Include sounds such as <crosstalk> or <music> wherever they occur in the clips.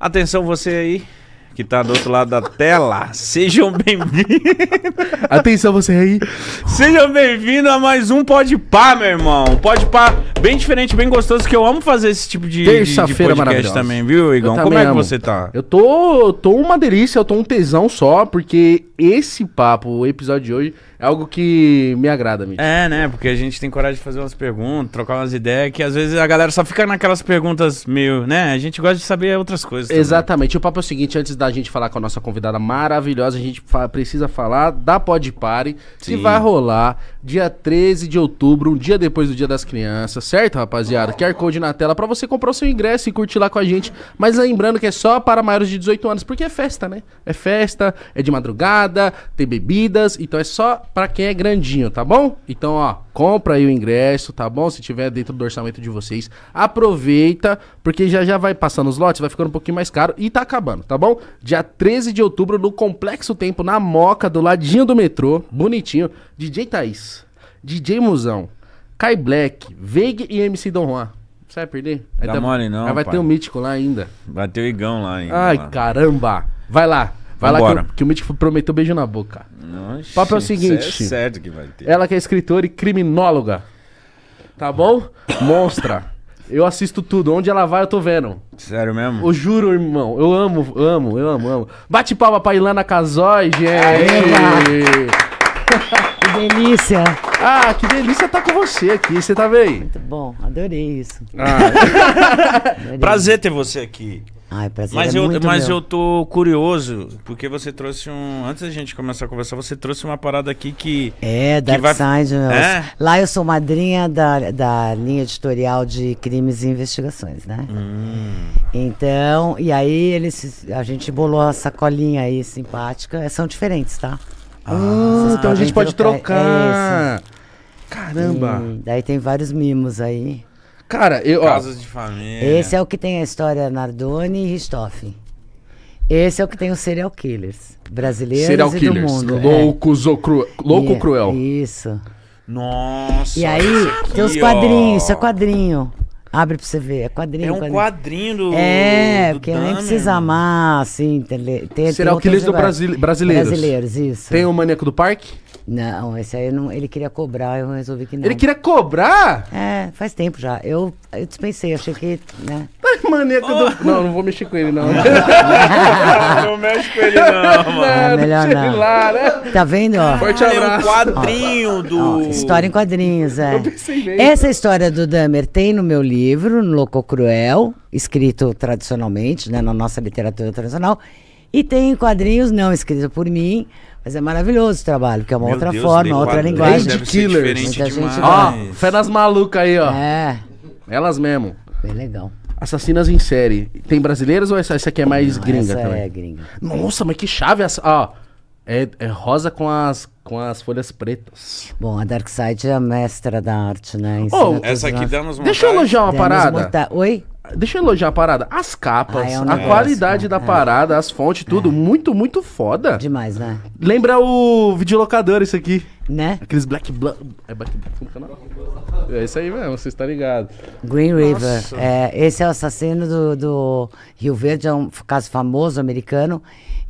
Atenção você aí que tá do outro lado da tela. Sejam bem-vindos. Atenção você aí. Sejam bem-vindos a mais um Pode Pá, meu irmão. Pode Pá bem diferente, bem gostoso, que eu amo fazer esse tipo de, Terça-feira maravilhosa. também, viu, Igão? Como é que você tá? Eu tô, tô uma delícia, eu tô um tesão só, porque esse papo, o episódio de hoje é algo que me agrada, Mitch. É, né? Porque a gente tem coragem de fazer umas perguntas, trocar umas ideias, que às vezes a galera só fica naquelas perguntas meio, né? A gente gosta de saber outras coisas. Também. Exatamente. O papo é o seguinte, antes da gente falar com a nossa convidada maravilhosa, a gente fa precisa falar da Podpare, que vai rolar dia 13 de outubro, um dia depois do Dia das Crianças, certo, rapaziada? QR Code na tela para você comprar o seu ingresso e curtir lá com a gente. Mas lembrando que é só para maiores de 18 anos, porque é festa, né? É festa, é de madrugada, tem bebidas, então é só para quem é grandinho, tá bom? Então, ó, compra aí o ingresso, tá bom? Se tiver dentro do orçamento de vocês, aproveita, porque já já vai passando os lotes, vai ficando um pouquinho mais caro e tá acabando, tá bom? Dia 13 de outubro no Complexo Tempo, na Moca, do ladinho do metrô, bonitinho, DJ Thaís, DJ Musão, Kai Black, Veig e MC Don Juan. Você vai perder? Tá aí mole não, Aí vai pai. ter o um Mítico lá ainda. Vai ter o Igão lá ainda. Ai, lá. caramba. Vai lá, Vai Vambora. lá que, que o Mitch prometeu beijo na boca. Oxi, o papo é o é seguinte. É certo que vai ter. Ela que é escritora e criminóloga. Tá bom? Monstra. Eu assisto tudo. Onde ela vai, eu tô vendo. Sério mesmo? Eu juro, irmão. Eu amo, amo, eu amo, amo. Bate palma pra Ilana Casoy, gente. <laughs> Que delícia. Ah, que delícia tá com você aqui. Você tá bem? Muito bom. Adorei isso. Ah. <laughs> Adorei. Prazer ter você aqui. Ai, prazer mas é eu, muito Mas meu. eu tô curioso, porque você trouxe um... Antes da gente começar a conversar, você trouxe uma parada aqui que... É, Dark que vai... Side. É? Lá eu sou madrinha da, da linha editorial de crimes e investigações, né? Hum. Então, e aí eles, a gente bolou a sacolinha aí, simpática. É, são diferentes, tá? Ah, então a gente pode é trocar. trocar. É Caramba! E daí tem vários mimos aí. Cara, eu. Casos de família. Esse é o que tem a história Nardoni e Ristoff. Esse é o que tem os serial killers brasileiros serial e killers, do mundo. É. Loucos é. ou cru, louco e, é, cruel. Isso. Nossa. E aí, tem os quadrinhos, ó. isso é quadrinho. Abre pra você ver. É quadrinho. É um quadrinho, quadrinho do. É, do porque nem precisa amar, assim. Será o que eles do Brasil, brasileiros? Brasileiros, isso. Tem o maneco do Parque? Não, esse aí não, ele queria cobrar, eu resolvi que não. Ele queria cobrar? É, faz tempo já. Eu, eu dispensei, achei que. Né? maneco oh. do. Não, não vou mexer com ele, não. <laughs> não mexe com ele, não, mano. É, melhor não. Lá, né? Tá vendo? Ó. Forte abraço. É um quadrinho ó, do. Ó, história em quadrinhos, é. Eu pensei mesmo. Essa história do Dahmer tem no meu livro livro, No Louco Cruel, escrito tradicionalmente, né, na nossa literatura tradicional. E tem quadrinhos não escritos por mim, mas é maravilhoso o trabalho, porque é uma Meu outra Deus, forma, outra linguagem. Deve Killer. Muita demais. gente Ó, fé das malucas aí, ó. É. Elas mesmo. Bem legal. Assassinas em série. Tem brasileiras ou essa, essa aqui é mais não, gringa essa é também? é gringa. Nossa, mas que chave essa. Ó. É, é, rosa com as, com as folhas pretas. Bom, a Dark Side é a mestra da arte, né? oh, essa aqui né? damos uma Deixa eu elogiar uma parada. Oi? Deixa eu elogiar a parada. As capas, ah, é um a negócio, qualidade é. da parada, as fontes, tudo, é. muito, muito foda. Demais, né? Lembra o videolocador isso aqui. Né? Aqueles Black Blanc. É Black Blanc. É, é isso aí mesmo, você está ligado. Green River. É, esse é o assassino do, do Rio Verde, é um caso famoso americano.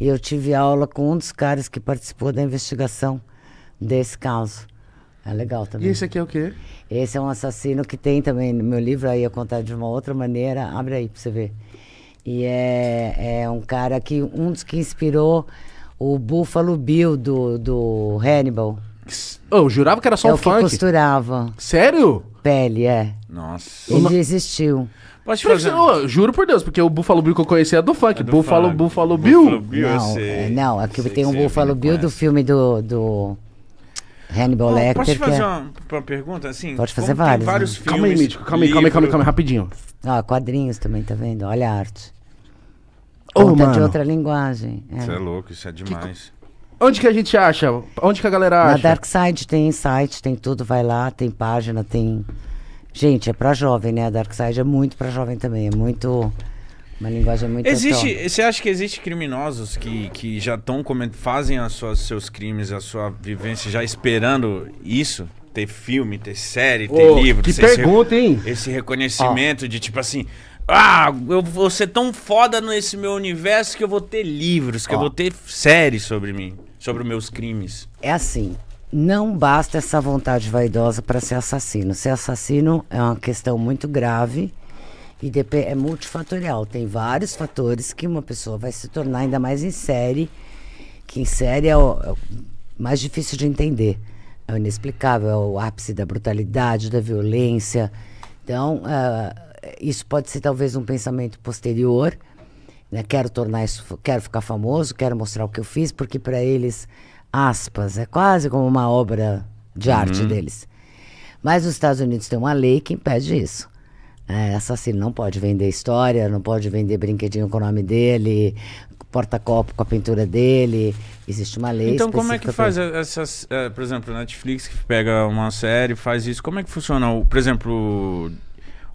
E eu tive aula com um dos caras que participou da investigação desse caso. É legal também. E esse aqui é o quê? Esse é um assassino que tem também no meu livro, aí eu contar de uma outra maneira. Abre aí pra você ver. E é, é um cara que, um dos que inspirou o Buffalo Bill do, do Hannibal. Oh, eu jurava que era só é um o funk. que costurava. Sério? Pele, é. Nossa. Ele existiu. Posso te fazer? juro por Deus, porque o Buffalo Bill que eu conheci é do funk. É do Buffalo, funk. Buffalo Bill. Bill, eu Não, sei. é, não aqui Sei tem que um Buffalo Bill do filme do, do Hannibal Ô, Lecter. Posso te fazer é- uma, uma pergunta assim? Pode fazer vários, Tem vários filmes. Calma aí, Mítico. Calma aí, calma aí, calma aí, calma aí, rapidinho. Ó, quadrinhos também, tá vendo? Olha a arte. Ô, Conta de outra linguagem. é. Isso é louco, isso é demais. onde que a gente acha? Onde que a galera Na Dark Side tem site, tem tudo, vai lá, tem página, tem Gente, é para jovem, né? A Dark Side é muito para jovem também. É muito. Uma linguagem muito Existe. Você acha que existe criminosos que, que já estão fazem as suas, seus crimes, a sua vivência, já esperando isso? Ter filme, ter série, ter oh, livro. Que pergunta, esse, hein? Esse reconhecimento oh. de tipo assim. Ah, eu vou ser tão foda nesse meu universo que eu vou ter livros, que oh. eu vou ter séries sobre mim, sobre meus crimes. É assim, não basta essa vontade vaidosa para ser assassino. Ser assassino é uma questão muito grave e é multifatorial. Tem vários fatores que uma pessoa vai se tornar, ainda mais em série, que em série é o, é o mais difícil de entender. É o inexplicável, é o ápice da brutalidade, da violência. Então, uh, isso pode ser talvez um pensamento posterior. Né? Quero tornar isso, quero ficar famoso, quero mostrar o que eu fiz, porque para eles aspas, é quase como uma obra de uhum. arte deles. Mas os Estados Unidos têm uma lei que impede isso. É, assassino não pode vender história, não pode vender brinquedinho com o nome dele, porta-copo com a pintura dele. Existe uma lei. Então, como é que faz pra... essas. É, por exemplo, Netflix que pega uma série faz isso. Como é que funciona? O, por exemplo,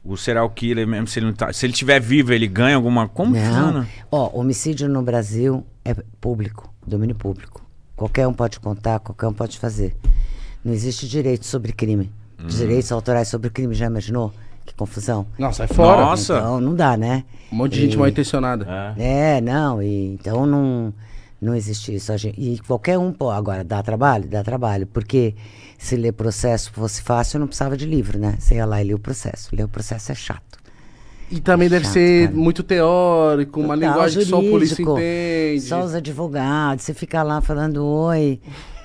o, o serial killer, mesmo se ele, tá, se ele vivo, ele ganha alguma. Como não. funciona? Ó, homicídio no Brasil é público, domínio público. Qualquer um pode contar, qualquer um pode fazer. Não existe direito sobre crime. Uhum. Direitos autorais sobre crime, já imaginou? Que confusão. Nossa, sai fora. Nossa. Então não dá, né? Um monte de e... gente mal intencionada. É. é, não, e, então não, não existe isso. Gente, e qualquer um pô, Agora, dá trabalho? Dá trabalho. Porque se ler processo fosse fácil, eu não precisava de livro, né? Você ia lá e lia o processo. Ler o processo é chato. E também deve ser cara. muito teórico, uma Total, linguagem jurídico, que só o polícia entende. Só os advogados, você fica lá falando oi.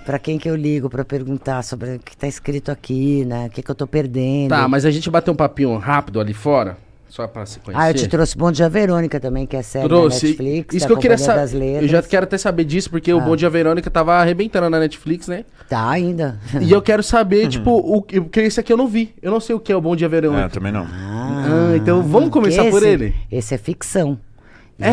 Para quem que eu ligo para perguntar sobre o que tá escrito aqui, né? O que, que eu tô perdendo. Tá, mas a gente bateu um papinho rápido ali fora. Só para se conhecer. Ah, eu te trouxe Bom Dia Verônica também, que é série trouxe. da Netflix. Isso que eu queria saber. Eu já quero até saber disso, porque ah. o Bom Dia Verônica tava arrebentando na Netflix, né? Tá ainda. E eu quero saber, uhum. <laughs> tipo, o, porque esse aqui eu não vi. Eu não sei o que é o Bom Dia Verônica. É, eu também não. Ah, ah, então vamos começar é esse, por ele. Esse é ficção. É.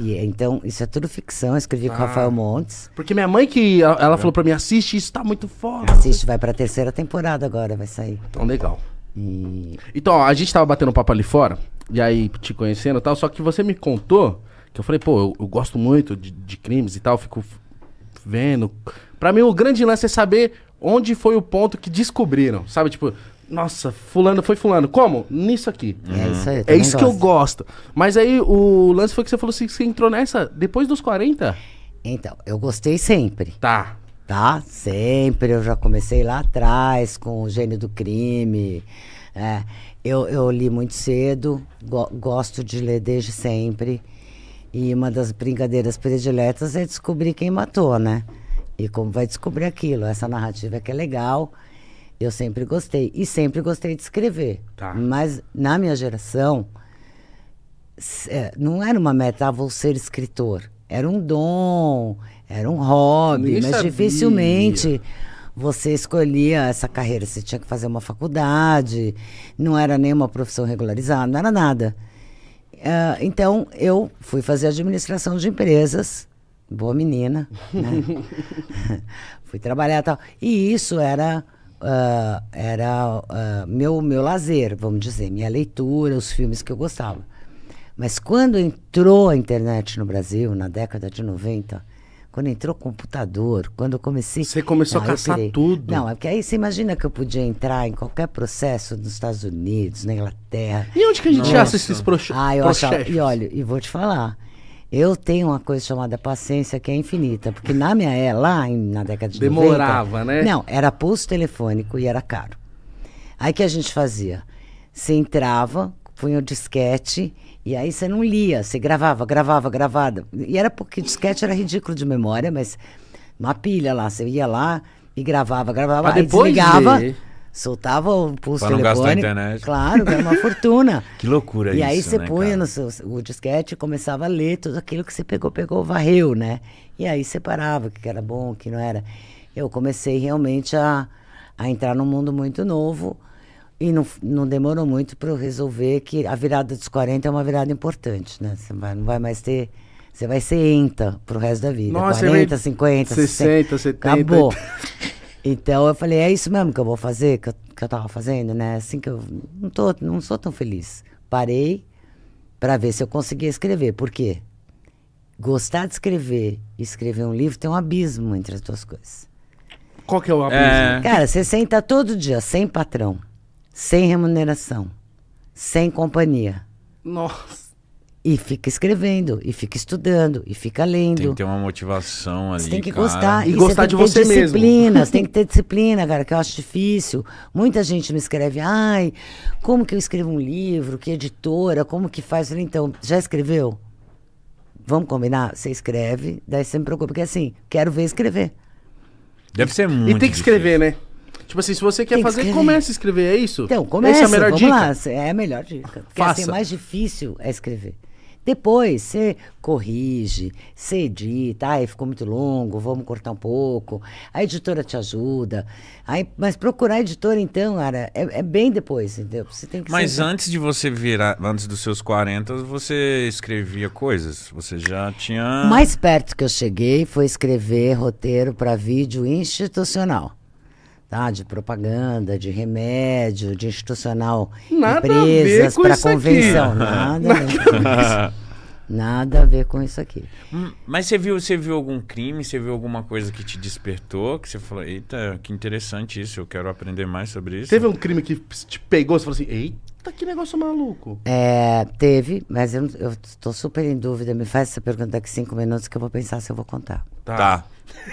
E, e, então, isso é tudo ficção, eu escrevi ah. com o Rafael Montes. Porque minha mãe que ela falou pra mim, assiste, isso tá muito foda. Assiste, vai pra terceira temporada agora, vai sair. Então legal. E... Então, ó, a gente tava batendo papo ali fora, e aí te conhecendo e tal, só que você me contou que eu falei, pô, eu, eu gosto muito de, de, crimes e tal, fico vendo. Pra mim, o grande lance é saber onde foi o ponto que descobriram, sabe? Tipo, nossa, fulano foi fulano. Como? Nisso aqui. É uhum. isso aí. É isso gosto. que eu gosto. Mas aí o lance foi que você falou assim, você entrou nessa depois dos 40? Então, eu gostei sempre. Tá tá? Sempre. Eu já comecei lá atrás com o Gênio do Crime. Né? eu, eu li muito cedo, go gosto de ler desde sempre. E uma das brincadeiras prediletas é descobrir quem matou, né? E como vai descobrir aquilo. Essa narrativa que é legal. Eu sempre gostei. E sempre gostei de escrever. Tá. Mas na minha geração, é, não era uma meta, ah, vou ser escritor. Era um dom, era um hobby, mas sabia. dificilmente você escolhia essa carreira. Você tinha que fazer uma faculdade, não era nenhuma profissão regularizada, não era nada. Uh, então, eu fui fazer administração de empresas, boa menina, né? <laughs> fui trabalhar e tal. E isso era, uh, era uh, meu, meu lazer, vamos dizer, minha leitura, os filmes que eu gostava. Mas quando entrou a internet no Brasil, na década de 90, quando entrou computador, quando eu comecei. Você começou não, a caçar tudo. Não, é porque aí você imagina que eu podia entrar em qualquer processo nos Estados Unidos, na Inglaterra. E onde que a gente Nossa. acha esses processos? ah, eu acho. e olha, e vou te falar. Eu tenho uma coisa chamada paciência que é infinita, porque na minha é lá em, na década de demorava, 90, né? Não, era pulso telefônico e era caro. Aí que a gente fazia, você entrava, punha o disquete e aí você não lia, você gravava, gravava, gravada. E era porque disquete era ridículo de memória, mas uma pilha lá, você ia lá e gravava, gravava, mas aí depois desligava. De... Soltava o pulso pra não telefônico. internet. Claro, era uma fortuna. <laughs> que loucura e isso. E aí você né, punha no seu, o disquete e começava a ler tudo aquilo que você pegou, pegou, varreu, né? E aí separava o que era bom, o que não era. Eu comecei realmente a, a entrar num mundo muito novo e não, não demorou muito para eu resolver que a virada dos 40 é uma virada importante, né? Você vai, não vai mais ter. Você vai ser enta o resto da vida. Nossa, 40, 50, 60, 60 70. Acabou. Então eu falei, é isso mesmo que eu vou fazer, que eu, que eu tava fazendo, né? Assim que eu não, tô, não sou tão feliz. Parei para ver se eu conseguia escrever. Por quê? Gostar de escrever e escrever um livro tem um abismo entre as duas coisas. Qual que é o é. abismo? É... Cara, você senta todo dia sem patrão sem remuneração, sem companhia. Nossa. E fica escrevendo, e fica estudando, e fica lendo. Tem que ter uma motivação ali. Você tem que cara. gostar. E, e gostar de você disciplina, mesmo. você tem que ter disciplina, cara, que eu acho difícil. Muita gente me escreve, ai, como que eu escrevo um livro? Que editora? Como que faz? falei, então, já escreveu? Vamos combinar? Você escreve, daí você me procura. Porque assim, quero ver escrever. Deve ser muito. E tem que escrever, difícil. né? Tipo assim, se você quer fazer, que comece a escrever, é isso? Então, comece. Essa é a melhor vamos dica. Lá, é a melhor dica. Porque Faça. assim, o mais difícil é escrever. Depois você corrige, você edita, aí ficou muito longo, vamos cortar um pouco. A editora te ajuda. Aí, mas procurar a editora, então, cara, é, é, bem depois, entendeu? Você tem que Mas ser... antes de você virar, antes dos seus 40, você escrevia coisas? Você já tinha. Mais perto que eu cheguei foi escrever roteiro para vídeo institucional tá? de propaganda, de remédio, de institucional, nada empresas para convenção. Aqui. <laughs> Nada, nada, nada a ver com isso aqui. Hum, mas você viu, você viu algum crime, você viu alguma coisa que te despertou, que você falou, eita, que interessante isso, eu quero aprender mais sobre isso. Teve um crime que te pegou, você falou assim, eita. que negócio maluco. É, teve, mas eu, eu tô super em dúvida. Me faz essa pergunta daqui cinco minutos que eu vou pensar se eu vou contar. Tá. tá.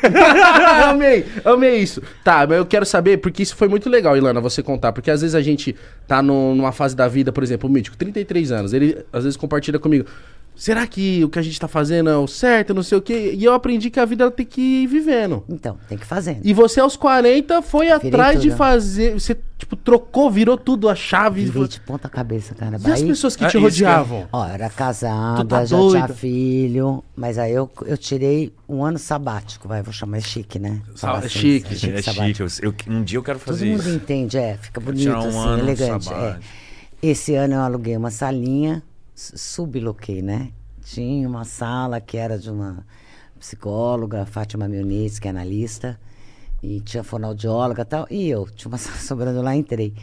<laughs> amei, amei isso. Tá, mas eu quero saber, porque isso foi muito legal, Ilana, você contar. Porque às vezes a gente tá no, numa fase da vida, por exemplo, o Mítico, 33 anos, ele às vezes compartilha comigo será que o que a gente tá fazendo é o certo, não sei o quê? E eu aprendi que a vida tem que ir vivendo. Então, tem que fazer. E você aos 40 foi Virei atrás tudo. de fazer, você tipo trocou, virou tudo a chave, Virei foi... de ponta cabeça, cara. E Bahia... as pessoas que ah, te é rodeavam? Que... Ó, era casada, tá já tinha filho, mas aí eu, eu tirei um ano sabático, vai, vou chamar é chique, né? É assim, é sabático. chique, é chique. É chique. Eu, um dia eu quero fazer isso. Todo mundo entende, é, fica bonito um assim, elegante, Esse ano eu aluguei uma salinha subloquei, né? Tinha uma sala que era de uma psicóloga, Fátima Mionis, que é analista, e tinha fonoaudióloga e tal, e eu, <laughs> tinha uma sala sobrando lá, entrei.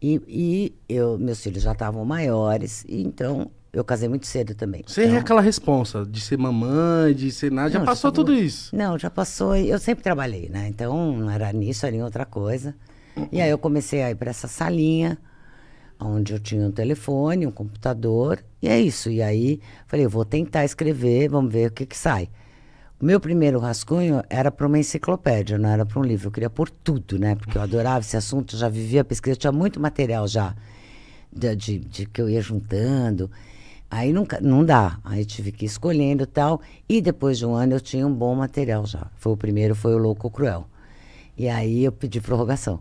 E, e eu, meus filhos já estavam maiores, e então eu casei muito cedo também. Sem é então... aquela responsa de ser mamãe, de ser nada, já não, passou já tudo isso? Não, já passou, eu sempre trabalhei, né? Então não era nisso, era em outra coisa. Uhum. E aí eu comecei a ir para essa salinha, onde eu tinha um telefone, um computador, e é isso. E aí falei, vou tentar escrever, vamos ver o que, que sai. O meu primeiro rascunho era para uma enciclopédia, não era para um livro. Eu queria por tudo, né? Porque eu <laughs> adorava esse assunto, já vivia pesquisa, tinha muito material já de, de, de que eu ia juntando. Aí nunca, não dá. Aí tive que ir escolhendo e tal. E depois de um ano eu tinha um bom material já. Foi o primeiro, foi o Louco Cruel. E aí eu pedi prorrogação,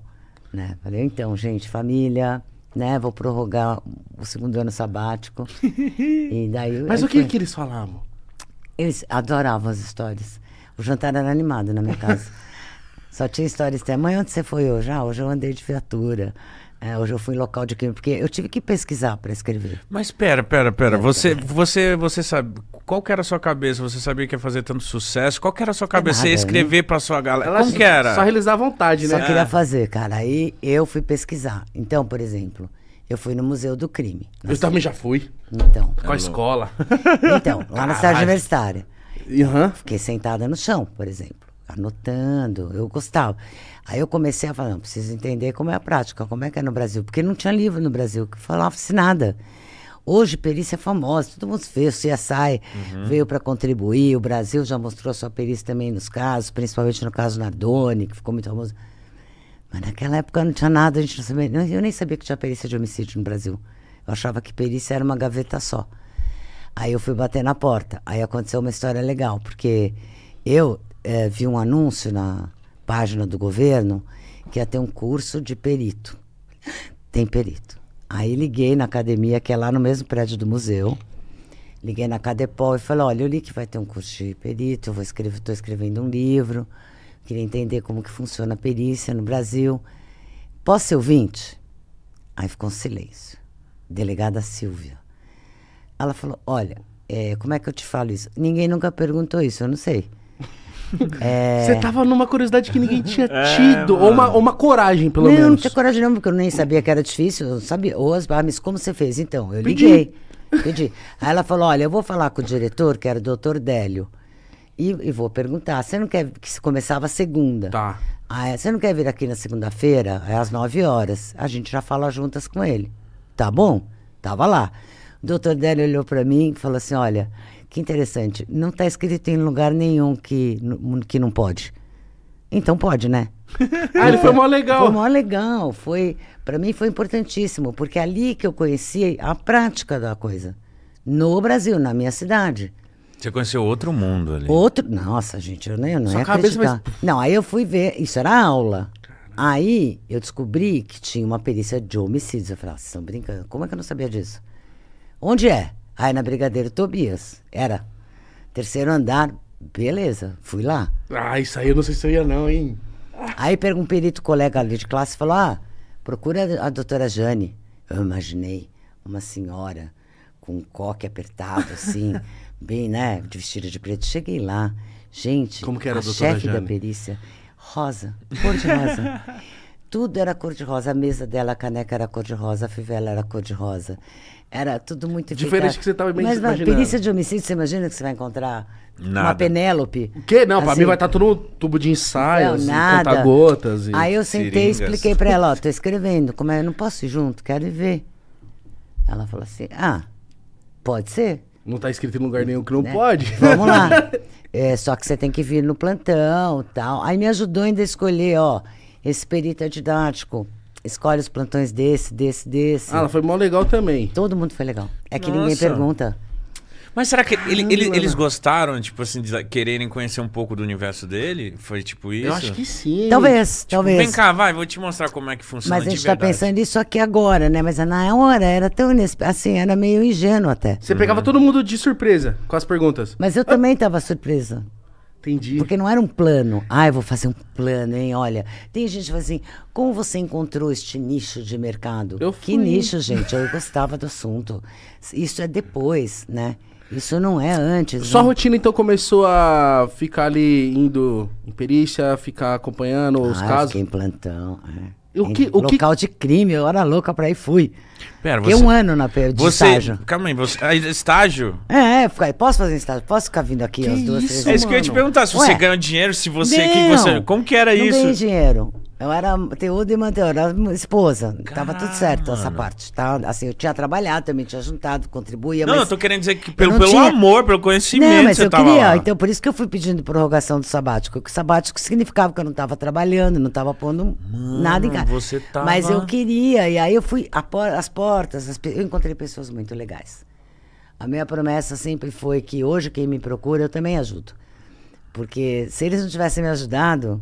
né? Falei, então, gente, família, né? Vou prorrogar o segundo ano sabático. <laughs> e daí Mas o que, foi... que eles falavam? Eles adoravam as histórias. O jantar era animado na minha casa. <laughs> Só tinha histórias. Mãe, onde você foi hoje? Ah, hoje eu andei de viatura. É, hoje eu fui em local de crime, porque eu tive que pesquisar para escrever. Mas pera, pera, pera. É, você, você, você sabe. Qual que era a sua cabeça? Você sabia que ia fazer tanto sucesso? Qual que era a sua cabeça? Nada, você ia escrever para pra sua galera? Ela Como que era? Só realizar a vontade, né? Só queria é. fazer, cara. Aí eu fui pesquisar. Então, por exemplo, eu fui no Museu do Crime. Eu também já fui. Então. Com a escola. <laughs> Então, lá Caralho. na cidade universitária. Uhum. Fiquei sentada no chão, por exemplo, anotando. Eu gostava. Aí eu comecei a falar, preciso entender como é a prática, como é que é no Brasil, porque não tinha livro no Brasil que falava-se assim nada. Hoje, perícia é famosa, todo mundo fez, o CSI uhum. veio para contribuir, o Brasil já mostrou a sua perícia também nos casos, principalmente no caso Nardoni, que ficou muito famoso. Mas naquela época não tinha nada, a gente não sabia, eu nem sabia que tinha perícia de homicídio no Brasil. Eu achava que perícia era uma gaveta só. Aí eu fui bater na porta, aí aconteceu uma história legal, porque eu é, vi um anúncio na, página do governo que ia ter um curso de perito. Tem perito. Aí liguei na academia, que é lá no mesmo prédio do museu. Liguei na Cadepol e falei, olha, eu li que vai ter um curso de perito, eu vou escrever, estou escrevendo um livro, queria entender como que funciona a perícia no Brasil. Posso ser ouvinte? Aí ficou um silêncio. Delegada Silvia. Ela falou, olha, é, como é que eu te falo isso? Ninguém nunca perguntou isso, eu não sei. <laughs> É... Você tava numa curiosidade que ninguém tinha <laughs> é, tido, ou, uma, ou uma coragem, pelo não, menos. Não, não tinha coragem não, porque eu nem sabia que era difícil, sabe? Ou as mas como você fez? Então, eu Pedi. liguei. Pedi. Aí ela falou: olha, eu vou falar com o diretor, que era o doutor Délio, e, e, vou perguntar. Você não quer que se começava segunda? Tá. você não quer vir aqui na segunda-feira? É às 9 horas. A gente já fala juntas com ele. Tá bom? Tava lá. O doutor Délio olhou para mim e falou assim: olha, que interessante, não está escrito em lugar nenhum que, que não pode. Então pode, né? <laughs> ah, ele foi mó legal. Foi mó legal, foi para mim foi importantíssimo, porque ali que eu conheci a prática da coisa no Brasil, na minha cidade. Você conheceu outro mundo ali. Outro, nossa, gente, eu nem eu não Sua ia cabeça, acreditar. Mas... Não, aí eu fui ver, isso era aula. Caramba. Aí eu descobri que tinha uma perícia de homicídios. Eu falei, ah, vocês estão brincando? Como é que eu não sabia disso? Onde é? Aí na Brigadeiro Tobias. Era. Terceiro andar, beleza, fui lá. Ah, isso aí eu não sei se eu ia não, hein? Aí pega um perito colega ali de classe e falou: ah, procura a doutora Jane. Eu imaginei uma senhora com um coque apertado, assim, <laughs> bem, né, de vestido de preto. Cheguei lá, gente, Como que era a, a chefe Jane? da perícia, rosa, cor de rosa. <laughs> Tudo era cor de rosa, a mesa dela, a caneca era cor de rosa, a fivela era cor de rosa. Era tudo muito diferente. Diferente que você estava bem Mas na perícia de homicídio, você imagina que você vai encontrar nada. uma Penélope? O quê? Não, assim, pra mim vai estar tá tudo no tubo de ensaio, assim, nada. gotas e Aí eu sentei e expliquei pra ela, ó, tô <laughs> escrevendo, como é? Eu não posso ir junto, quero ir ver. Ela falou assim, ah, pode ser? Não tá escrito em lugar nenhum que não né? pode. Vamos lá. <laughs> É, só que você tem que vir no plantão tal. Aí me ajudou ainda a escolher, ó, esse perito é didático escolhe os plantões desse, desse, desse. Ah, ela foi mó legal também. Todo mundo foi legal. É que Nossa. ninguém pergunta. Mas será que ele, ele, eles gostaram, tipo assim, de quererem conhecer um pouco do universo dele? Foi tipo isso? Eu acho que sim. Talvez, tipo, talvez. Vem cá, vai, vou te mostrar como é que funciona. Mas a gente tá pensando nisso aqui agora, né? Mas na hora era tão inesp... assim, era meio ingênuo até. Você uhum. pegava todo mundo de surpresa com as perguntas. Mas eu ah. também tava surpresa. Entendi. Porque não era um plano. Ah, eu vou fazer um plano, hein? Olha, tem gente que fala assim, como você encontrou este nicho de mercado? Eu fui. Que nicho, gente? Eu gostava do assunto. Isso é depois, né? Isso não é antes. Sua né? rotina então começou a ficar ali indo em perícia, ficar acompanhando ah, os casos? Fiquei em plantão. É. O que, em o local que... de crime, eu era louca pra ir fui. Pera, você, um ano na, de você, estágio. Calma aí, você, estágio? É, é, posso fazer estágio? Posso ficar vindo aqui que as duas, isso, três É isso que eu ia te perguntar, se Ué, você ganhou dinheiro, se você, não, que você... Como que era não isso? Não ganhei dinheiro. Eu era teúdo e manteúdo, era esposa. Caramba. Tava tudo certo essa parte. Tá? Assim, eu tinha trabalhado, também tinha juntado, contribuía. Não, mas eu tô querendo dizer que pelo, pelo tinha... amor, pelo conhecimento, não, mas você eu tava queria, lá. Então, por isso que eu fui pedindo prorrogação do sabático. Que sabático significava que eu não tava trabalhando, não tava pondo Mano, nada em casa. Tava... Mas eu queria, e aí eu fui. A As portas, as, eu encontrei pessoas muito legais. A minha promessa sempre foi que hoje quem me procura eu também ajudo. Porque se eles não tivessem me ajudado,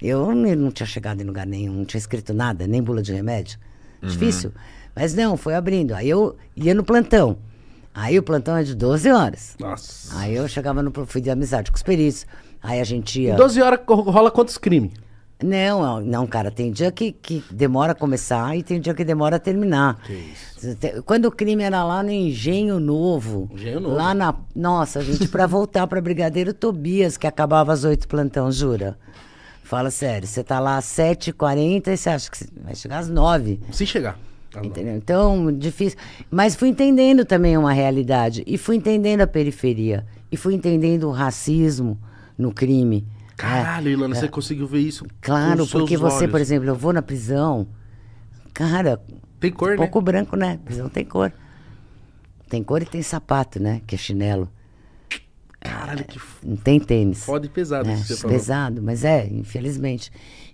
eu não tinha chegado em lugar nenhum, não tinha escrito nada, nem bula de remédio. Uhum. Difícil. Mas não, foi abrindo. Aí eu ia no plantão. Aí o plantão é de 12 horas. Nossa. Aí eu chegava no fui de amizade com os peritos. Aí a gente ia. Em 12 horas rola quantos crimes? Não, não, cara, tem dia que, que demora a começar e tem dia que demora a terminar. Que isso. Quando o crime era lá no Engenho Novo. Engenho Novo. Lá na. Nossa, gente, para voltar para Brigadeiro Tobias, que acabava às oito plantão, jura? Fala sério, você tá lá às 7h40 e você acha que vai chegar às 9 Se chegar. Tá Entendeu? Então, difícil. Mas fui entendendo também uma realidade. E fui entendendo a periferia. E fui entendendo o racismo no crime. Caralho, Ilana, é, você conseguiu ver isso? Claro, porque você, olhos. por exemplo, eu vou na prisão, cara. Tem cor, um né? Pouco branco, né? Prisão tem cor. Tem cor e tem sapato, né? Que é chinelo. Caralho, é, que. Não tem tênis. e pesado, né? você é, Pesado, mas é, infelizmente.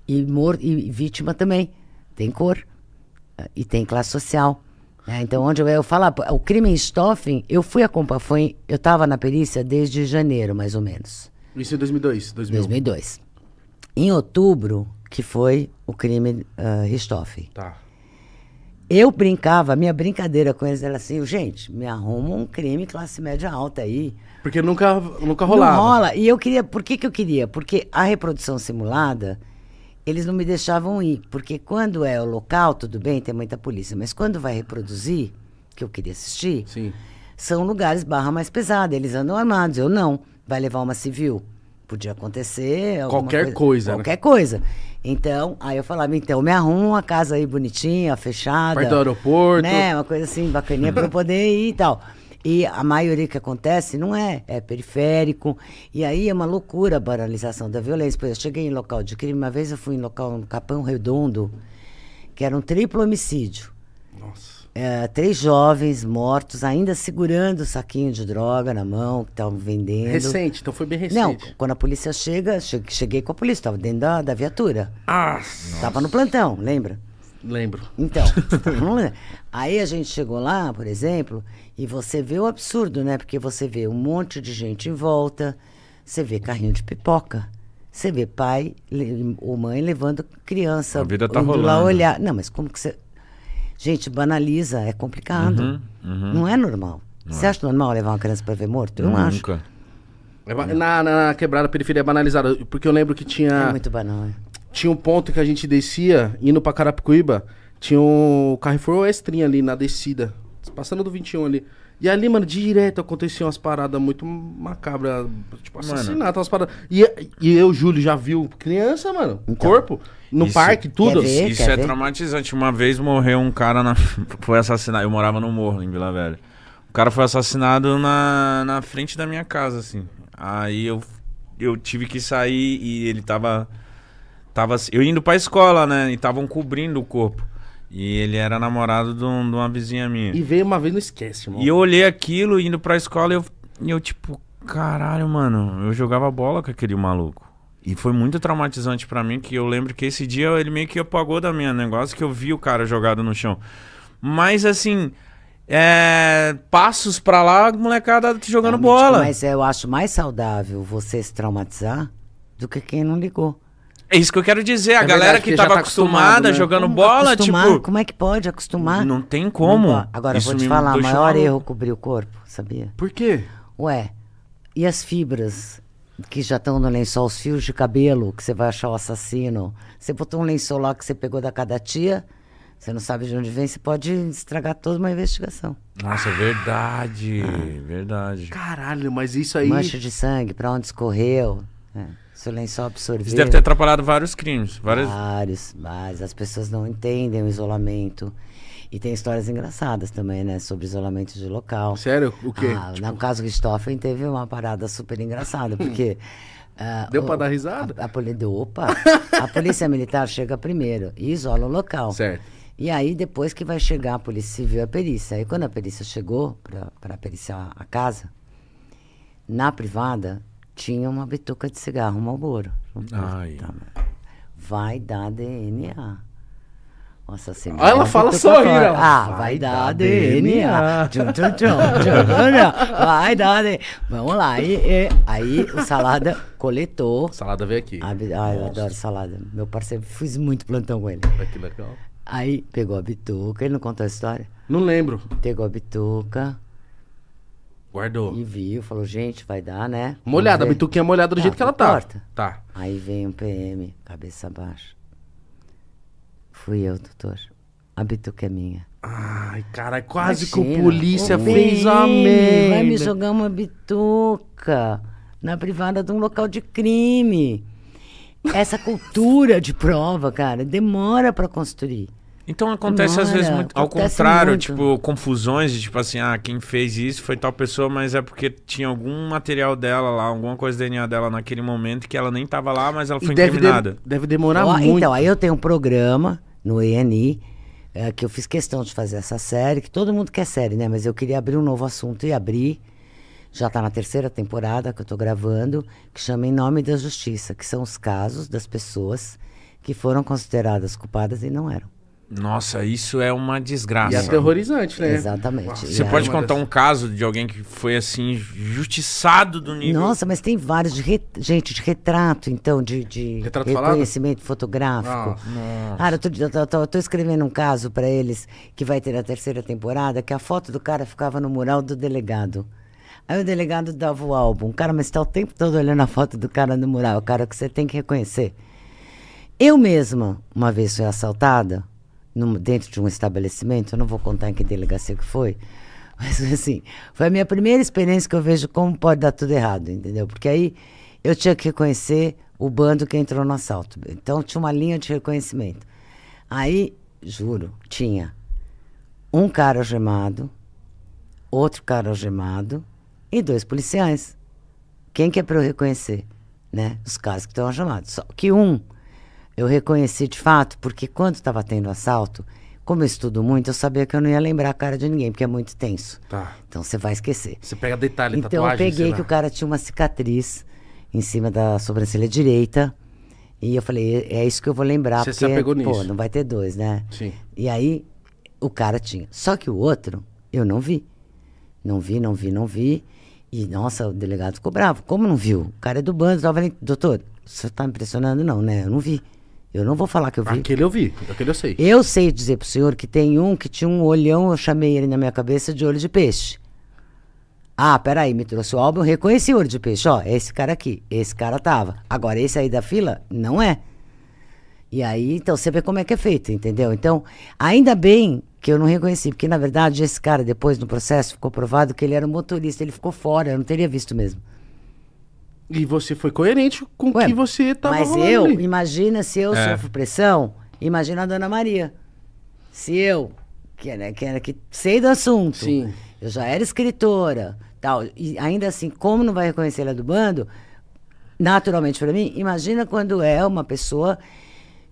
E, mor e vítima também. Tem cor. E tem classe social. É, então, onde eu, eu falar, ah, o crime em Stoffen, eu fui acompanhar, foi, eu estava na perícia desde janeiro, mais ou menos. Isso em 2002? 2002. Em outubro, que foi o crime uh, Tá. Eu brincava, minha brincadeira com eles era assim, gente, me arruma um crime classe média alta aí. Porque nunca, nunca rolava. Não rola. E eu queria, por que, que eu queria? Porque a reprodução simulada, eles não me deixavam ir. Porque quando é o local, tudo bem, tem muita polícia. Mas quando vai reproduzir, que eu queria assistir, Sim. são lugares barra mais pesada. Eles andam armados, eu não vai levar uma civil. Podia acontecer. Qualquer coisa. coisa né? qualquer né? coisa. Então, aí eu falava, então me arruma uma casa aí bonitinha, fechada. Perto do aeroporto. Né, uma coisa assim, bacaninha para eu poder ir e tal. E a maioria que acontece não é, é periférico. E aí é uma loucura a banalização da violência. Pois eu cheguei em local de crime, uma vez eu fui em local no Capão Redondo, que era um triplo homicídio. Nossa é, três jovens mortos, ainda segurando o saquinho de droga na mão, que estavam vendendo. Recente, então foi bem recente. Não, quando a polícia chega, cheguei com a polícia, estava dentro da, da viatura. Ah! Estava no plantão, lembra? Lembro. Então, <laughs> aí a gente chegou lá, por exemplo, e você vê o absurdo, né? Porque você vê um monte de gente em volta, você vê carrinho de pipoca, você vê pai ou mãe levando criança. A vida tá rolando. Lá olhar. Não, mas como que você Gente, banaliza, é complicado. Uhum, uhum. Não é normal. Não Você é. acha normal levar uma criança para ver morto? Eu não acho. Nunca. É, na, na, quebrada periferia é banalizada, porque eu lembro que tinha. É muito banal, é. Tinha um ponto que a gente descia, indo para Carapicuíba, tinha um Carrefour estrinha ali na descida. Passando do 21 ali. E ali, mano, direto aconteciam umas paradas muito macabras, tipo assassinato, umas paradas. E, e eu, Júlio, já viu criança, mano, um então, corpo, no isso, parque, tudo. Ver, isso é ver? traumatizante. Uma vez morreu um cara, na, <laughs> foi assassinado, eu morava no morro, em Vila Velha. O cara foi assassinado na, na frente da minha casa, assim. Aí eu, eu tive que sair e ele tava... tava eu indo pra escola, né, e estavam cobrindo o corpo. E ele era namorado de, um, de uma vizinha minha. E veio uma vez, não esquece, mano. E eu olhei aquilo indo pra escola e eu, eu, tipo, caralho, mano, eu jogava bola com aquele maluco. E foi muito traumatizante para mim, que eu lembro que esse dia ele meio que apagou da minha negócio, que eu vi o cara jogado no chão. Mas assim, é, passos para lá, molecada jogando Realmente, bola. Mas eu acho mais saudável você se traumatizar do que quem não ligou. É isso que eu quero dizer. A é galera verdade, que estava tá acostumada né? jogando como bola, acostumar? tipo. Como é que pode acostumar? Não tem como. Não Agora, isso vou te falar, o maior erro cobrir o corpo, sabia? Por quê? Ué, e as fibras que já estão no lençol, os fios de cabelo que você vai achar o assassino? Você botou um lençol lá que você pegou da cada tia, você não sabe de onde vem, você pode estragar toda uma investigação. Nossa, é verdade, ah. verdade. Caralho, mas isso aí. Mancha de sangue, para onde escorreu. É. Se o lençol absorver. Isso deve ter atrapalhado vários crimes. Vários, mas as pessoas não entendem o isolamento. E tem histórias engraçadas também, né? Sobre isolamento de local. Sério? O quê? Ah, tipo... No caso do Stoffen teve uma parada super engraçada, <laughs> porque. Uh, Deu para dar risada? A, a, a, opa, a <laughs> polícia militar chega primeiro e isola o local. Certo. E aí, depois que vai chegar a polícia civil, a perícia. E quando a perícia chegou para periciar a casa, na privada, tinha uma bituca de cigarro, um malboro. Ai. Vai dar DNA. Nossa senhora. Ah, ela fala sorrindo. Ah, vai, vai dar DNA. DNA. Tchum, tchum, tchum, tchum, Vai dar DNA. Vamos lá. E, e, é, aí o Salada coletou. Salada veio aqui. A, ai, eu adoro Salada. Meu parceiro, fiz muito plantão com ele. Olha que legal. Aí pegou a bituca. Ele não contou a história? Não lembro. Pegou a bituca. Guardou. E viu, falou, gente, vai dar, né? Molhada, a bituquinha molhada do jeito ah, que ela tá. Porta. Tá. Aí vem um PM, cabeça baixa. Fui eu, doutor. A bituca é minha. Ai, cara, quase Imagina. que o polícia fez a merda. Vai me jogar uma bituca na privada de um local de crime. Essa cultura de prova, cara, demora para construir. Então acontece às vezes muito. Ao contrário, muito. tipo, confusões de tipo assim, ah, quem fez isso foi tal pessoa, mas é porque tinha algum material dela lá, alguma coisa DNA dela naquele momento que ela nem tava lá, mas ela foi e deve incriminada. De, deve demorar então, muito. Então, aí eu tenho um programa no ENI. É, que eu fiz questão de fazer essa série, que todo mundo quer série, né? Mas eu queria abrir um novo assunto e abrir. Já está na terceira temporada que eu estou gravando, que chama Em Nome da Justiça, que são os casos das pessoas que foram consideradas culpadas e não eram. Nossa, isso é uma desgraça. E é aterrorizante, né? Exatamente. Você pode é contar das... um caso de alguém que foi assim, justiçado do nível. Nossa, mas tem vários. De re... Gente, de retrato, então, de, de retrato reconhecimento falado? fotográfico. Ah, cara, eu tô, eu, eu tô, escrevendo um caso para eles que vai ter a terceira temporada, que a foto do cara ficava no mural do delegado. Aí o delegado dava o álbum. Cara, mas tá o tempo todo olhando a foto do cara no mural. o Cara, que você tem que reconhecer. Eu mesma, uma vez fui assaltada num, dentro de um estabelecimento, eu não vou contar em que delegacia que foi, <laughs> mas assim, foi a minha primeira experiência que eu vejo como pode dar tudo errado, entendeu? Porque aí eu tinha que reconhecer o bando que entrou no assalto. Então tinha uma linha de reconhecimento. Aí, juro, tinha um cara algemado, outro cara algemado e dois policiais. Quem que é para eu reconhecer? Né? Os caras que estão algemados. Só que um eu reconheci de fato, porque quando estava tendo assalto, como eu estudo muito, eu sabia que eu não ia lembrar a cara de ninguém, porque é muito tenso. Tá. Então você vai esquecer. Você pega detalhe, então, tatuagem, Então eu peguei que o cara tinha uma cicatriz em cima da sobrancelha direita. E eu falei, é, é isso que eu vou lembrar, você porque, pô, nisso. não vai ter dois, né? Sim. E aí o cara tinha. Só que o outro, eu não vi. Não vi, não vi, não vi. E, nossa, o delegado ficou bravo. Como não viu? O cara é do bando. Eu falei, doutor, você está me impressionando? Não, né? Eu não vi. Eu não vou falar que eu vi. Aquele eu vi, aquele eu sei. Eu sei dizer pro senhor que tem um que tinha um olhão, eu chamei ele na minha cabeça de olho de peixe. Ah, peraí, me trouxe o álbum, reconheci o olho de peixe. Ó, esse cara aqui, esse cara tava. Agora, esse aí da fila, não é. E aí, então, você vê como é que é feito, entendeu? Então, ainda bem que eu não reconheci, porque na verdade esse cara, depois no processo, ficou provado que ele era um motorista, ele ficou fora, eu não teria visto mesmo. E você foi coerente com o que você estava Mas eu, ali. imagina se eu é. sofro pressão, imagina a Dona Maria. Se eu, que, era, que, era, que sei do assunto, Sim. eu já era escritora, tal, e ainda assim, como não vai reconhecer ela do bando, naturalmente para mim, imagina quando é uma pessoa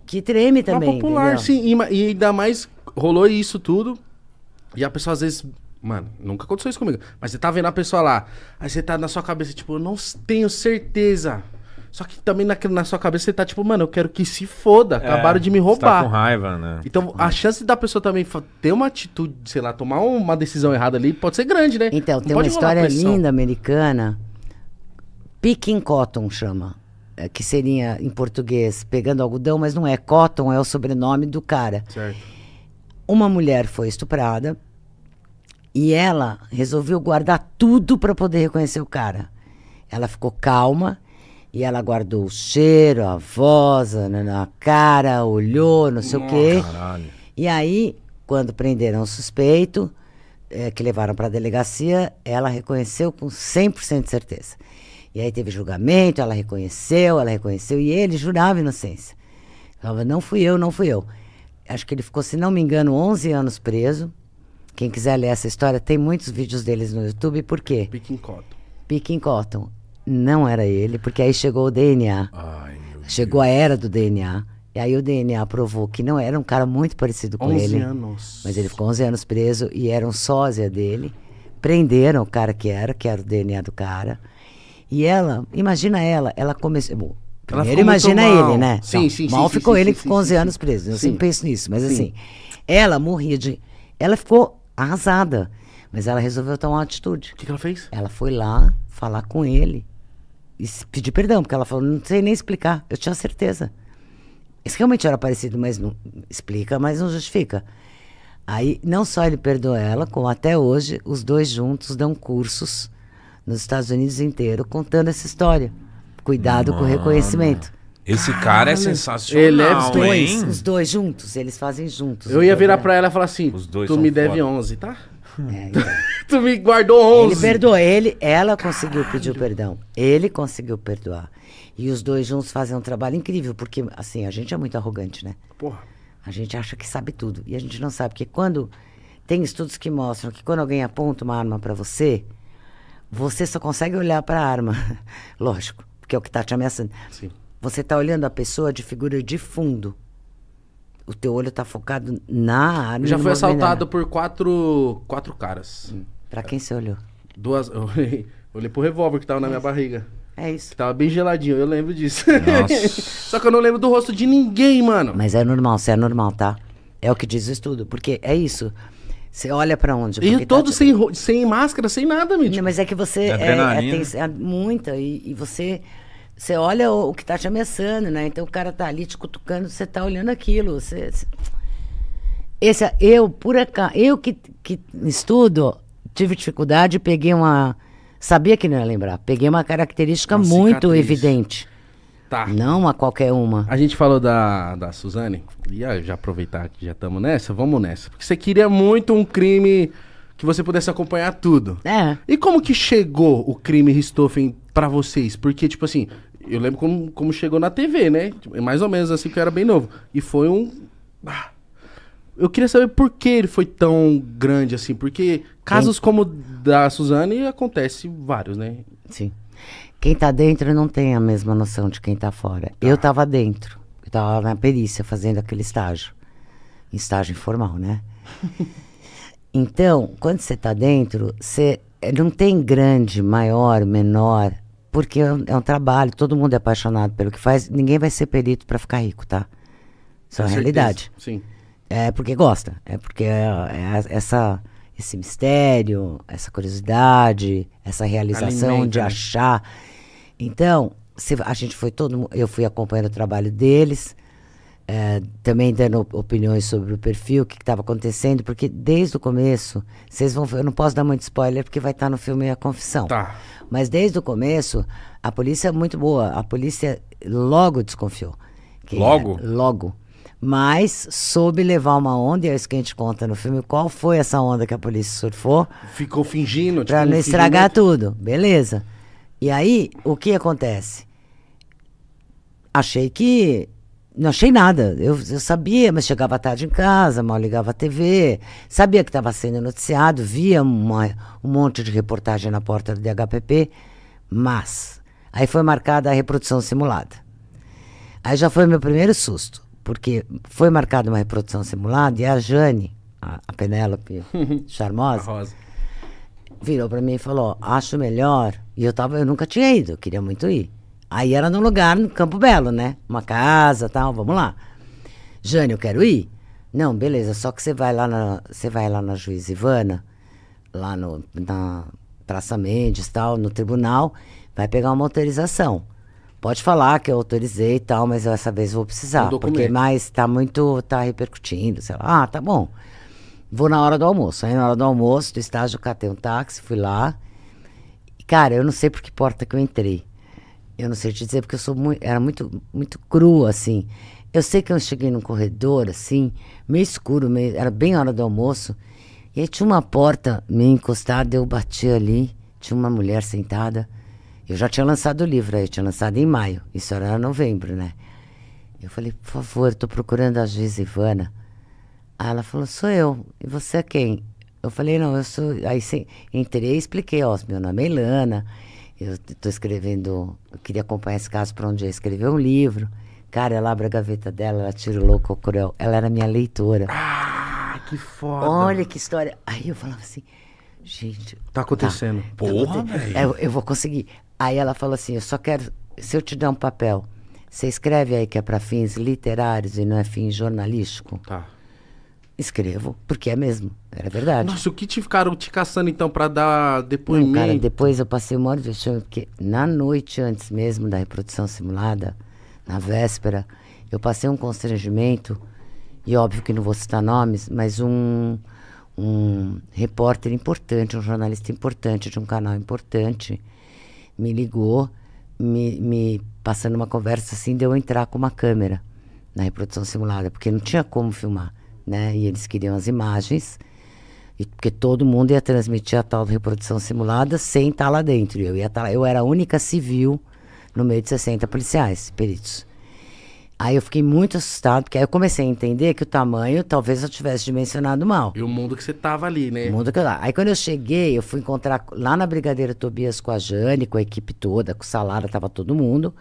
que treme também. Uma popular, entendeu? sim. E, e ainda mais rolou isso tudo. E a pessoa às vezes Mano, nunca aconteceu isso comigo. Mas você tá vendo a pessoa lá. Aí você tá na sua cabeça, tipo, eu não tenho certeza. Só que também na, na sua cabeça você tá tipo, mano, eu quero que se foda. É, acabaram de me roubar. Tá com raiva, né? Então a uhum. chance da pessoa também ter uma atitude, sei lá, tomar uma decisão errada ali pode ser grande, né? Então, não tem uma história linda americana. Picking Cotton chama. É, que seria em português pegando algodão, mas não é. Cotton é o sobrenome do cara. Certo. Uma mulher foi estuprada e ela resolveu guardar tudo para poder reconhecer o cara. Ela ficou calma e ela guardou o cheiro, a voz, a, a cara, olhou, não sei oh, o quê. Caralho. E aí, quando prenderam o suspeito, é, que levaram para a delegacia, ela reconheceu com 100% de certeza. E aí teve julgamento, ela reconheceu, ela reconheceu, e ele jurava inocência. Falava, não fui eu, não fui eu. Acho que ele ficou, se não me engano, 11 anos preso. Quem quiser ler essa história, tem muitos vídeos deles no YouTube. Por quê? Picking Cotton. Picking Cotton. Não era ele, porque aí chegou o DNA. Ai, chegou Deus. a era do DNA. E aí o DNA provou que não era um cara muito parecido com 11 ele. 11 anos. Mas ele ficou 11 anos preso e era um sósia dele. Prenderam o cara que era, que era o DNA do cara. E ela, imagina ela, ela começou. Primeiro imagina ele, né? Sim, não, sim, mal sim, ficou sim, ele sim, que ficou 11 anos preso. Eu sempre penso nisso, mas assim, ela morria de. Ela ficou arrasada. Mas ela resolveu tomar uma atitude. O que, que, ela fez? Ela foi lá falar com ele e pedir perdão, porque ela falou: não sei nem explicar, eu tinha certeza. Isso realmente era parecido, mas não explica, mas não justifica. Aí, não só ele perdoou ela, como até hoje, os dois juntos dão cursos nos Estados Unidos inteiro contando essa história. Cuidado Mano. com o reconhecimento. Esse cara é sensacional. Ele é os dois, hein? os dois juntos, eles fazem juntos. Eu ia né, virar pra ela e falar assim: Os dois tu me deve foda. 11, tá? É, <laughs> então. tu me guardou 11. Ele perdoou, ele, ela conseguiu pedir o perdão. Ele conseguiu perdoar. E os dois juntos fazem um trabalho incrível, porque assim, a gente é muito arrogante, né? Porra. A gente acha que sabe tudo e a gente não sabe porque quando tem estudos que mostram que quando alguém aponta uma arma para você, você só consegue olhar para a arma, <laughs> lógico, porque é o que tá te ameaçando. Sim. Você está olhando a pessoa de figura de fundo. O teu olho está focado na arma. Já foi assaltado por quatro, quatro caras. Hum. Para quem você olhou? Duas. Eu <laughs> olhei, olhei pro revólver que tava na minha é barriga. É isso. Que tava bem geladinho, eu lembro disso. <laughs> Só que eu não lembro do rosto de ninguém, mano. Mas é normal, você é normal, tá? É o que diz o estudo, porque é isso. Você olha para onde? E todos tá... sem, sem máscara, sem nada, Mítico. Não, mas é que você é, é, é tem, é muita e, e você você olha o, o que está te ameaçando, né? Então o cara tá ali te cutucando, você tá olhando aquilo. Você, Esse, eu, por acaso, eu que, que estudo, tive dificuldade, peguei uma. Sabia que não ia lembrar, peguei uma característica uma muito evidente. Tá. Não a qualquer uma. A gente falou da, da Suzane, e já aproveitar que já estamos nessa, vamos nessa. Porque você queria muito um crime que você pudesse acompanhar tudo. É. E como que chegou o crime Ristoffen para vocês? Porque, tipo assim, eu lembro como, como chegou na TV, né? É mais ou menos assim, que eu era bem novo. E foi um. Ah, eu queria saber por que ele foi tão grande assim, porque casos Sim. como da Suzane acontece vários, né? Sim. Quem tá dentro não tem a mesma noção de quem tá fora. Tá. Eu tava dentro. Eu tava na perícia fazendo aquele estágio. Estágio informal, né? <laughs> então, quando você tá dentro, você eh, não tem grande, maior, menor porque é, é um, trabalho, todo mundo é apaixonado pelo que faz, ninguém vai ser perito para ficar rico, tá? Isso é uma realidade. Sim. É porque gosta, é porque é, é essa esse mistério, essa curiosidade, essa realização Alimenta, de achar. Então, se, a gente foi todo, eu fui acompanhando o trabalho deles é, também dando opiniões sobre o perfil, o que estava acontecendo, porque desde o começo, vocês vão, eu não posso dar muito spoiler porque vai estar tá no filme a confissão. Tá. Mas desde o começo, a polícia é muito boa, a polícia logo desconfiou. É logo? É, logo. Mas soube levar uma onda, e é isso que a gente conta no filme. Qual foi essa onda que a polícia surfou? Ficou fingindo, tipo, Pra não estragar tudo. Beleza. E aí, o que acontece? Achei que não achei nada. Eu, eu, sabia, mas chegava tarde em casa, mal ligava a TV, sabia que estava sendo noticiado, via uma, um monte de reportagem na porta do DHPP, mas aí foi marcada a reprodução simulada. Aí já foi meu primeiro susto, porque foi marcada uma reprodução simulada e a Jane, a, a Penélope <laughs> charmosa, virou para mim e falou: Acho melhor. E eu, tava, eu nunca tinha ido, queria muito ir. Aí era num lugar no Campo Belo, né? Uma casa tal, vamos lá. Jane, eu quero ir? Não, beleza, só que você vai lá na, você vai lá na juiz Ivana, lá no, na Praça Mendes tal, no tribunal, vai pegar uma autorização. Pode falar que eu autorizei e tal, mas eu, essa vez vou precisar. Um porque mais tá muito, tá repercutindo, sei lá. Ah, tá bom. Vou na hora do almoço. Aí na hora do almoço, do estágio, catei um táxi, fui lá. cara, eu não sei por que porta que eu entrei. Eu não sei te dizer, porque eu sou muito, era muito, muito cru assim. Eu sei que eu cheguei num corredor, assim, meio escuro, meio, era bem hora do almoço. E aí tinha uma porta meio encostada, eu bati ali, tinha uma mulher sentada. Eu já tinha lançado o livro aí, eu tinha lançado em maio. Isso era novembro, né? Eu falei, por favor, estou procurando a juíza Ivana. Aí ela falou, sou eu. E você é quem? Eu falei, não, eu sou. Aí sim, entrei e expliquei, ó, meu nome é Ilana eu estou escrevendo, eu queria acompanhar esse caso para onde um dia escrever um livro. Cara, ela abre a gaveta dela, ela tira o louco cruel. Ela era minha leitora. Ah, que foda. Olha que história. Aí eu falava assim, gente. Tá, tá. acontecendo. Tá, Porra, tá velho. É, eu, eu vou conseguir. Aí ela falou assim: eu só quero. Se eu te der um papel, você escreve aí que é para fins literários e não é fim jornalístico? Tá. Escrevo, porque é mesmo, era verdade. Nossa, o que te ficaram te caçando então para dar depoimento? Não, cara, depois eu passei uma hora vexame, porque na noite antes mesmo da reprodução simulada, na véspera, eu passei um constrangimento, e óbvio que não vou citar nomes, mas um, um repórter importante, um jornalista importante de um canal importante, me ligou, me, me passando uma conversa assim, de eu entrar com uma câmera na reprodução simulada, porque não tinha como filmar né? E eles queriam as imagens, e, porque todo mundo ia transmitir a tal reprodução simulada sem estar tá lá dentro. Eu, ia estar lá, eu era a única civil no meio de 60 policiais, peritos. Aí eu fiquei muito assustado, porque aí eu comecei a entender que o tamanho talvez eu tivesse dimensionado mal. E o mundo que você tava ali, né? O mundo que eu tava. Aí quando eu cheguei, eu fui encontrar lá na Brigadeira Tobias com a Jane, com a equipe toda, com o Salara, tava todo mundo.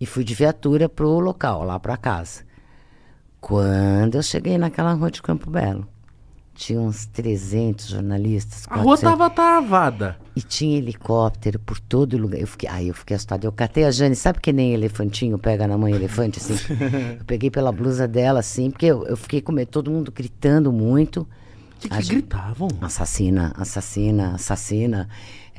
E fui de viatura pro local, lá pra casa. Quando eu cheguei naquela rua de Campo Belo, tinha uns 300 jornalistas. A rua estava travada. E tinha helicóptero por todo lugar. Eu fiquei, aí eu fiquei assustada. Eu catei a Jane, sabe que nem elefantinho pega na mãe elefante, assim? <laughs> eu peguei pela blusa dela, assim, porque eu, eu fiquei com medo, todo mundo gritando muito. Que, que gritavam? Assassina, assassina, assassina.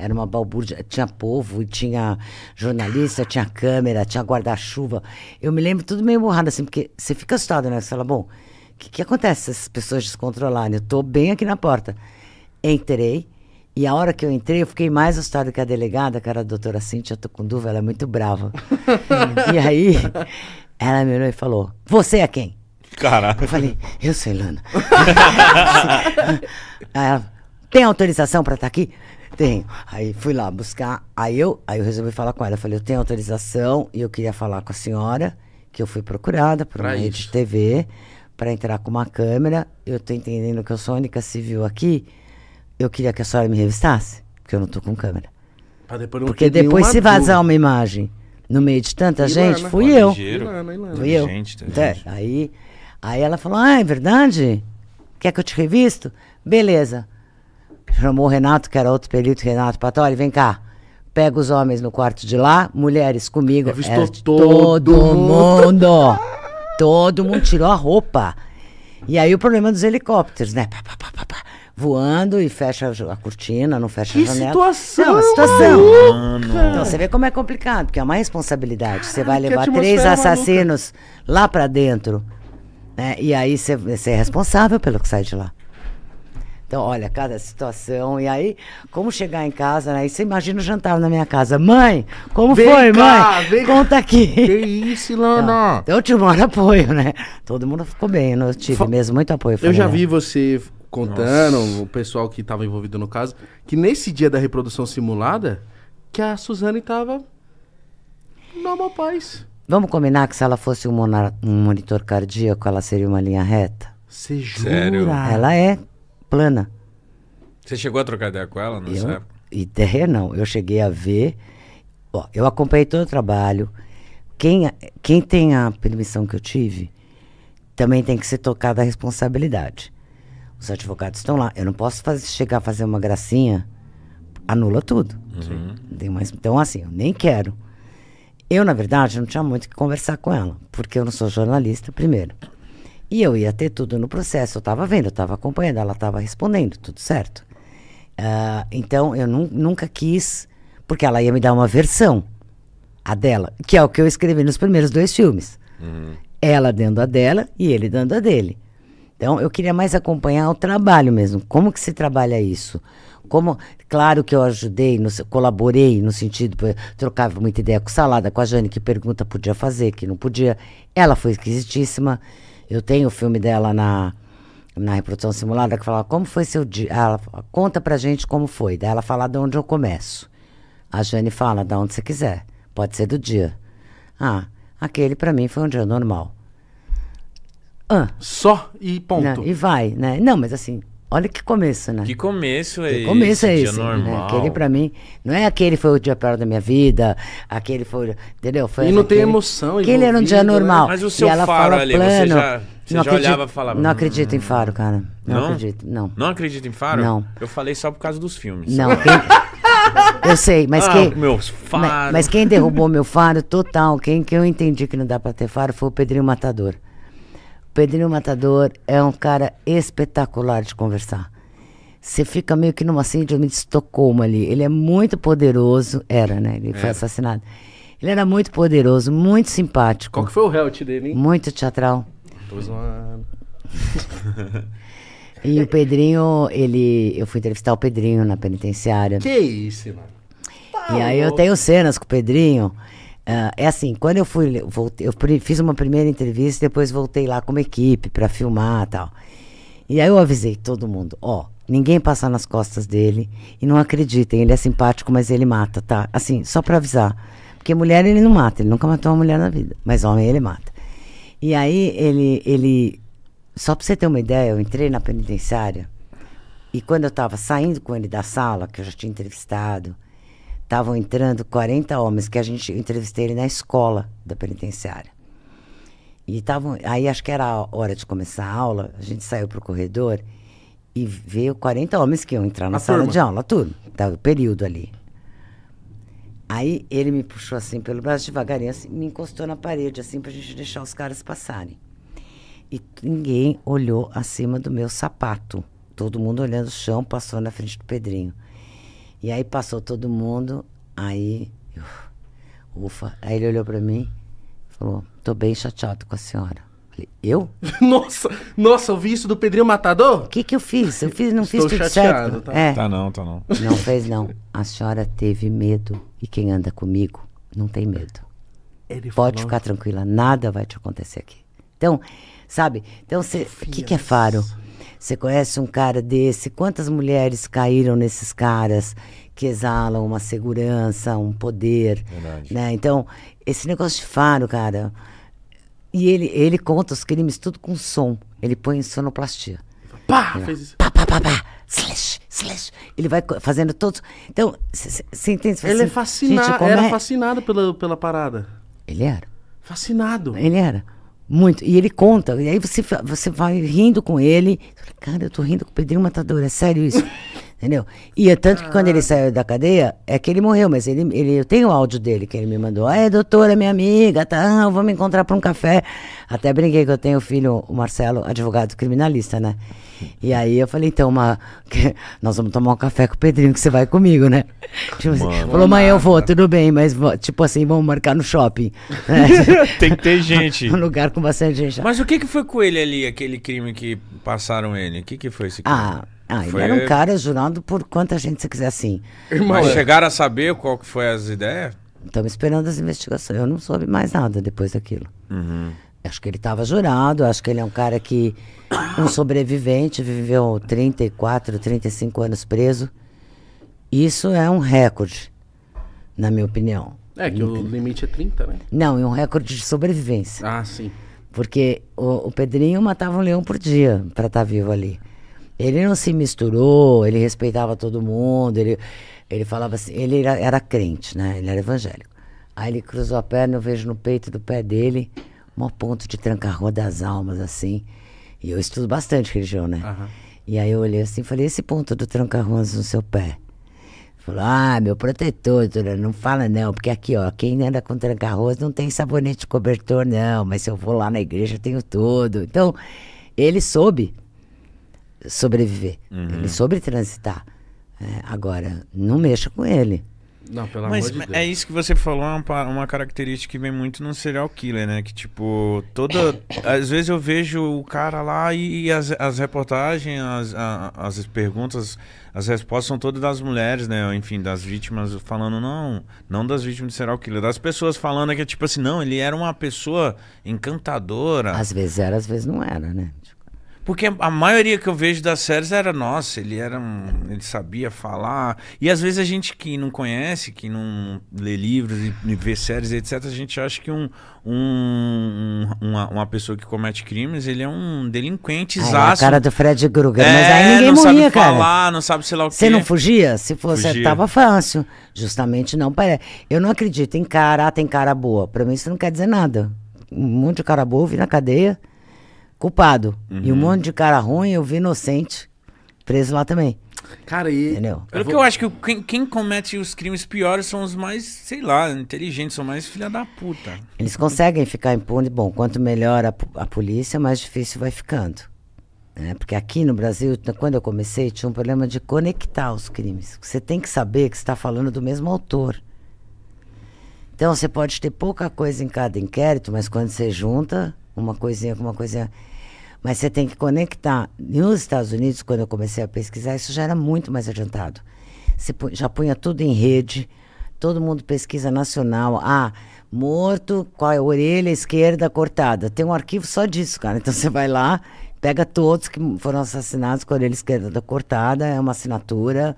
Era uma balbúrdia. Tinha povo, tinha jornalista, tinha câmera, tinha guarda-chuva. Eu me lembro tudo meio borrado, assim, porque você fica assustado, né? Você fala, bom, o que, que acontece se essas pessoas descontrolarem? Eu tô bem aqui na porta. Entrei. E a hora que eu entrei, eu fiquei mais assustada que a delegada, que era a doutora Cíntia Tucunduva, ela é muito brava. <laughs> e aí, ela me olhou e falou: Você é quem? Caraca. Eu falei: Eu sou Ilana. <laughs> aí ela, tem autorização para estar tá aqui? Tenho. Aí fui lá buscar. Aí eu, aí eu resolvi falar com ela. Eu falei, eu tenho autorização e eu queria falar com a senhora que eu fui procurada por pra uma rede de TV para entrar com uma câmera. Eu tô entendendo que eu sou a única civil aqui. Eu queria que a senhora me revistasse, porque eu não tô com câmera. Pra depois porque depois se vazar uma imagem no meio de tanta Ilana. gente, fui eu. Ilana, Ilana. Fui eu. Gente, então, aí, aí ela falou, ah, é verdade? Quer que eu te revisto? Beleza chamou o Renato, que era outro perito, Renato Patori, vem cá. Pega os homens no quarto de lá, mulheres comigo. Era, é, todo, mundo. mundo. todo mundo tirou a roupa. E aí o problema dos helicópteros, né? Pá, pá, pá, pá voando e fecha a cortina, não fecha que a janela. Situação, não, a situação. Então você vê como é complicado, porque é uma responsabilidade. Você vai levar três assassinos maluca. lá para dentro, né? E aí você é responsável pelo que sai de lá. Então, olha, cada situação. E aí, como chegar em casa, né? E você imagina o jantar na minha casa. Mãe, como vem foi, cá, mãe? Vem Conta cá. aqui. Que isso, Lana? Então, então, eu tive maior apoio, né? Todo mundo ficou bem, eu tive Fa mesmo muito apoio. Família. Eu já vi você contando, Nossa. o pessoal que estava envolvido no caso, que nesse dia da reprodução simulada, que a Suzane estava normal paz. Vamos combinar que se ela fosse um, um monitor cardíaco, ela seria uma linha reta? Você jura? Sério? Ela é plana. Você chegou a trocar ideia com ela nessa eu, época? Ideia não. Eu cheguei a ver. Ó, eu acompanhei todo o trabalho. Quem, quem tem a permissão que eu tive também tem que ser tocada a responsabilidade. Os advogados estão lá. Eu não posso fazer, chegar a fazer uma gracinha, anula tudo. Uhum. então, assim, eu nem quero. Eu, na verdade, não tinha muito o que conversar com ela, porque eu não sou jornalista, primeiro. E eu ia ter tudo no processo, eu estava vendo, eu estava acompanhando, ela estava respondendo, tudo certo. Uh, então eu nu nunca quis, porque ela ia me dar uma versão, a dela, que é o que eu escrevi nos primeiros dois filmes. Uhum. Ela dando a dela e ele dando a dele. Então eu queria mais acompanhar o trabalho mesmo, como que se trabalha isso. Como, claro que eu ajudei, no, colaborei no sentido, trocava muita ideia com Salada, com a Jane, que pergunta podia fazer, que não podia. Ela foi esquisitíssima. Eu tenho o filme dela na, na reprodução simulada que fala como foi seu dia. Ela conta pra gente como foi. Daí ela fala de onde eu começo. A Jane fala da onde você quiser. Pode ser do dia. Ah, aquele para mim foi um dia normal. Ah, Só e ponto. Né? E vai, né? Não, mas assim, Olha que começo, né? Que começo é que começo esse? É esse né? Aquele pra mim, não é aquele foi o dia pior da minha vida, aquele foi, entendeu? Foi e não aquele, tem emoção Aquele era um dia né? normal. Né? Mas o seu e ela faro fala ali, plano, você já, você não já acredito, olhava e falava... Não hum, acredito em faro, cara. Não, não, acredito, não. Não acredito em faro? Não. Eu falei só por causa dos filmes. Não, quem, <laughs> Eu sei, mas ah, quem... Meus faros. Mas, mas quem derrubou meu faro total, quem que eu entendi que não dá pra ter faro foi o Pedrinho Matador. Pedrinho Matador é um cara espetacular de conversar. Você fica meio que numa síndrome de Estocolmo ali. Ele é muito poderoso. Era, né? Ele foi assassinado. Ele era muito poderoso, muito simpático. Qual que foi o help dele, hein? Muito teatral. Tô zoando. <laughs> e o Pedrinho, ele. Eu fui entrevistar o Pedrinho na penitenciária. Que isso, mano. Tá e aí eu tenho cenas com o Pedrinho. Ah, é assim, quando eu fui, voltei, eu fiz uma primeira entrevista e depois voltei lá como equipe para filmar tal. E aí eu avisei todo mundo, ó, ninguém passa nas costas dele e não acreditem, ele é simpático, mas ele mata, tá? Assim, só para avisar. Porque mulher ele não mata, ele nunca matou uma mulher na vida, mas homem ele mata. E aí ele ele só para você ter uma ideia, eu entrei na penitenciária e quando eu tava saindo com ele da sala, que eu já tinha entrevistado, estavam entrando 40 homens, que a gente entrevistei ele na escola da penitenciária. E estavam. Aí acho que era a hora de começar a aula, a gente saiu para o corredor e veio 40 homens que iam entrar na a sala turma. de aula, tudo. Tava tá, o período ali. Aí ele me puxou assim pelo braço devagarinho, assim, me encostou na parede, assim, pra gente deixar os caras passarem. E ninguém olhou acima do meu sapato. Todo mundo olhando o chão, passou na frente do Pedrinho. E aí passou todo mundo, aí, ufa, aí ele olhou para mim falou: "Tô bem chateado com a senhora". Falei: "Eu?" <laughs> nossa, nossa, eu vi isso do Pedrinho Matador? O que que eu fiz? Eu fiz, não Estou fiz tudo chateado, certo. Tá. É. tá não, tá não. Não fez não. A senhora teve medo e quem anda comigo não tem medo. Ele Pode falou... ficar tranquila, nada vai te acontecer aqui. Então, sabe? Então, o que, que é faro? Você conhece um cara desse? Quantas mulheres caíram nesses caras que exalam uma segurança, um poder? Verdade. Né? Então, esse negócio de faro, cara. E ele, ele conta os crimes tudo com som. Ele põe em sonoplastia. Pá! Ele, fez isso. Pá, pá, pá, pá. Slash, slash. Ele vai fazendo todos. Então, você entende? Ele é assim, fascinado. Era é... fascinado pela, pela parada. Ele era. Fascinado. Ele era. Muito. E ele conta. E aí você, você vai rindo com ele. Cara, eu tô rindo com o Pedrinho Matador. É sério isso? <laughs> Entendeu? E é tanto que quando ele ah. saiu da cadeia, é que ele morreu, mas ele, ele, eu tenho o áudio dele que ele me mandou. É, doutora, minha amiga, tá, vamos me encontrar para um café. Até brinquei que eu tenho o filho, o Marcelo, advogado criminalista, né? E aí eu falei, então, uma, <laughs> nós vamos tomar um café com o Pedrinho, que você vai comigo, né? <laughs> Tipo, assim, Mano, falou, mãe, eu vou, tudo bem, mas tipo assim, vamos marcar no shopping. Né? <laughs> Tem que ter gente. Um lugar com bastante gente. Mas o que, que foi com ele ali, aquele crime que passaram ele? O que, que foi esse crime? Ah, ah, foi... ele era um cara jurado por quanta gente você quiser assim. Mas chegaram a saber qual que foi as ideias? Estamos esperando as investigações. Eu não soube mais nada depois daquilo. Uhum. Acho que ele estava jurado, acho que ele é um cara que. um sobrevivente, viveu 34, 35 anos preso. Isso é um recorde, na minha opinião. É, que o limite é 30, né? Não, é um recorde de sobrevivência. Ah, sim. Porque o, o Pedrinho matava um leão por dia para estar tá vivo ali. Ele não se misturou, ele respeitava todo mundo, ele, ele falava assim, ele era, era crente, né? Ele era evangélico. Aí ele cruzou a perna, eu vejo no peito do pé dele um ponto de tranca-rua das almas, assim. E eu estudo bastante religião, né? Uhum. E aí eu olhei assim e falei, esse ponto do tranca-rua no seu pé? Falou, ah, meu protetor, não fala não, porque aqui, ó, quem anda com tranca-arroz não tem sabonete de cobertor, não, mas se eu vou lá na igreja eu tenho tudo. Então, ele soube sobreviver. Uhum. Ele sobre transitar. É, agora, não mexa com ele. Não, pelo mas, amor de Deus. é isso que você falou, é uma, uma característica que vem muito no serial killer, né? Que tipo, toda. <coughs> às vezes eu vejo o cara lá e as, as reportagens, as, as perguntas, as respostas são todas das mulheres, né? Enfim, das vítimas falando, não, não das vítimas de serial killer, das pessoas falando que é tipo assim, não, ele era uma pessoa encantadora. Às vezes era, às vezes não era, né? Porque a maioria que eu vejo das séries era, nossa, ele era um, ele sabia falar. E às vezes a gente que não conhece, que não lê livros e, e vê séries, etc., a gente acha que um, um, uma, uma, pessoa que comete crimes, ele é um delinquente Ai, ah, é A cara do Fred Krueger, é, mas aí é, ninguém não morria, sabe cara. falar, não sabe sei lá o quê. Você não fugia? Se fosse, fugia. tava fácil. Justamente não parece. Eu não acredito em cara, tem cara boa. Pra mim isso não quer dizer nada. Um monte de cara boa, vi na cadeia culpado. Uhum. E um uhum. monte de cara ruim eu vi inocente preso lá também. Cara, e. Entendeu? Pelo eu vou... que eu acho que quem, quem, comete os crimes piores são os mais, sei lá, inteligentes, são mais filha da puta. Eles conseguem ficar impunes Bom, quanto melhor a, a polícia, mais difícil vai ficando. Né? Porque aqui no Brasil, quando eu comecei, tinha um problema de conectar os crimes. Você tem que saber que está falando do mesmo autor. Então, você pode ter pouca coisa em cada inquérito, mas quando você junta uma coisinha com uma coisinha mas você tem que conectar. Nos Estados Unidos, quando eu comecei a pesquisar, isso já era muito mais adiantado. Você já punha tudo em rede, todo mundo pesquisa nacional. Ah, morto, qual é a orelha esquerda cortada? Tem um arquivo só disso, cara. Então <laughs> você vai lá, pega todos que foram assassinados com a orelha esquerda cortada, é uma assinatura.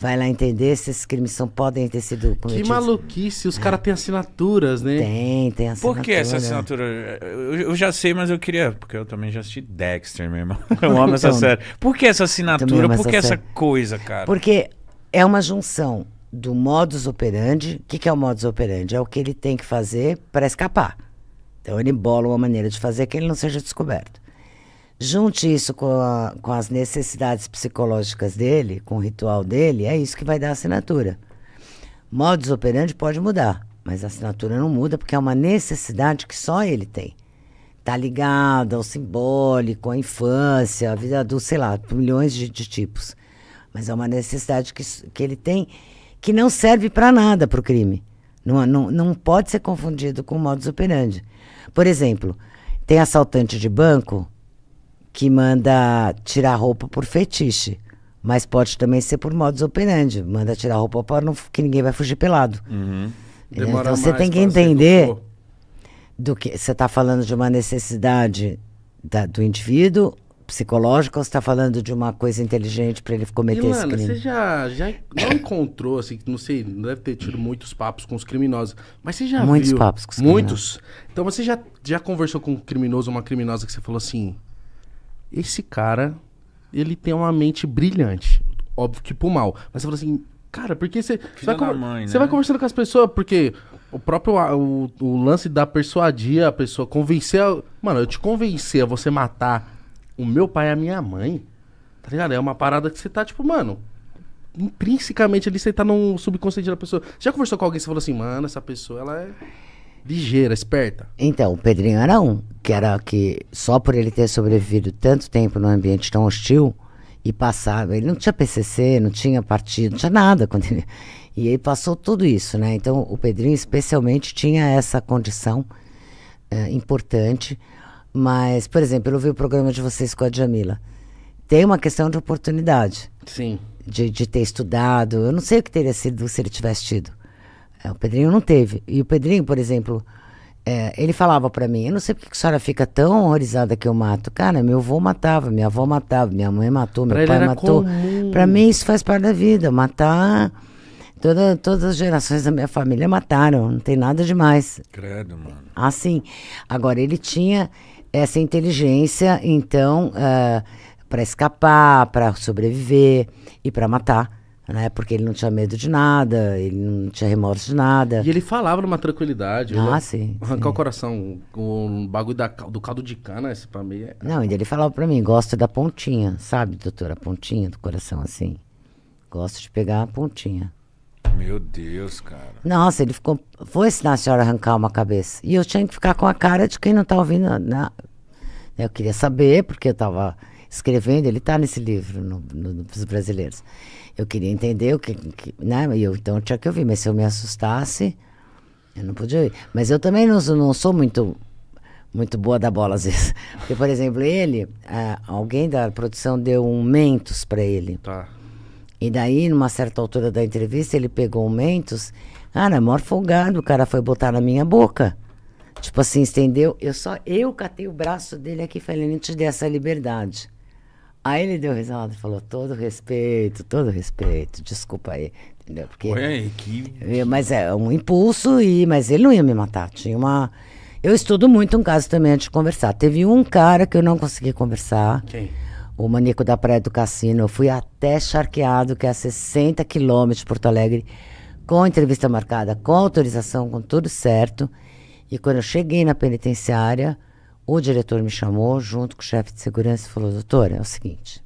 Vai lá entender se esses crimes são, podem ter sido cometidos. Que maluquice, os é. caras têm assinaturas, né? Tem, tem assinatura. Por que essa assinatura? Eu, eu, já sei, mas eu queria. Porque eu também já assisti Dexter, meu irmão. <laughs> Eu amo então, essa série. Por que essa assinatura? Por que essa, coisa, cara? Porque é uma junção do modus operandi. O que, que é o modus operandi? É o que ele tem que fazer para escapar. Então ele bola uma maneira de fazer que ele não seja descoberto. Junte isso com, a, com as necessidades psicológicas dele, com o ritual dele, é isso que vai dar a assinatura. Modus operandi pode mudar, mas a assinatura não muda porque é uma necessidade que só ele tem. Tá ligado ao simbólico, à infância, à vida do, sei lá, milhões de, de tipos. Mas é uma necessidade que, que ele tem que não serve para nada para o crime. Não, não, não pode ser confundido com o modus operandi. Por exemplo, tem assaltante de banco que manda tirar roupa por fetiche. Mas pode também ser por modus operandi. Manda tirar roupa para não, que ninguém vai fugir pelado. Uhum. Então você tem que entender do que você está falando de uma necessidade da, do indivíduo psicológico ou você está falando de uma coisa inteligente para ele cometer Ilana, esse crime? você já, já não encontrou, assim, não sei, deve ter tido muitos papos com os criminosos, mas você já muitos viu... Muitos papos com os Muitos? Criminosos. Então você já, já conversou com um criminoso ou uma criminosa que você falou assim, esse cara, ele tem uma mente brilhante. Óbvio que pro mal. Mas você fala assim, cara, porque você. Você vai, mãe, né? vai, conversando com as pessoas, porque o próprio o, o lance da persuadir a pessoa, convencer. A, mano, eu te convencer a você matar o meu pai e a minha mãe, tá ligado? É uma parada que você tá, tipo, mano. Intrinsecamente ali você tá num subconsciente da pessoa. Você já conversou com alguém e você falou assim, mano, essa pessoa, ela é Ligeira, esperta. Então, o Pedrinho era um, que era que só por ele ter sobrevivido tanto tempo num ambiente tão hostil e passar, ele não tinha PCC, não tinha partido, não tinha nada quando ele, <laughs> e aí passou tudo isso, né? Então, o Pedrinho especialmente tinha essa condição é, importante, mas, por exemplo, eu ouvi o programa de vocês com a Jamila. Tem uma questão de oportunidade. Sim. De, de ter estudado. Eu não sei o que teria sido se ele tivesse tido. É, o Pedrinho não teve. E o Pedrinho, por exemplo, é, ele falava para mim: Eu não sei porque que a senhora fica tão horrorizada que eu mato. Cara, meu avô matava, minha avó matava, minha mãe matou, meu pai matou. Para mim, isso faz parte da vida. Matar. Toda, todas as gerações da minha família mataram, não tem nada demais. Credo, mano. Assim. Agora, ele tinha essa inteligência, então, uh, é, para escapar, para sobreviver e para matar né? Porque ele não tinha medo de nada, ele não tinha remorso de nada. E ele falava numa tranquilidade. Né? Ah, sim. Arrancar sim. o coração, o bagulho da, do caldo de cana, esse pra mim é... Não, ele falava pra mim, gosto da pontinha, sabe, doutora? A pontinha do coração, assim. Gosto de pegar a pontinha. Meu Deus, cara. Nossa, ele ficou... Vou ensinar a senhora a arrancar uma cabeça. E eu tinha que ficar com a cara de quem não tá ouvindo... Na... Né? Eu queria saber, porque eu tava escrevendo, ele está nesse livro, no, no, nos brasileiros. Eu queria entender o que, que né? Eu, então tinha que ouvir, mas se eu me assustasse, eu não podia ouvir. Mas eu também não, não sou muito muito boa da bola às vezes. <laughs> Porque, por exemplo, ele, alguém da produção deu um Mentos para ele. Tá. E daí, numa certa altura da entrevista, ele pegou um Mentos. Cara, ah, é maior folgado, o cara foi botar na minha boca. Tipo assim, estendeu. Eu só eu catei o braço dele aqui e falei, não te dei essa liberdade. Aí ele deu risada e falou: todo respeito, todo respeito, desculpa aí. Entendeu? Porque, Ué, que... Mas é um impulso, e, mas ele não ia me matar. Tinha uma. Eu estudo muito um caso também antes de conversar. Teve um cara que eu não consegui conversar. Quem? O Manico da Praia do Cassino. Eu fui até Charqueado, que é a 60 quilômetros de Porto Alegre, com entrevista marcada, com autorização, com tudo certo. E quando eu cheguei na penitenciária, o diretor me chamou junto com o chefe de segurança e falou: Doutora, é o seguinte,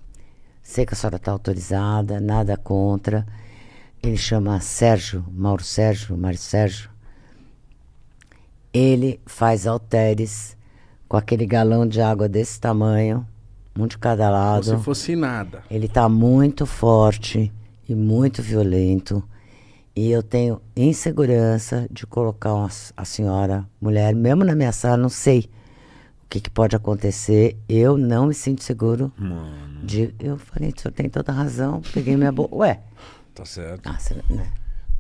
sei que a senhora está autorizada, nada contra. Ele chama Sérgio, Mauro Sérgio, Mário Sérgio. Ele faz halteres com aquele galão de água desse tamanho, um de cada lado. Como se fosse nada. Ele está muito forte e muito violento. E eu tenho insegurança de colocar uma, a senhora, mulher, mesmo na minha sala, não sei que, que pode acontecer? Eu não me sinto seguro. Mano. De, eu falei, o senhor tem toda razão. Peguei minha boca. Ué. <laughs> Tá certo. Ah, né?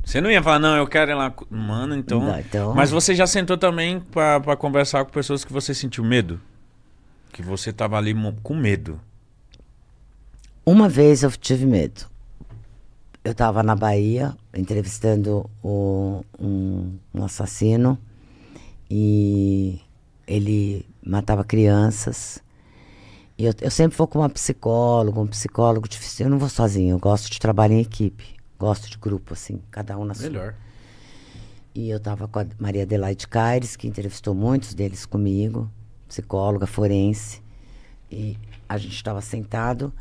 Você não ia falar, não, eu quero ir lá. Mano, então. Não, então... Mas você já sentou também para conversar com pessoas que você sentiu medo? Que você tava ali com medo. Uma vez eu tive medo. Eu tava na Bahia entrevistando o, um, um assassino e ele matava crianças. E eu, eu sempre vou com uma psicóloga, um psicólogo difícil. Eu não vou sozinho, eu gosto de trabalhar em equipe. Gosto de grupo, assim, cada um na sua. Melhor. E eu estava com a Maria Adelaide Caires, que entrevistou muitos deles comigo, psicóloga forense. E a gente estava sentado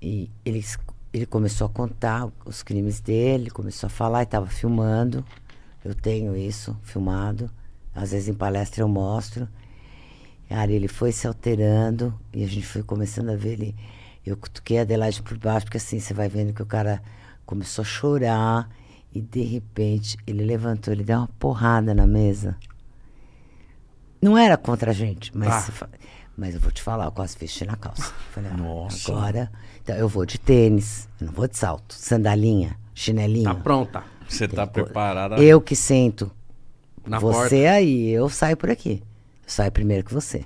e ele, ele começou a contar os crimes dele, começou a falar e estava filmando. Eu tenho isso filmado. Às vezes em palestra eu mostro. Cara, ele foi se alterando e a gente foi começando a ver ele. Eu cutuquei a Adelaide por baixo, porque assim, você vai vendo que o cara começou a chorar e de repente ele levantou, ele deu uma porrada na mesa. Não era contra a gente, mas. Ah. Mas eu vou te falar, eu quase fechei na calça. Falei, ah, Nossa. agora. Então, eu vou de tênis, não vou de salto, sandalinha, chinelinho. Tá pronta. Você tá preparada. Eu que sento. Na você porta. aí, eu saio por aqui sai primeiro que você.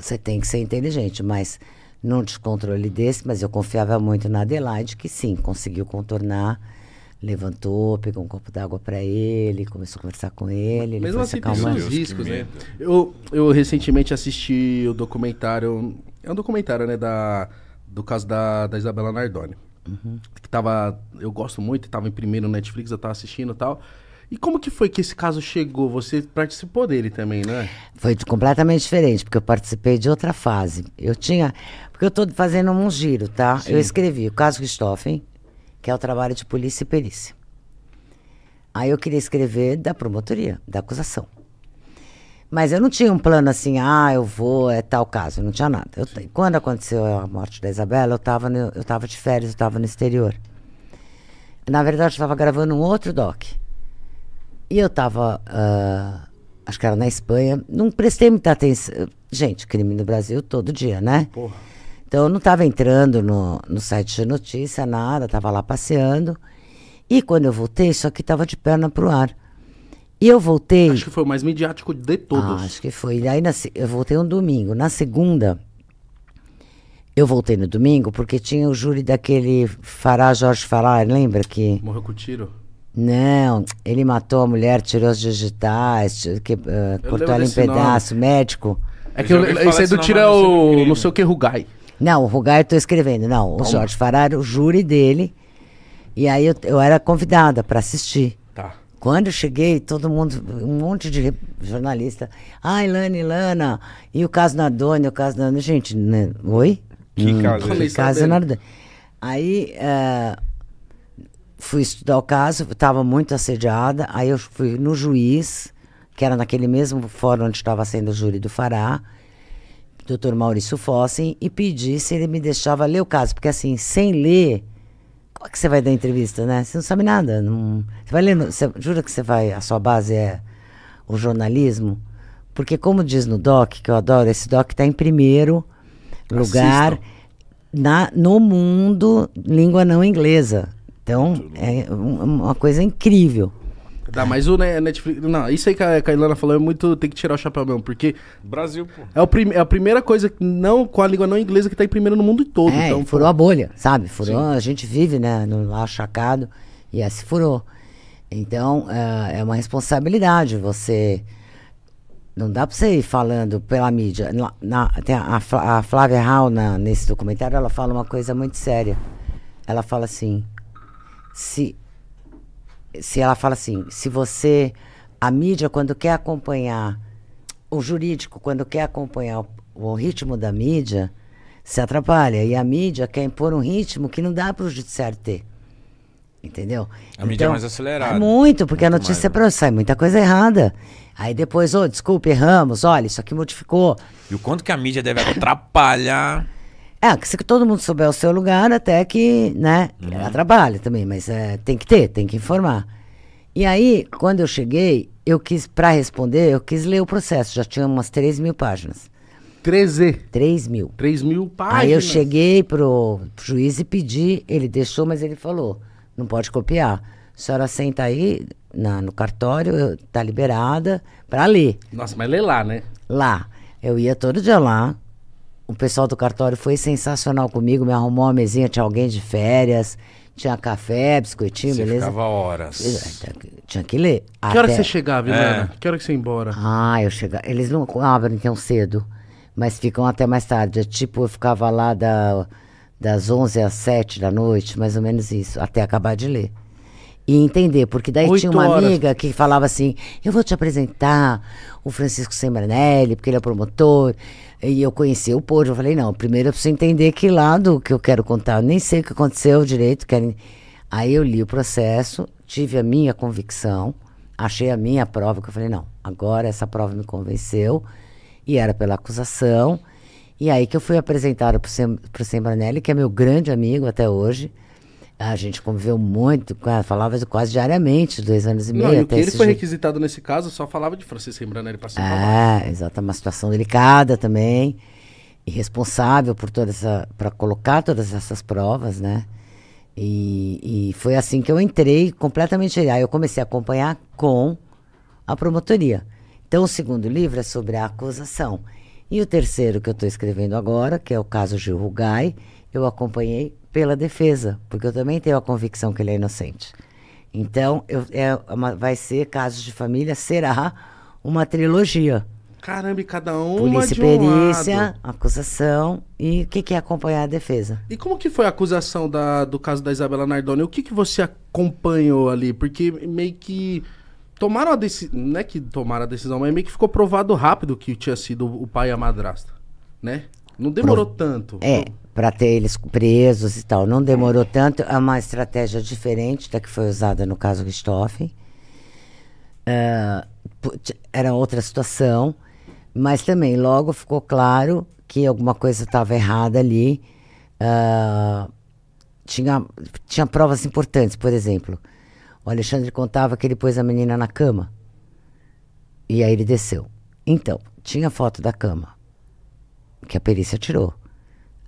Você tem que ser inteligente, mas num descontrole desse, mas eu confiava muito na Adelaide, que sim, conseguiu contornar, levantou, pegou um copo d'água para ele, começou a conversar com ele. Mesmo ele assim, tem os riscos, né? Eu, eu recentemente assisti o documentário, é um documentário, né, da, do caso da, da Isabela Nardoni. Uhum. Que tava, eu gosto muito, tava em primeiro no Netflix, eu tava assistindo e tal. E como que foi que esse caso chegou? Você participou dele também, né? Foi completamente diferente, porque eu participei de outra fase. Eu tinha. Porque eu estou fazendo um giro, tá? Sim. Eu escrevi o caso Christoffen, que é o trabalho de polícia e perícia. Aí eu queria escrever da promotoria, da acusação. Mas eu não tinha um plano assim, ah, eu vou, é tal caso, não tinha nada. Eu, quando aconteceu a morte da Isabela, eu estava eu tava de férias, eu estava no exterior. Na verdade, eu estava gravando um outro doc e eu estava, uh, ah, acho que era na Espanha, não prestei muita atenção. Gente, crime no Brasil todo dia, né? Porra. Então eu não estava entrando no, no site de notícia, nada, estava lá passeando. E quando eu voltei, isso aqui estava de perna pro ar. E eu voltei. Acho que foi o mais midiático de todos. Ah, acho que foi. E aí na, eu voltei um domingo. Na segunda, eu voltei no domingo porque tinha o júri daquele Fará Jorge Fará, lembra que. Morreu com tiro. Não, ele matou a mulher, tirou os digitais, que, uh, cortou ela em pedaço, nome. médico. É que isso aí do tira o é não sei o que Rugai. Não, o Rugai eu tô escrevendo. Não, Toma. o Jorge Farrar, o júri dele. E aí eu, eu era convidada para assistir. Tá. Quando eu cheguei, todo mundo, um monte de jornalista. Ah, Ilana, Ilana. E o caso Nardoni, o caso Nardoni. Gente, né? oi? Que hum, caso? Que caso Nardoni. Aí... Uh, fui estudar o caso, estava muito assediada. Aí eu fui no juiz, que era naquele mesmo fórum onde estava sendo o júri do Fará, doutor Maurício Fossem, e pedi se ele me deixava ler o caso. Porque assim, sem ler, como é que você vai dar entrevista, né? Você não sabe nada. Não... Você vai ler, você... jura que você vai, a sua base é o jornalismo? Porque como diz no DOC, que eu adoro, esse DOC está em primeiro lugar na, no mundo língua não inglesa. Então, é uma coisa incrível. Dá, mas o né, Netflix. Não, isso aí que a Ilana falou é muito. Tem que tirar o chapéu mesmo, porque. Brasil, pô. É, o prim, é a primeira coisa não, com a língua não inglesa que tá em primeiro no mundo todo. É, então, furou pô. a bolha, sabe? Furou. Sim. A gente vive, né? No lá chacado. E aí se furou. Então, é, é uma responsabilidade você. Não dá pra você ir falando pela mídia. Na, na tem a, a Flávia Hall, na, nesse documentário, ela fala uma coisa muito séria. Ela fala assim se, se ela fala assim, se você, a mídia, quando quer acompanhar, o jurídico, quando quer acompanhar o, o ritmo da mídia, se atrapalha. E a mídia quer impor um ritmo que não dá para o judiciário ter. Entendeu? A mídia então, é mais então, acelerada. É muito, porque muito a notícia mais, é sai muita coisa errada. Aí depois, ô, oh, desculpe erramos, olha, isso aqui modificou. E o quanto que a mídia deve atrapalhar é, que se todo mundo souber o seu lugar, até que, né, uhum. trabalha também, mas é, tem que ter, tem que informar. E aí, quando eu cheguei, eu quis, para responder, eu quis ler o processo, já tinha umas 3 mil páginas. 13? 3 mil. 3 mil páginas. Aí eu cheguei pro juiz e pedi, ele deixou, mas ele falou, não pode copiar. A senhora senta aí na, no cartório, tá liberada para ler. Nossa, mas lê lá, né? Lá. Eu ia todo dia lá, o pessoal do cartório foi sensacional comigo, me arrumou uma mesinha, tinha alguém de férias, tinha café, biscoitinho, você beleza? ficava horas. É, então, tinha que ler. Que até... hora que você chegava, viu, É. Que hora que você ia embora? Ah, eu chegava. Eles não abrem tão cedo, mas ficam até mais tarde. É tipo, eu ficava lá da, das 11 às 7 da noite, mais ou menos isso, até acabar de ler. E entender, porque daí Oito tinha uma horas. amiga que falava assim: eu vou te apresentar o Francisco Sembranelli, porque ele é promotor e eu conheci o Pojo. Eu falei, não, primeiro eu preciso entender que lado que eu quero contar. Eu nem sei o que aconteceu direito. Quero... Aí eu li o processo, tive a minha convicção, achei a minha prova, que eu falei, não, agora essa prova me convenceu. E era pela acusação. E aí que eu fui apresentada para o Sembranelli, que é meu grande amigo até hoje. Ah, a gente conviveu muito, falava quase diariamente, dois anos e meio. Não, e o que ele foi jeito. requisitado nesse caso só falava de Francisco Rembrandt né, ele se Ah, É, exato, uma situação delicada também, e responsável por toda essa, para colocar todas essas provas, né? E, e, foi assim que eu entrei completamente. Aí eu comecei a acompanhar com a promotoria. Então, o segundo livro é sobre a acusação. E o terceiro que eu estou escrevendo agora, que é o caso Gil Rugai, eu acompanhei pela defesa, porque eu também tenho a convicção que ele é inocente. Então, eu, é uma, vai ser casos de família, será uma trilogia. Caramba, e cada um Polícia, de um perícia, lado. acusação e o que, que é acompanhar a defesa. E como que foi a acusação da, do caso da Isabela Nardoni? O que, que você acompanhou ali? Porque meio que tomaram a decisão, não é que tomaram a decisão, mas meio que ficou provado rápido que tinha sido o pai e a madrasta, né? Não demorou Pro... tanto. É, para ter eles presos e tal. Não demorou tanto, é uma estratégia diferente da que foi usada no caso Richthofen. Uh, era outra situação, mas também logo ficou claro que alguma coisa estava errada ali. Uh, tinha, tinha provas importantes, por exemplo. O Alexandre contava que ele pôs a menina na cama e aí ele desceu. Então, tinha foto da cama que a perícia tirou.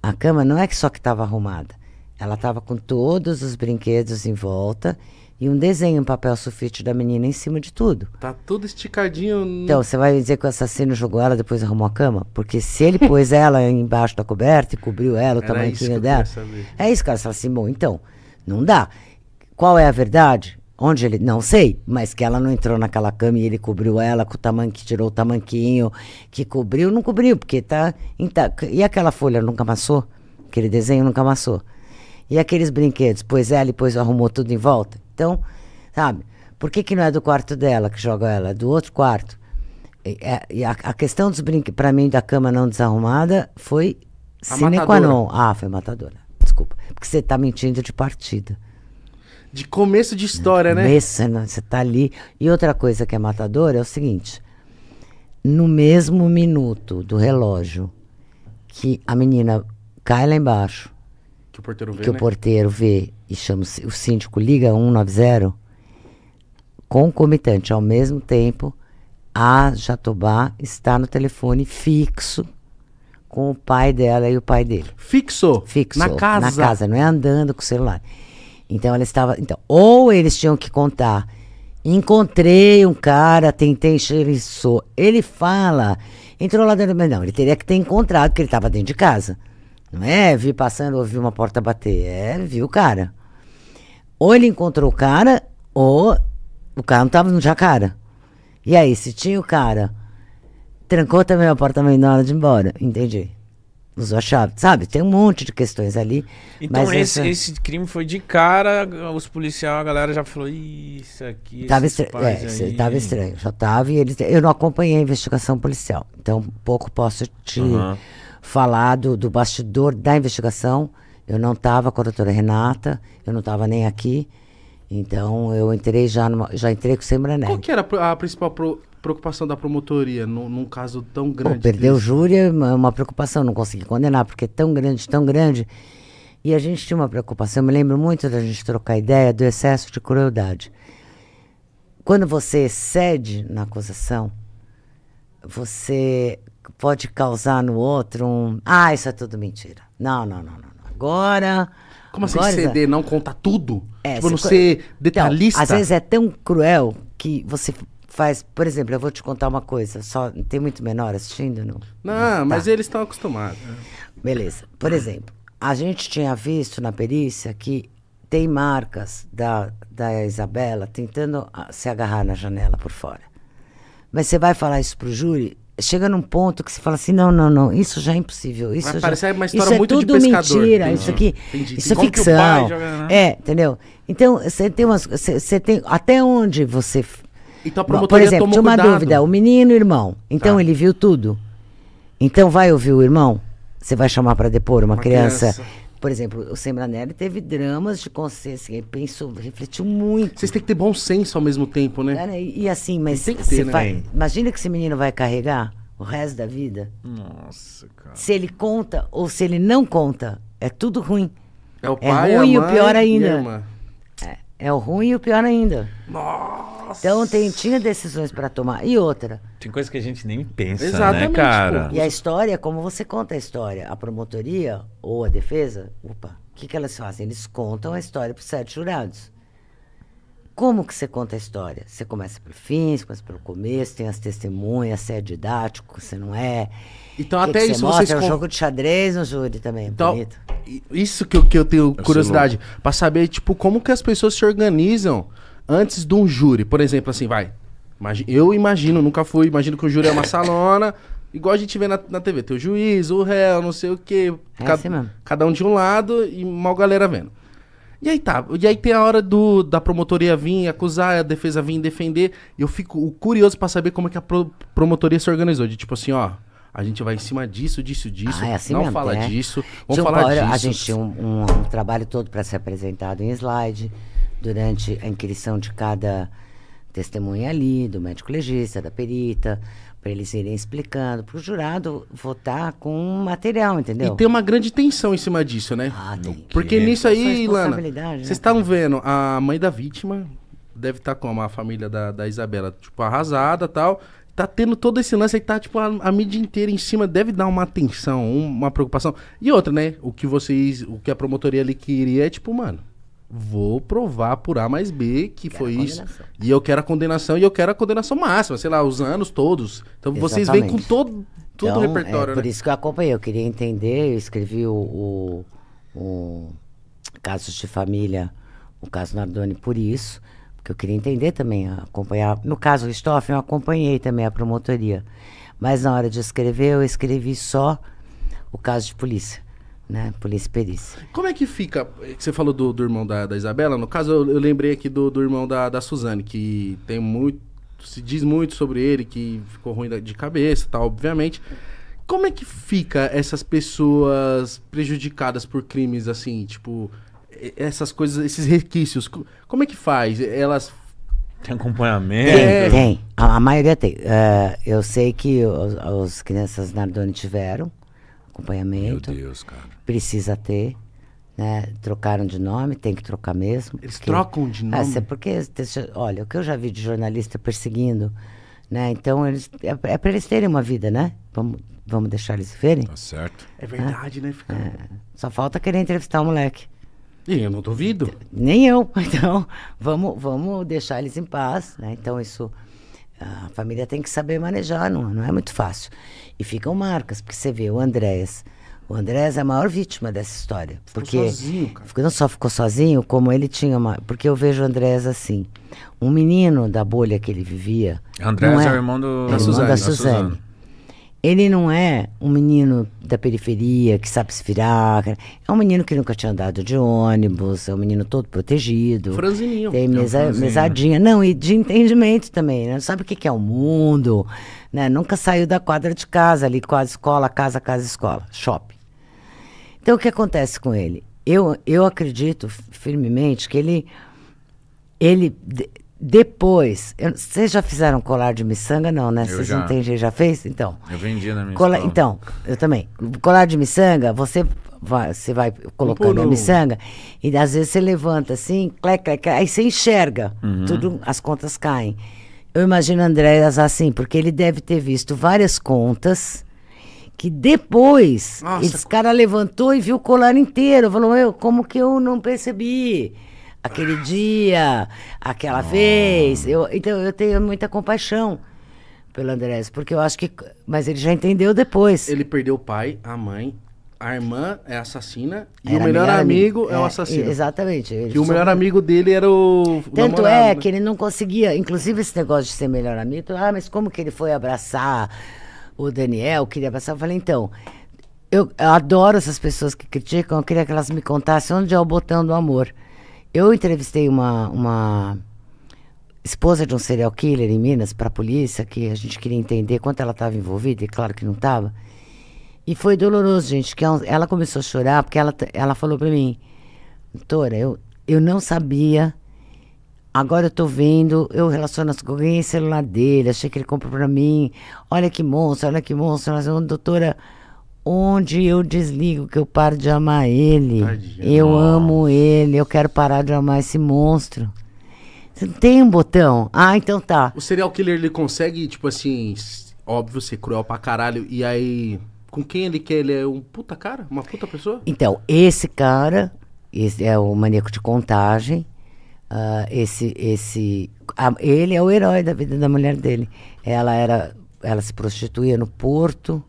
A cama não é só que estava arrumada, ela estava com todos os brinquedos em volta e um desenho em papel sulfite da menina em cima de tudo. Tá tudo esticadinho. No... Então, você vai dizer que o assassino jogou ela depois arrumou a cama? Porque se ele pôs <laughs> ela embaixo da coberta e cobriu ela, o tamanho dela. É isso, cara. Você fala assim, bom, então, não dá. Qual é a verdade? Onde ele. Não sei, mas que ela não entrou naquela cama e ele cobriu ela com o tamanho que tirou o tamanquinho, que cobriu, não cobriu, porque tá. Então, e aquela folha nunca amassou? Aquele desenho nunca amassou. E aqueles brinquedos? Pois ela e depois arrumou tudo em volta. Então, sabe? Por que, que não é do quarto dela que joga ela? É do outro quarto. E, é, e a, a, questão dos brinquedos, para mim, da cama não desarrumada foi a sine qua non. Ah, foi matadora. Desculpa. Porque você tá mentindo de partida. De começo de história, né? Começo, né? você tá ali. E outra coisa que é matadora é o seguinte: no mesmo minuto do relógio que a menina cai lá embaixo, que o porteiro vê, que né? o porteiro vê e chama o síndico liga 190, concomitante ao mesmo tempo, a Jatobá está no telefone fixo com o pai dela e o pai dele. Fixo? Fixo. Na casa? Na casa, não é andando com o celular. Então ela estava. Então, ou eles tinham que contar. Encontrei um cara, tentei encher isso. Ele fala, entrou lá dentro, mas não, ele teria que ter encontrado, porque ele estava dentro de casa. Não é? Vi passando, ouvi uma porta bater. É, viu o cara. Ou ele encontrou o cara, ou o cara não estava no jacara. E aí, se tinha o cara, trancou também a porta também na hora de ir embora. Entendi usou a chave, sabe? Tem um monte de questões ali. Então mas esse, essa... esse crime foi de cara, os policiais, a galera já falou, isso aqui, tava estra... é, aí... Tava estranho, já tava, e eles... eu não acompanhei a investigação policial, então pouco posso te uhum. falar do, do bastidor da investigação, eu não tava com a doutora Renata, eu não tava nem aqui, então eu entrei já, numa... já entrei com o Sembrané. Qual que era a principal pro preocupação da promotoria num, num caso tão grande? Pô, perdeu o júri é uma preocupação, não consegui condenar, porque é tão grande, tão grande. E a gente tinha uma preocupação, eu me lembro muito da gente trocar ideia do excesso de crueldade. Quando você excede na acusação, você pode causar no outro um. Ah, isso é tudo mentira. Não, não, não, não. Agora. Como assim agora, ceder, não contar tudo? É, tipo, não ser detalhista? Então, às vezes é tão cruel que você faz. Por exemplo, eu vou te contar uma coisa, só tem muito menor assistindo? Não, não, tá. mas eles estão acostumados. Beleza. Por exemplo, a gente tinha visto na perícia que tem marcas da, da Isabela tentando ah, se agarrar na janela por fora. Mas você vai falar isso pro júri, chega num ponto que você fala assim, não, não, não, isso já é impossível. Isso já, parece uma história isso é muito é tudo de pescador. mentira, entendi, isso aqui, entendi. isso é ficção. Joga, né? É, entendeu? Então, você tem umas, você tem até onde você então a promotoria Por exemplo, tomou tinha uma cuidado. dúvida, o menino e o irmão. Então Tá. ele viu tudo? Então vai ouvir o irmão? Você vai chamar para depor uma, Uma criança. criança? Por exemplo, o Sembranelli teve dramas de consciência, ele pensou, refletiu muito. Vocês têm que ter bom senso ao mesmo tempo, né? e, e assim, mas Tem que ter, você né? vai- imagina que esse menino vai carregar o resto da vida. Nossa, cara. Se ele conta ou se ele não conta, é tudo ruim. É o É pai, ruim, a o mãe pior e a ainda. irmã. É o ruim e o pior ainda. Nossa. Então tem, tinha decisões para tomar. E outra. Tem coisa que a gente nem pensa, né, Exatamente, né, cara? e a história, como você conta a história? A promotoria ou a defesa, opa, o que, que elas fazem? Eles contam a história para sete jurados. Como que você conta a história? Você começa pelo fim, você começa pelo começo, tem as testemunhas, você é didático, você não é. Então que até que isso mostra? vocês... É um com... jogo de xadrez no júri também, é então, bonito. Isso que eu, que eu tenho curiosidade, para saber, tipo, como que as pessoas se organizam antes de um júri. Por exemplo, assim, vai, eu imagino, nunca fui, imagino que o júri é uma <coughs> salona, igual a gente vê na, na TV. Tem o juiz, o réu, não sei o quê. É cada, assim cada, um de um lado e mal galera vendo. E aí tá, e aí tem a hora do, da promotoria vir acusar, a defesa vir defender. Eu fico curioso para saber como é que a pro, promotoria se organizou. De tipo assim, ó, a gente vai em cima disso, disso, disso. Ah, é assim não mesmo, fala é. disso, vamos falar hora, disso. A gente tinha um, um, um trabalho todo para ser apresentado em slide, durante a inscrição de cada testemunha ali, do médico legista, da perita para eles irem explicando, para o jurado votar com material, entendeu? E tem uma grande tensão em cima disso, né? Ah, tem. Porque é nisso aí, Lana, né? vocês estavam vendo, a mãe da vítima deve estar tá a família da, da Isabela, tipo, arrasada tal. Tá tendo todo esse lance aí, tá, tipo, a, a mídia inteira em cima, deve dar uma atenção, uma preocupação. E outra, né? O que vocês, o que a promotoria ali queria é, tipo, mano, vou provar por A mais B que quero foi isso. E eu quero a condenação, e eu quero a condenação máxima, sei lá, os anos todos. Então Exatamente. vocês vêm com todo, todo então, o repertório. É por né? isso que eu acompanhei, eu queria entender, eu escrevi o, o, o Casos de Família, o caso Nardoni por isso, porque eu queria entender também, acompanhar. No caso Ristoffen, eu acompanhei também a promotoria. Mas na hora de escrever, eu escrevi só o caso de polícia né? Polícia Perícia. Como é que fica? Você falou do, do irmão da, da, Isabela, no caso eu, eu lembrei aqui do, do, irmão da, da Suzane, que tem muito. se diz muito sobre ele, que ficou ruim de cabeça tal, obviamente. Como é que fica essas pessoas prejudicadas por crimes assim, tipo, essas coisas, esses requisitos? Como é que faz? Elas tem acompanhamento? Tem, tem. A, a maioria tem. Uh, eu sei que os, as crianças Nardoni tiveram acompanhamento. Meu Deus, cara precisa ter. Né? Trocaram de nome, tem que trocar mesmo. Eles porque... trocam de ah, nome? é porque, olha, o que eu já vi de jornalista perseguindo, né? Então, eles, é, é para eles terem uma vida, né? Vamos, vamos deixar eles verem. Tá certo. É verdade, né? né? Fica... É. Só falta querer entrevistar o moleque. E eu não duvido. Nem eu. <laughs> Então, vamos, vamos deixar eles em paz, né? Então, isso... A família tem que saber manejar, não, não é muito fácil. E ficam marcas, porque você vê o Andréas o André é a maior vítima dessa história. Ficou porque sozinho, cara. não só ficou sozinho, como ele tinha uma. Porque eu vejo o André assim. Um menino da bolha que ele vivia. Andrés é, é, o irmão, do... é irmão da, Suzane, da Suzane. Ele não é um menino da periferia que sabe se virar. É um menino que nunca tinha andado de ônibus, é um menino todo protegido. Franzininho. Tem mesa, é um mesadinha. Não, e de entendimento também, né? Sabe o que, que é o mundo, né? Nunca saiu da quadra de casa ali, quase escola, casa, casa, escola, shopping. Então, o que acontece com ele? Eu, eu acredito firmemente que ele. Ele. De, depois, eu, vocês já fizeram colar de miçanga? Não, né? Eu vocês já. não tem jeito, já fez? Então. Eu vendi na minha cola, Então, eu também. Colar de miçanga, você vai, você vai colocando um a miçanga e às vezes você levanta assim, clec, clec, aí você enxerga, uhum. tudo, as contas caem. Eu imagino Andréas assim, porque ele deve ter visto várias contas que depois Nossa. esse cara levantou e viu o colar inteiro. Falou, eu como que eu não percebi? Aquele dia, aquela vez. Eu, então eu tenho muita compaixão pelo Andrés, porque eu acho que. Mas ele já entendeu depois. Ele perdeu o pai, a mãe, a irmã é assassina e era o melhor amigo, amigo é, é, o assassino. Exatamente. E o melhor amigo dele era o. Tanto namorado, é né? que ele não conseguia, inclusive esse negócio de ser melhor amigo, ah, mas como que ele foi abraçar o Daniel queria passar. Eu falei, então, eu, eu adoro essas pessoas que criticam, eu queria que elas me contassem onde é o botão do amor. Eu entrevistei uma, uma esposa de um serial killer em Minas para a polícia, que a gente queria entender quanto ela estava envolvida, e claro que não estava. E foi doloroso, gente, que ela começou a chorar, porque ela, ela falou para mim, doutora, eu, eu não sabia Agora eu tô vendo, eu relaciono as coisas, ganhei celular dele, achei que ele comprou pra mim. Olha que monstro, olha que monstro. Mas, doutora, onde eu desligo que eu paro de amar ele? Tadinha. Eu Nossa. amo ele, eu quero parar de amar esse monstro. Você não tem um botão? Ah, então tá. O serial killer, ele consegue, tipo assim, óbvio, ser cruel pra caralho. E aí, com quem ele quer? Ele é um puta cara? Uma puta pessoa? Então, esse cara, esse é o maníaco de contagem uh, esse esse a, ele é o herói da vida da mulher dele. Ela era ela se prostituía no porto,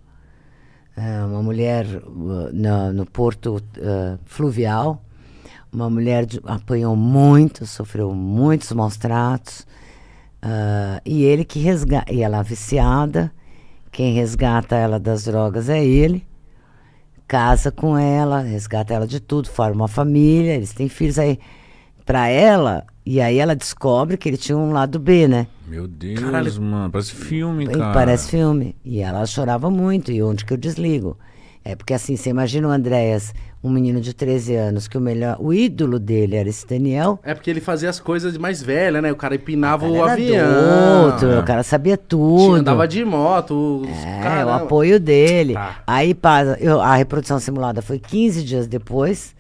uh, uma mulher uh, ah, no, no, porto fluvial, uma mulher de, apanhou muito, sofreu muitos maus tratos. e ele que resgata, e ela viciada, quem resgata ela das drogas é ele casa com ela, resgata ela de tudo, forma uma família, eles têm filhos aí para ela e aí ela descobre que ele tinha um lado B, né? Meu Deus, Caralho. mano, parece filme, cara. Parece filme. E ela chorava muito. E onde que eu desligo? É porque assim, você imagina o Andréas, um menino de 13 anos, que o melhor, o ídolo dele era esse Daniel. É porque ele fazia as coisas de mais velha, né? O cara empinava o, cara o avião. Adulto, é. O cara sabia tudo. Tinha, andava de moto. Os... É, Caramba. o apoio dele. Tá. Aí passa, a reprodução simulada foi 15 dias depois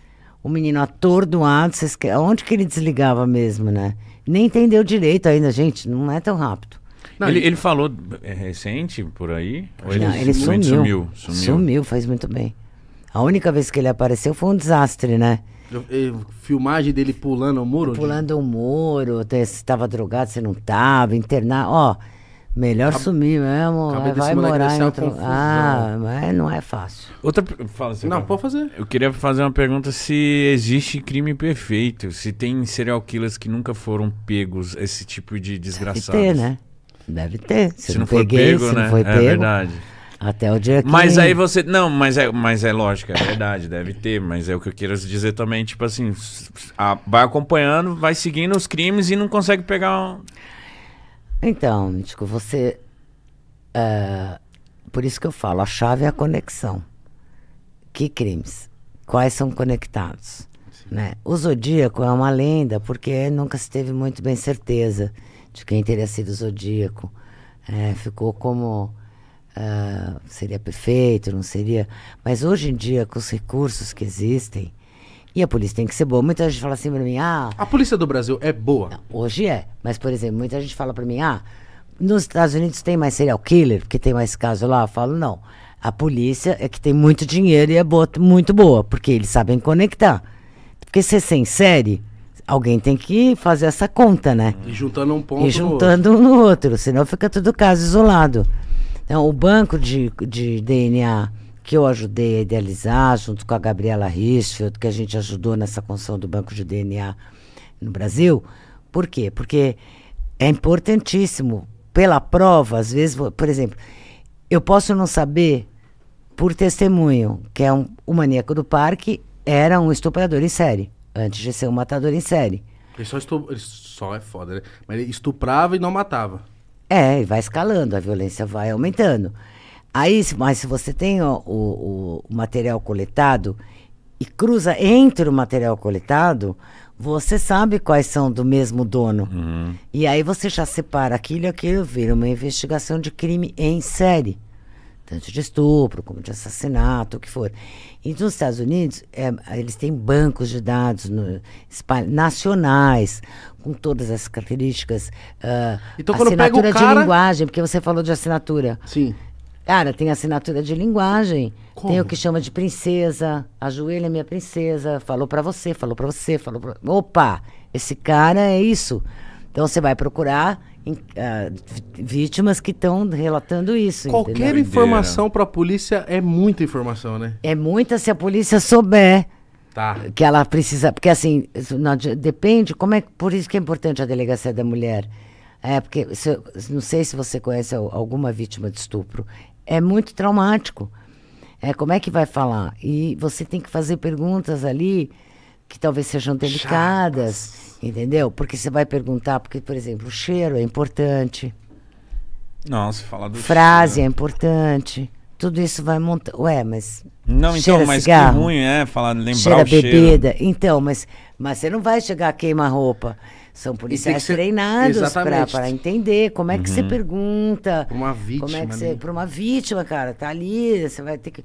o menino atordoado, vocês, onde que ele desligava mesmo, né? Nem entendeu direito ainda, gente, não é tão rápido. Não, ele, ele, falou é recente por aí? Ou ele, não, ele sumiu, sumiu, sumiu? Sumiu, faz muito bem. A única vez que ele apareceu foi um desastre, né? Eu, eu, filmagem dele pulando o muro? Pulando o muro, se estava drogado, se não estava, internar. Ó, oh, Melhor Acab... sumir mesmo. Acabei vai morar em outro... Ah, mas não é fácil. Outra. Fala, não, cara. pode fazer. Eu queria fazer uma pergunta se existe crime perfeito. Se tem serial killers que nunca foram pegos, esse tipo de desgraçado Deve ter, né? Deve ter. Se, se não, não foi peguei, pego, se né? não foi é pego. É verdade. Até o dia que. Mas aí você. Não, mas é, mas é lógico, é verdade, deve ter. Mas é o que eu quero dizer também, tipo assim, a, vai acompanhando, vai seguindo os crimes e não consegue pegar. Um... Então, Mítico, você. Uh, por isso que eu falo, a chave é a conexão. Que crimes? Quais são conectados? Né? O zodíaco é uma lenda porque nunca se teve muito bem certeza de quem teria sido o zodíaco. É, ficou como uh, seria perfeito, não seria. Mas hoje em dia, com os recursos que existem, e a polícia tem que ser boa. Muita gente fala assim pra mim, ah. A polícia do Brasil é boa? Não, hoje é. Mas, por exemplo, muita gente fala pra mim, ah, nos Estados Unidos tem mais serial killer, porque tem mais caso lá. Eu falo, não. A polícia é que tem muito dinheiro e é boa, muito boa, porque eles sabem conectar. Porque se você série, alguém tem que fazer essa conta, né? E juntando um ponto. E juntando no um no outro, senão fica tudo caso isolado. Então, o banco de, de DNA que eu ajudei a idealizar, junto com a Gabriela Richfield, que a gente ajudou nessa construção do banco de DNA no Brasil. Por quê? Porque é importantíssimo. Pela prova, às vezes, por exemplo, eu posso não saber por testemunho que é um, o maníaco do parque era um estuprador em série, antes de ser um matador em série. Ele só, estup... ele só é foda, né? Mas ele estuprava e não matava. É, e vai escalando, a violência vai aumentando. Aí, mas se você tem o, o, o material coletado e cruza entre o material coletado, você sabe quais são do mesmo dono. Uhum. E aí você já separa aquilo e aquilo vira uma investigação de crime em série. Tanto de estupro, como de assassinato, o que for. E nos Estados Unidos, é, eles têm bancos de dados no, nacionais, com todas as características. Uh, então, assinatura de cara... linguagem, porque você falou de assinatura. Sim. Cara, tem assinatura de linguagem. Como? Tem o que chama de princesa. Ajoelha minha princesa. Falou para você, falou para você, falou pra... Opa, esse cara é isso. Então você vai procurar em, uh, vítimas que estão relatando isso. Qualquer entendeu? informação para a polícia é muita informação, né? É muita se a polícia souber. Tá. Que ela precisa. Porque assim, não, depende. Como é, por isso que é importante a delegacia da mulher. É, porque se, não sei se você conhece alguma vítima de estupro é muito traumático. É, como é que vai falar? E você tem que fazer perguntas ali que talvez sejam delicadas, entendeu? Porque você vai perguntar, porque, por exemplo, o cheiro é importante. Nossa, falar do Frase cheiro. é importante. Tudo isso vai montar. Ué, mas. Não, então, mas cigarro, que ruim é falar, lembrar cheira o cheiro. bebida. Então, mas, mas você não vai chegar a queima-roupa. São policiais ser... treinados para entender como é que uhum. você pergunta. Para uma vítima. Como é que você... Né? Para uma vítima, cara, tá ali, você vai ter que.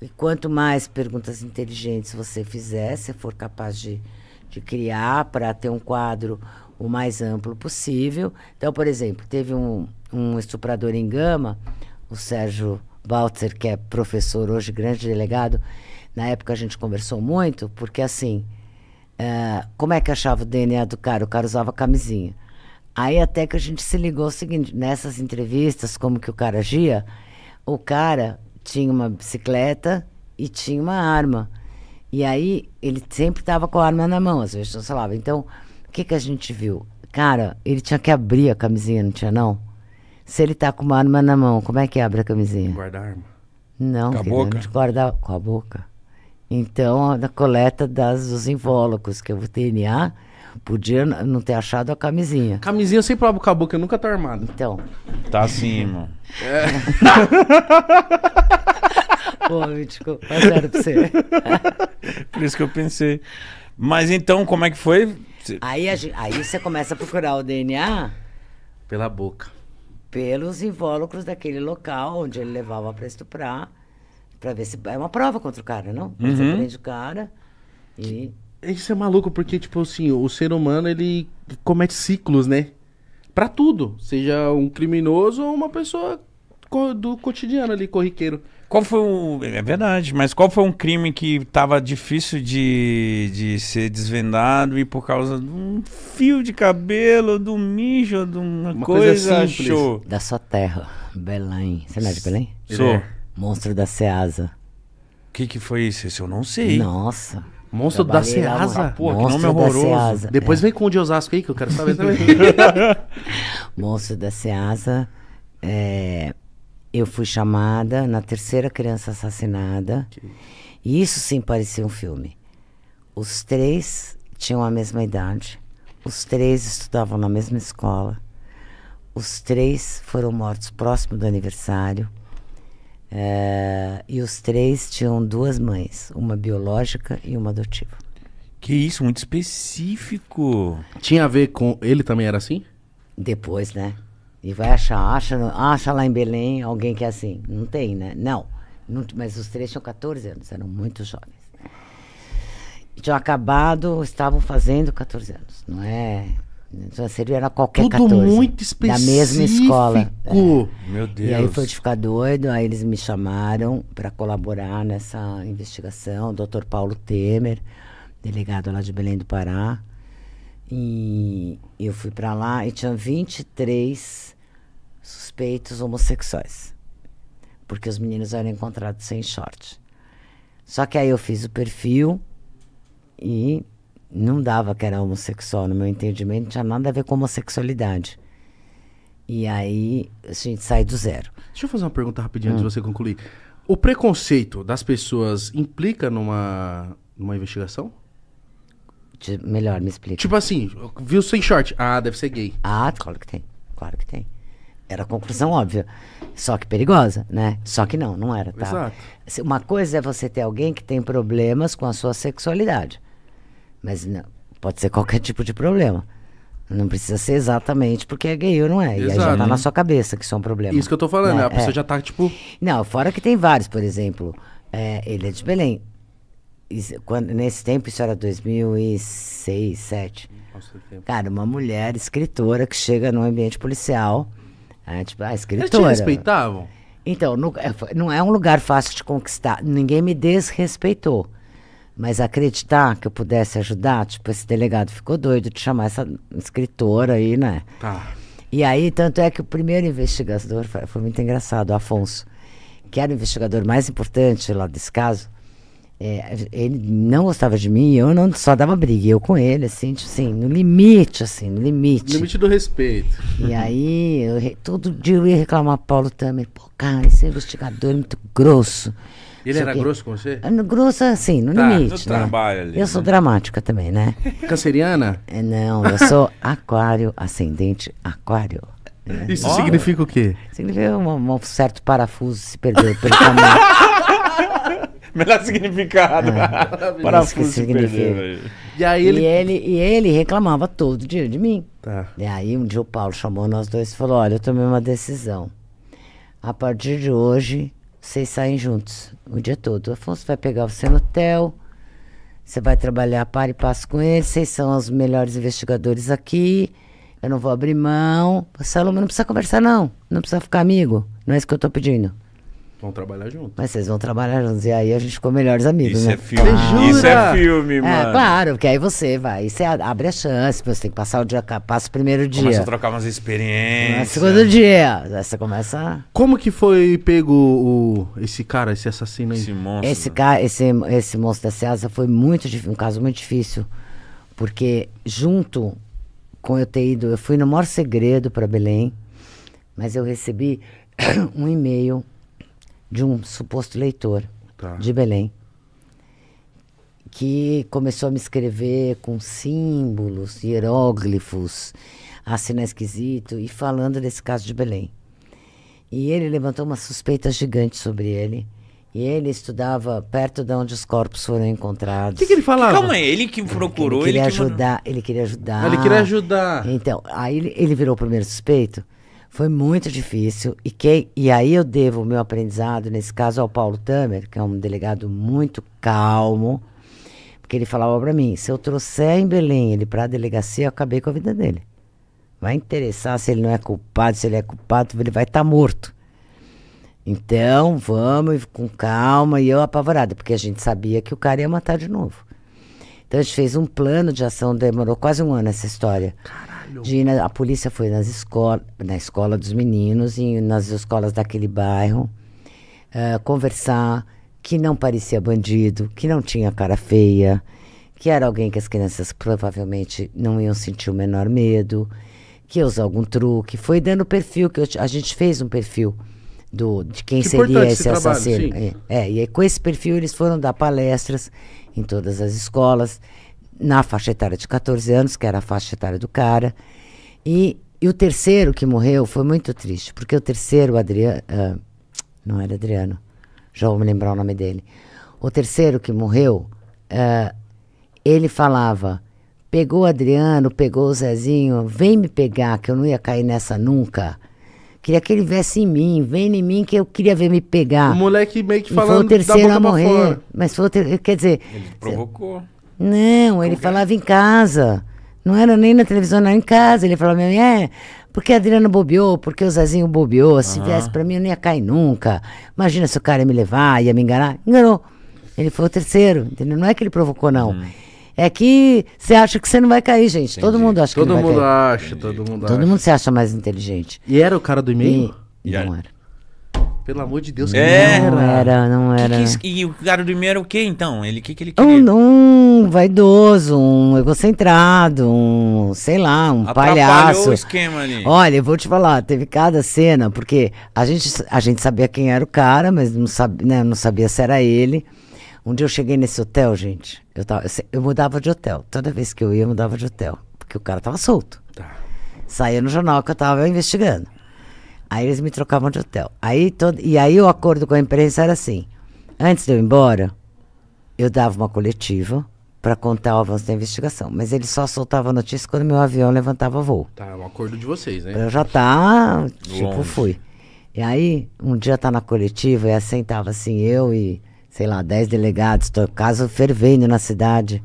E quanto mais perguntas inteligentes você fizer, se for capaz de, de criar para ter um quadro o mais amplo possível. Então, por exemplo, teve um, um estuprador em Gama, o Sérgio Balter, que é professor hoje, grande delegado. Na época a gente conversou muito, porque assim é, como é que achava o DNA do cara? O cara usava camisinha. Aí até que a gente se ligou o seguinte, nessas entrevistas, como que o cara agia, o cara tinha uma bicicleta e tinha uma arma. E aí ele sempre estava com a arma na mão, às vezes não falava. Então, o que, que a gente viu? Cara, ele tinha que abrir a camisinha, não tinha não? Se ele tá com uma arma na mão, como é que abre a camisinha? Guarda a arma. Não, com a boca? guarda com a boca. Então, na coleta das, dos invólucros, que é o DNA, podia não ter achado a camisinha. Camisinha eu sempre abro com a boca, eu nunca tá armado. Então. Tá assim, irmão. É. Pô, me desculpa, pra você. <laughs> Por isso que eu pensei. Mas então, como é que foi? Aí, a, aí você começa a procurar o DNA. Pela boca. Pelos invólucros daquele local onde ele levava pra estuprar para ver se. É uma prova contra o cara, não? Uhum. Você prende o cara e. É isso é maluco, porque, tipo assim, o ser humano ele comete ciclos, né? Pra tudo. Seja um criminoso ou uma pessoa do cotidiano ali, corriqueiro. Qual foi o. É verdade, mas qual foi um crime que tava difícil de, de ser desvendado e por causa de um fio de cabelo, de um mijo, de uma, uma coisa, coisa simples. achou? Da sua terra, Belém. Você não é de Belém? Sou. É. Monstro da Ceasa. O que, que foi isso? eu não sei. Nossa. Monstro da Ceasa. Pô, que nome horroroso. Ceasa. É. Depois vem com o de Osasco aí, que eu quero saber também. <laughs> Monstro da Ceasa. é, eu fui chamada na terceira criança assassinada. E isso sim parecia um filme. Os três tinham a mesma idade. Os três estudavam na mesma escola. Os três foram mortos próximo do aniversário. É, e os três tinham duas mães, uma biológica e uma adotiva. Que isso, muito específico. Tinha a ver com. Ele também era assim? Depois, né? E vai achar, acha, acha lá em Belém alguém que é assim. Não tem, né? Não. não mas os três tinham 14 anos, eram muito jovens. Tinham acabado, estavam fazendo 14 anos. Não é serviram a qualquer Tudo 14. muito específico. Da mesma escola. É. Meu Deus. E aí foi de ficar doido, aí eles me chamaram para colaborar nessa investigação. O doutor Paulo Temer, delegado lá de Belém do Pará. E eu fui para lá e tinha 23 suspeitos homossexuais. Porque os meninos eram encontrados sem short. Só que aí eu fiz o perfil e não dava que era homossexual, no meu entendimento, não tinha nada a ver com homossexualidade. E aí a gente sai do zero. Deixa eu fazer uma pergunta rapidinho hum. antes de hum. você concluir. O preconceito das pessoas implica numa, numa investigação? De, melhor, me explica. Tipo assim, viu sem short? Ah, deve ser gay. Ah, claro que tem. Claro que tem. Era a conclusão óbvia. Só que perigosa, né? Só que não, não era, tá? Exato. Uma coisa é você ter alguém que tem problemas com a sua sexualidade. Mas não, pode ser qualquer <laughs> tipo de problema. Não precisa ser exatamente porque é gay ou não é. Exato. E aí já tá na sua cabeça que isso é um problema. Isso que eu tô falando, né? a pessoa é. já tá tipo. Não, fora que tem vários, por exemplo, é, ele é de Belém. quando, nesse tempo, isso era 2006, 2007. Cara, uma mulher escritora que chega num ambiente policial. É, tipo, ah, escritora. Eles te respeitavam? Então, é, não é um lugar fácil de conquistar. Ninguém me desrespeitou. Mas acreditar que eu pudesse ajudar, tipo, esse delegado ficou doido de chamar essa escritora aí, né? Tá. E aí, tanto é que o primeiro investigador, foi muito engraçado, Afonso, que era o investigador mais importante lá desse caso, é, ele não gostava de mim, eu não só dava briga, eu com ele, assim, tipo, assim, no limite, assim, no limite. Limite do respeito. E aí, eu, todo dia eu ia reclamar Paulo também, pô, cara, esse investigador é muito grosso. Ele era grosso com você? Ah, grosso, assim, no tá, limite. Né? Ali, eu né? sou dramática também, né? Canceriana? É, não, eu sou aquário, ascendente aquário. Né? Isso oh. significa o quê? Significa um, um certo parafuso se perdeu pelo caminho. <laughs> Melhor significado. É, parafuso se perdeu. E, aí ele... E, ele, e ele reclamava todo dia de mim. Tá. E aí um dia o Paulo chamou nós dois e falou: Olha, eu tomei uma decisão. A partir de hoje, vocês saem juntos o dia todo. O Afonso vai pegar você no hotel, você vai trabalhar par e passo com ele, vocês são os melhores investigadores aqui, eu não vou abrir mão. Salomão, não precisa conversar, não. Não precisa ficar amigo. Não é isso que eu estou pedindo. Vão trabalhar juntos. Mas vocês vão trabalhar juntos. E aí a gente ficou melhores amigos, Isso né? é filme. Ah, Isso é filme, é, mano. É, claro, porque aí você vai. Isso é abre a chance, você tem que passar o dia. Passa o primeiro dia. Começa a trocar umas experiências. segundo dia. você começa. Como que foi pego o, esse cara, esse assassino aí? Esse monstro. Esse, cara, esse, esse monstro da Ceasa foi muito um caso muito difícil. Porque junto com eu ter ido, eu fui no maior segredo para Belém, mas eu recebi <coughs> um e-mail de um suposto leitor tá. de Belém que começou a me escrever com símbolos, hieróglifos, assinar esquisito e falando desse caso de Belém. E ele levantou uma suspeita gigante sobre ele. E ele estudava perto de onde os corpos foram encontrados. O que, que, ele falava? Calma aí, ele que procurou. Ele queria ele que ajudar. Mandou... Ele queria ajudar. Ah, ele queria ajudar. Então, aí ele, ele virou o primeiro suspeito. Foi muito difícil. E, e aí eu devo o meu aprendizado, nesse caso, ao Paulo Tamer, que é um delegado muito calmo, porque ele falava para mim: se eu trouxer em Belém ele para a delegacia, eu acabei com a vida dele. Vai interessar se ele não é culpado, se ele é culpado, ele vai estar tá morto. Então, vamos com calma. E eu apavorada, porque a gente sabia que o cara ia matar de novo. Então, a gente fez um plano de ação, demorou quase um ano essa história. Caramba de na, a polícia foi nas escola, na escola dos meninos e nas escolas daquele bairro uh, conversar que não parecia bandido, que não tinha cara feia, que era alguém que as crianças provavelmente não iam sentir o menor medo, que ia usar algum truque. Foi dando perfil que eu, a gente fez um perfil do de quem que seria esse, esse assassino. Trabalho, é, é, e aí, com esse perfil eles foram dar palestras em todas as escolas na faixa etária de 14 anos, que era a faixa etária do cara. E, e o terceiro que morreu foi muito triste, porque o terceiro, Adriano. Uh, não era Adriano, já vou me lembrar o nome dele. O terceiro que morreu, uh, ele falava: pegou o Adriano, pegou o Zezinho, vem me pegar, que eu não ia cair nessa nunca. Queria que ele viesse em mim, vem em mim que eu queria ver me pegar. O moleque meio que falando que foi o terceiro a morrer. Mas foi o ter... quer dizer, ele provocou. Não, ele é? falava em casa. Não era nem na televisão, era em casa. Ele falava, é, porque Adriana bobeou, porque o Zezinho bobeou. Se uhum. viesse pra mim, eu não ia cair nunca. Imagina se o cara ia me levar, ia me enganar. Enganou. Ele foi o terceiro, entendeu? Não é que ele provocou, não. Hum. É que você acha que você não vai cair, gente. Entendi. Todo mundo acha todo que não vai cair. Acha, todo mundo acha, todo mundo acha. Todo mundo se acha mais inteligente. E era o cara do e-mail? E não era. Pelo amor de Deus, é. Não era, não era. Que que, e o cara do primeiro o que então? Ele que que ele queria? Um, um vaidoso, um egocentrado, um, sei lá, um Atrapalhou palhaço. o esquema ali. Olha, eu vou te falar, teve cada cena, porque a gente, a gente sabia quem era o cara, mas não, sabe, né, não sabia se era ele. Um dia eu cheguei nesse hotel, gente, eu, tava, eu, assim, eu mudava de hotel. Toda vez que eu ia, eu mudava de hotel, porque o cara tava solto. Tá. Saía no jornal que eu tava investigando. Aí eles me trocavam de hotel. Aí todo, e aí o acordo com a imprensa era assim: antes de eu ir embora, eu dava uma coletiva para contar o avanço da investigação. Mas ele só soltava a notícia quando meu avião levantava voo. Tá, é um acordo de vocês, né? eu já tá, tipo, Longe. fui. E aí, um dia tá na coletiva e assentava assim, eu e, sei lá, dez delegados, tô, caso fervendo na cidade.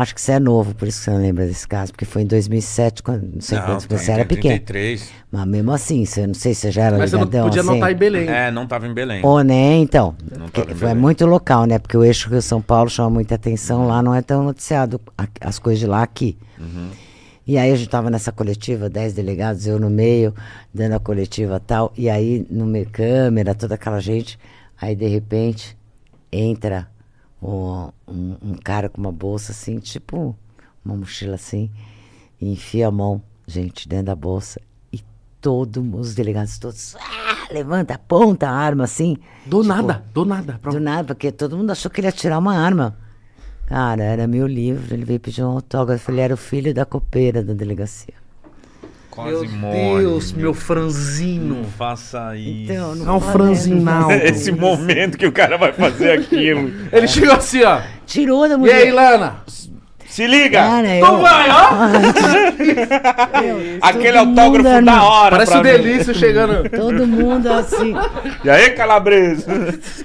Acho que você é novo, por isso que você não lembra desse caso, porque foi em 2007, quando, não sei não, quantos você era pequeno. 33. Mas mesmo assim, você, não sei se você já era Mas ligadão. Mas podia assim. não tá estar em Belém. É, não estava em Belém. Ou nem, né, então. É muito local, né? Porque o eixo Rio-São Paulo chama muita atenção, lá não é tão noticiado as coisas de lá aqui. Uhum. E aí a gente estava nessa coletiva, dez delegados, eu no meio, dando a coletiva tal, e aí no meio câmera, toda aquela gente, aí de repente entra um, um, cara com uma bolsa assim, tipo uma mochila assim, e enfia a mão, gente, dentro da bolsa. E todos os delegados, todos, ah, levanta, aponta a arma assim. Do tipo, nada, do nada. Pronto. Do nada, porque todo mundo achou que ele ia tirar uma arma. Cara, era meu livro, ele veio pedir um autógrafo, ele era o filho da copeira da delegacia. Quase meu morre. Deus, meu franzino. Não faça então, isso. Então, não é franzinal. Esse momento que o cara vai fazer aquilo. <laughs> Ele chegou assim, ó. Tirou da mulher. E aí, Lana? Se liga! Cara, tu é eu... Então vai, ó! <laughs> Aquele autógrafo da hora, Parece o um Delício chegando. Todo mundo assim. <laughs> E aí, Calabresa?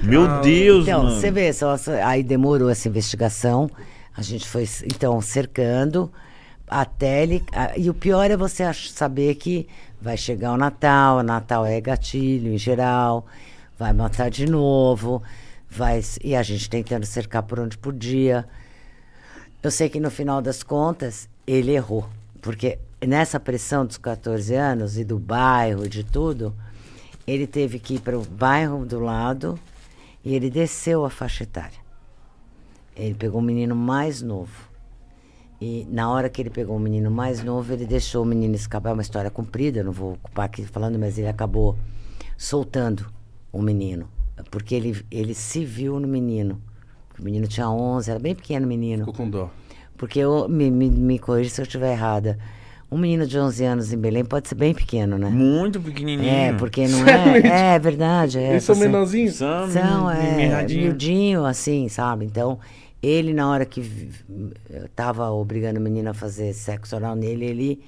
Meu ah, Deus, Então, mano. você vê, só, aí demorou essa investigação. A gente foi, então, cercando. Até ele. e o pior é você saber que vai chegar o Natal, o Natal é gatilho em geral, vai matar de novo, vai. E a gente tentando cercar por onde podia. Eu sei que no final das contas ele errou, porque nessa pressão dos 14 anos e do bairro e de tudo, ele teve que ir para o bairro do lado e ele desceu a faixa etária. Ele pegou um menino mais novo. E na hora que ele pegou o menino mais novo, ele deixou o menino escapar. É uma história comprida, não vou ocupar aqui falando, mas ele acabou soltando o menino. Porque ele, ele se viu no menino. O menino tinha 11, era bem pequeno o menino. Ficou com dó. Porque eu, me, me, me corrija se eu estiver errada. Um menino de 11 anos em Belém pode ser bem pequeno, né? Muito pequenininho. É, porque não é. É, é verdade. É, Eles são menorzinhos? São, são é, miudinho, assim, sabe? Então, ele, na hora que eu tava obrigando a menina a fazer sexo oral nele, ele,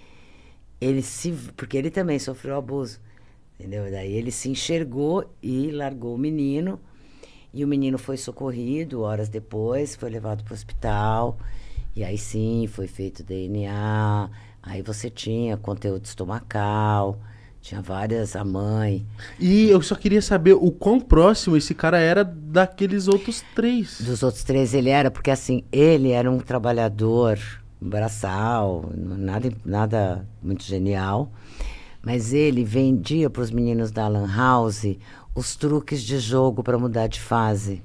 ele se. Porque ele também sofreu abuso. Entendeu? Daí ele se enxergou e largou o menino. E o menino foi socorrido horas depois, foi levado para o hospital. E aí sim, foi feito DNA. Aí você tinha conteúdo estomacal. Tinha várias, a mãe. E eu só queria saber o quão próximo esse cara era daqueles outros três. Dos outros três ele era, porque assim, ele era um trabalhador braçal, nada, nada muito genial. Mas ele vendia para os meninos da Lan House os truques de jogo para mudar de fase.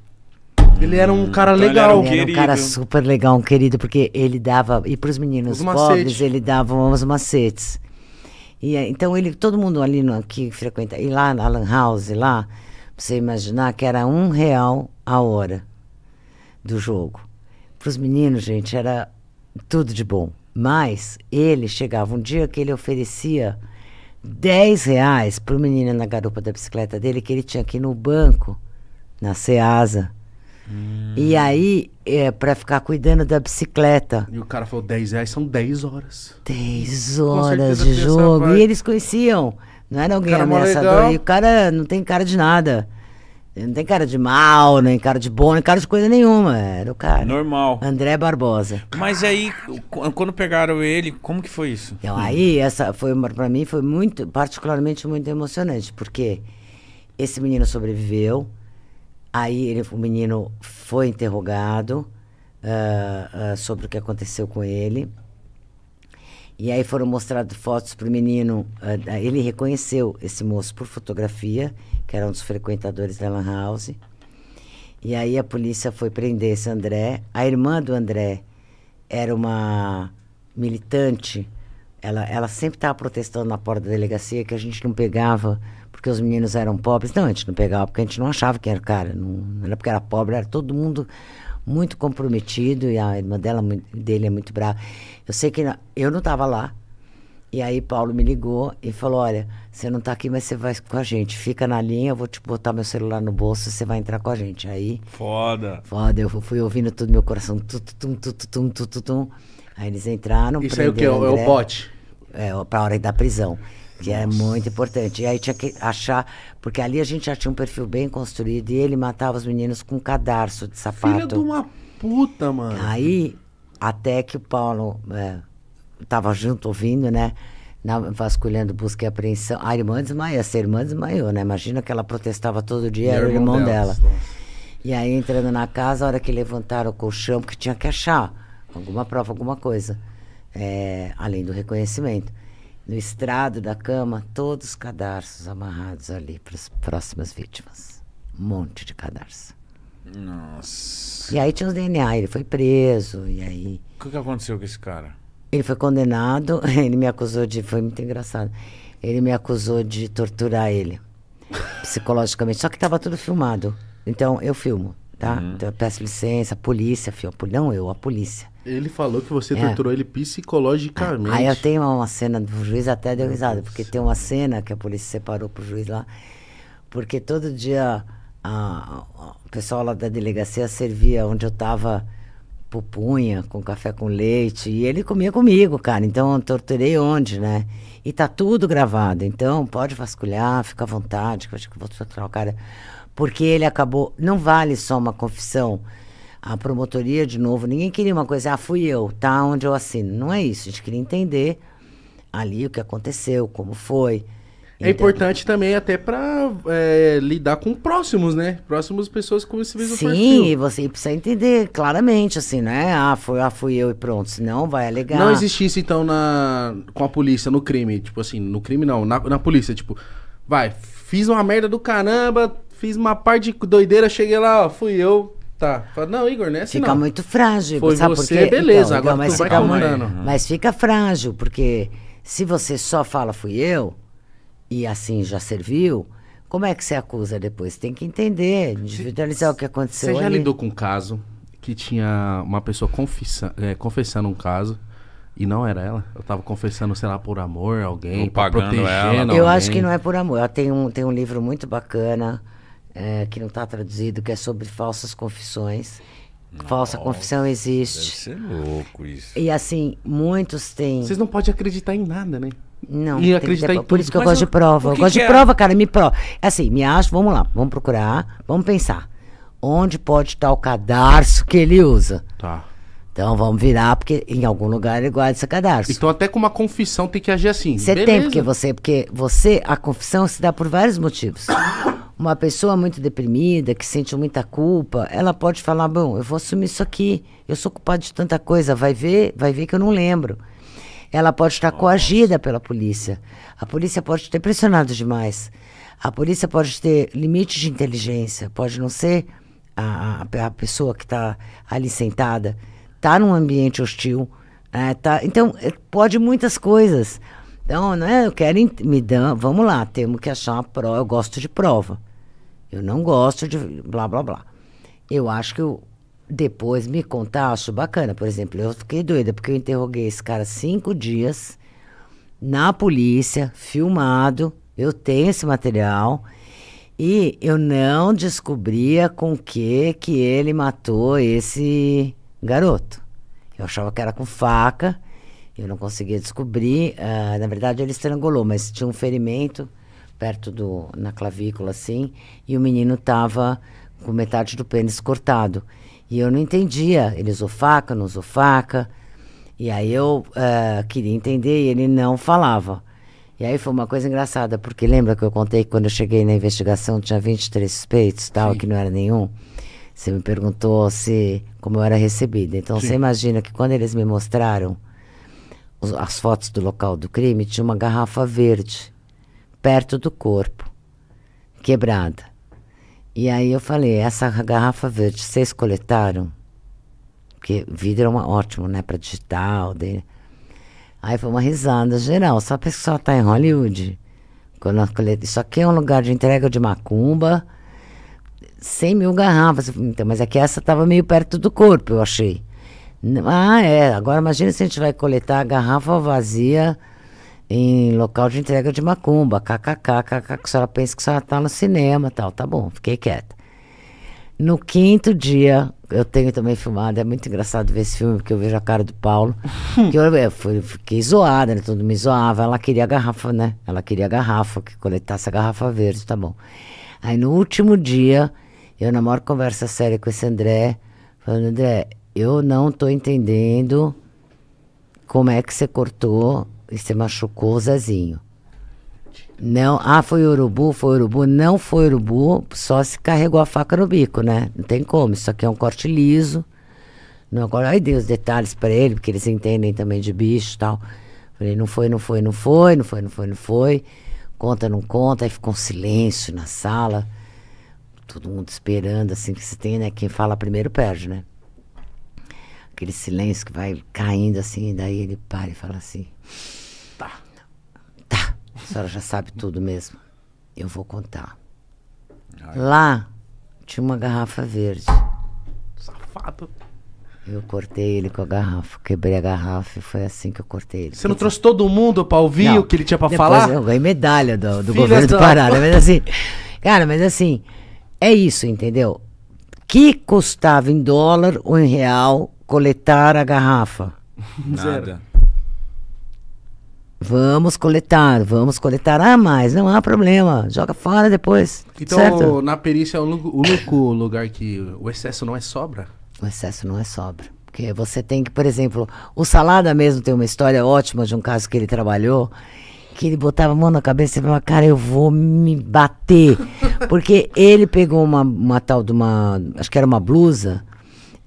Ele era um hum, cara então legal. Ele era um, ele era um cara super legal, um querido, porque ele dava. E para os meninos os pobres, ele dava uns macetes. E é, então ele, todo mundo ali no, que frequenta, e lá na Lan House, lá, pra você imaginar que era um real a hora do jogo. Para os meninos, gente, era tudo de bom. Mas ele chegava um dia que ele oferecia 10 reais para o menino na garupa da bicicleta dele, que ele tinha aqui no banco, na Ceasa Hum. E aí, é, para ficar cuidando da bicicleta. E o cara falou: 10 reais são 10 horas. 10 horas de jogo. E eles conheciam. Não era alguém ameaçador. E o cara não tem cara de nada. não tem cara de mal, nem cara de bom, nem cara de coisa nenhuma. Era o cara. Normal. André Barbosa. Mas aí, quando pegaram ele, como que foi isso? Então, aí, essa foi para mim foi muito, particularmente muito emocionante, porque esse menino sobreviveu. Aí ele, o menino foi interrogado uh, uh, sobre o que aconteceu com ele. E aí foram mostradas fotos para o menino. Uh, ele reconheceu esse moço por fotografia, que era um dos frequentadores da Lan House. E aí a polícia foi prender esse André. A irmã do André era uma militante. Ela, ela sempre estava protestando na porta da delegacia que a gente não pegava porque os meninos eram pobres. Não, a gente não pegava porque a gente não achava que era cara. Não, não era porque era pobre, era todo mundo muito comprometido e a irmã dela, dele é muito brava. Eu sei que não, eu não estava lá. E aí Paulo me ligou e falou: "Olha, você não está aqui, mas você vai com a gente. Fica na linha, eu vou te botar meu celular no bolso e você vai entrar com a gente". Aí Foda. Foda, eu fui ouvindo tudo meu coração, tum tum tum tum tum tum. Aí eles entraram, Isso aí o que é o é é bote? É, a hora da prisão. Que é Nossa. é muito importante. E aí tinha que achar, porque ali a gente já tinha um perfil bem construído e ele matava os meninos com um cadarço de sapato. Filha de uma puta, mano. Aí, até que o Paulo é, tava junto ouvindo, né? Na, vasculhando busca e apreensão. A irmã desmaiou, essa irmã desmaiou, né? Imagina que ela protestava todo dia, e era o irmão, irmão dela. dela. E aí, entrando na casa, a hora que levantaram o colchão, porque tinha que achar alguma prova, alguma coisa, é, além do reconhecimento no estrado da cama, todos os cadarços amarrados ali para as próximas vítimas. Um monte de cadarço. Nossa. E aí tinha os DNA, ele foi preso, e aí... O que, que aconteceu com esse cara? Ele foi condenado, <laughs> ele me acusou de... Foi muito engraçado. Ele me acusou de torturar ele, psicologicamente. Só que estava tudo filmado. Então, eu filmo, tá? Uhum. Então, eu peço licença, a polícia filma. Não eu, a polícia. Ele falou que você é. torturou ele psicologicamente. Aí eu tenho uma cena do juiz até deu risada, porque tem uma cena que a polícia separou pro juiz lá, porque todo dia a, a, o pessoal lá da delegacia servia onde eu tava pupunha com café com leite e ele comia comigo, cara. Então eu torturei onde, né? E tá tudo gravado. Então pode vasculhar, fica à vontade, que eu acho que vou torturar o cara. Porque ele acabou, não vale só uma confissão a promotoria de novo. Ninguém queria uma coisa, ah, fui eu, tá onde eu assino. Não é isso, a gente queria entender ali o que aconteceu, como foi. É importante também até para é, eh, lidar com próximos, né? Próximos pessoas com esse mesmo Sim, perfil. Sim, você precisa entender claramente, assim, né? Ah, foi, ah, fui eu e pronto. Senão vai alegar. Não existisse, então, na, com a polícia no crime. Tipo assim, no crime não, na, na polícia. Tipo, vai, fiz uma merda do caramba, fiz uma parte de doideira, cheguei lá, ó, fui eu, Tá. Fala, não, Igor, né? Fica não. muito frágil. Foi sabe você, por beleza, então, agora então, mas fica Mas fica frágil, porque se você só fala fui eu, e assim já serviu, como é que você acusa depois? Tem que entender, individualizar o que aconteceu. Você já ali. lidou com um caso que tinha uma pessoa é, confessando um caso e não era ela? Eu tava confessando, sei lá, por amor a alguém, Ou pagando protegendo ela. Eu alguém. acho que não é por amor. Ela tem um, tem um livro muito bacana é, que não está traduzido, que é sobre falsas confissões. Nossa, Falsa confissão existe. Deve ser louco isso. E assim, muitos têm. Vocês não podem acreditar em nada, né? Não, e acreditar em por isso que eu Mas gosto eu, de prova. Eu gosto de é? prova, cara, me prova. É assim, me acho, vamos lá, vamos procurar, vamos pensar. Onde pode estar o cadarço que ele usa? Tá. Então vamos virar, porque em algum lugar ele guarda esse cadarço. Então até com uma confissão tem que agir assim. Você tem, porque você, porque você, a confissão se dá por vários motivos. Uma pessoa muito deprimida, que sente muita culpa, ela pode falar: bom, eu vou assumir isso aqui, eu sou culpado de tanta coisa, vai ver, vai ver que eu não lembro. Ela pode estar Nossa. coagida pela polícia. A polícia pode ter pressionado demais. A polícia pode ter limites de inteligência, pode não ser a, a, pessoa que está ali sentada, está num ambiente hostil. É, tá, então, é, pode muitas coisas. Então, é eu quero. Me dão, vamos lá, temos que achar uma prova. Eu gosto de prova. Eu não gosto de blá, blá, blá. Eu acho que eu, depois me contar, acho bacana. Por exemplo, eu fiquei doida porque eu interroguei esse cara cinco dias na polícia, filmado. Eu tenho esse material. E eu não descobria com que que ele matou esse garoto. Eu achava que era com faca. Eu não conseguia descobrir. Uh, na verdade, ele estrangulou, mas tinha um ferimento perto do na clavícula assim, e o menino tava com metade do pênis cortado. E eu não entendia, ele usou faca, não usou faca. E aí eu uh, queria entender e ele não falava. E aí foi uma coisa engraçada, porque lembra que eu contei que quando eu cheguei na investigação tinha 23 suspeitos tal, Sim. que não era nenhum? Você me perguntou se como eu era recebida. Então Sim. você imagina que quando eles me mostraram as fotos do local do crime, tinha uma garrafa verde perto do corpo, quebrada. E aí eu falei, essa garrafa verde vocês coletaram? Porque vidro é uma, ótimo, né, para digital. Aí foi uma risada geral, só para pessoa tá em Hollywood. Quando nós Isso aqui é um lugar de entrega de macumba, 100 mil garrafas. Então, mas é que essa tava meio perto do corpo, eu achei. Ah, é. Agora imagina se a gente vai coletar a garrafa vazia em local de entrega de macumba, kkk, kkk, que a senhora pensa que a senhora tá no cinema tal. Tá bom, fiquei quieta. No quinto dia, eu tenho também filmado, é muito engraçado ver esse filme, porque eu vejo a cara do Paulo. <laughs> que eu, eu, fui, fiquei zoada, né? todo mundo me zoava. Ela queria a garrafa, né? Ela queria a garrafa, que coletasse a garrafa verde, tá bom. Aí no último dia, eu na maior conversa séria com esse André, falando, André, eu não tô entendendo como é que você cortou e se machucou o Zezinho. Não, ah, foi urubu, foi urubu, não foi urubu, só se carregou a faca no bico, né? Não tem como, isso aqui é um corte liso. Não, agora, aí dei os detalhes para ele, porque eles entendem também de bicho e tal. Falei, não foi, não foi, não foi, não foi, não foi, não foi. Conta, não conta. Aí ficou um silêncio na sala. Todo mundo esperando, assim, que se tem, né? Quem fala primeiro perde, né? Aquele silêncio que vai caindo assim, daí ele para e fala assim. A senhora já sabe tudo mesmo. Eu vou contar. Ai. Lá tinha uma garrafa verde. Safado. Eu cortei ele com a garrafa, quebrei a garrafa e foi assim que eu cortei ele. Você não trouxe todo mundo pra ouvir não. o que ele tinha pra Depois falar? Eu ganhei medalha do, do governo do Pará, né? mas assim, <laughs> cara, mas assim, é isso, entendeu? Que custava em dólar ou em real coletar a garrafa? <laughs> Nada. Zero. Vamos coletar, vamos coletar. Ah, mais, não há problema, joga fora depois. Então, certo? na perícia, é o único lugar que o excesso não é sobra? O excesso não é sobra. Porque você tem que, por exemplo, o Salada mesmo tem uma história ótima de um caso que ele trabalhou, que ele botava a mão na cabeça e falava, cara, eu vou me bater. <laughs> Porque ele pegou uma, uma tal de uma, acho que era uma blusa,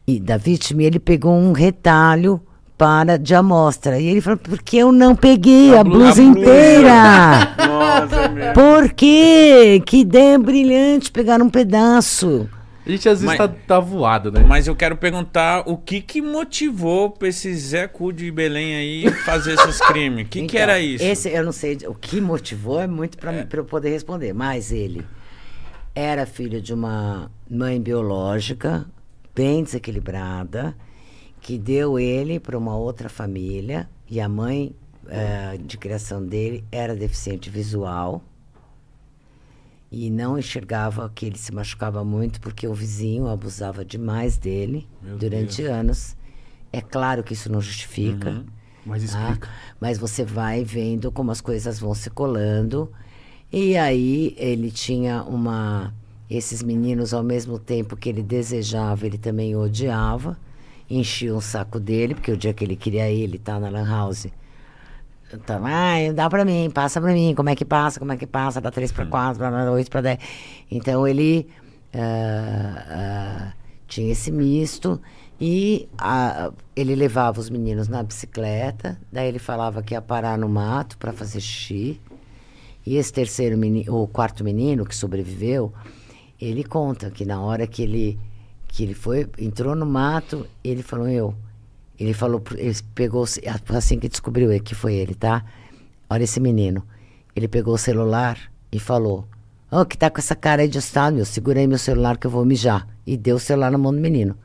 e da vítima, e ele pegou um retalho para de amostra. E ele falou, porque eu não peguei a, a blusa, blusa, inteira? <laughs> Nossa, meu. Por quê? Que ideia brilhante pegar um pedaço. A gente às vezes mas, tá, tá voado, né? Mas eu quero perguntar o que que motivou pra esse Zé Cu de Belém aí fazer esses <laughs> crimes? O que, então, que era isso? Esse, eu não sei, o que motivou é muito para é. eu poder responder, mas ele era filho de uma mãe biológica, bem desequilibrada, que deu ele para uma outra família e a mãe uh, de criação dele era deficiente visual e não enxergava que ele se machucava muito porque o vizinho abusava demais dele Meu durante Deus. anos. É claro que isso não justifica. Uhum. Mas tá? explica. Ah, mas você vai vendo como as coisas vão se colando. E aí ele tinha uma. Esses meninos, ao mesmo tempo que ele desejava, ele também odiava enchia um saco dele, porque o dia que ele queria ele tá na Lan House. Então, ah, dá pra mim, passa pra mim, como é que passa, como é que passa, dá três para hum. quatro, dá oito para dez. Então ele uh, uh, tinha esse misto e uh, ele levava os meninos na bicicleta, daí ele falava que ia parar no mato para fazer xixi. E esse terceiro menino, o quarto menino que sobreviveu, ele conta que na hora que ele que ele foi, entrou no mato, ele falou, eu. Ele falou, ele pegou, assim que descobriu que foi ele, tá? Olha esse menino. Ele pegou o celular e falou, "Ô, oh, que tá com essa cara aí de estado, meu, aí meu celular que eu vou mijar. E deu o celular na mão do menino.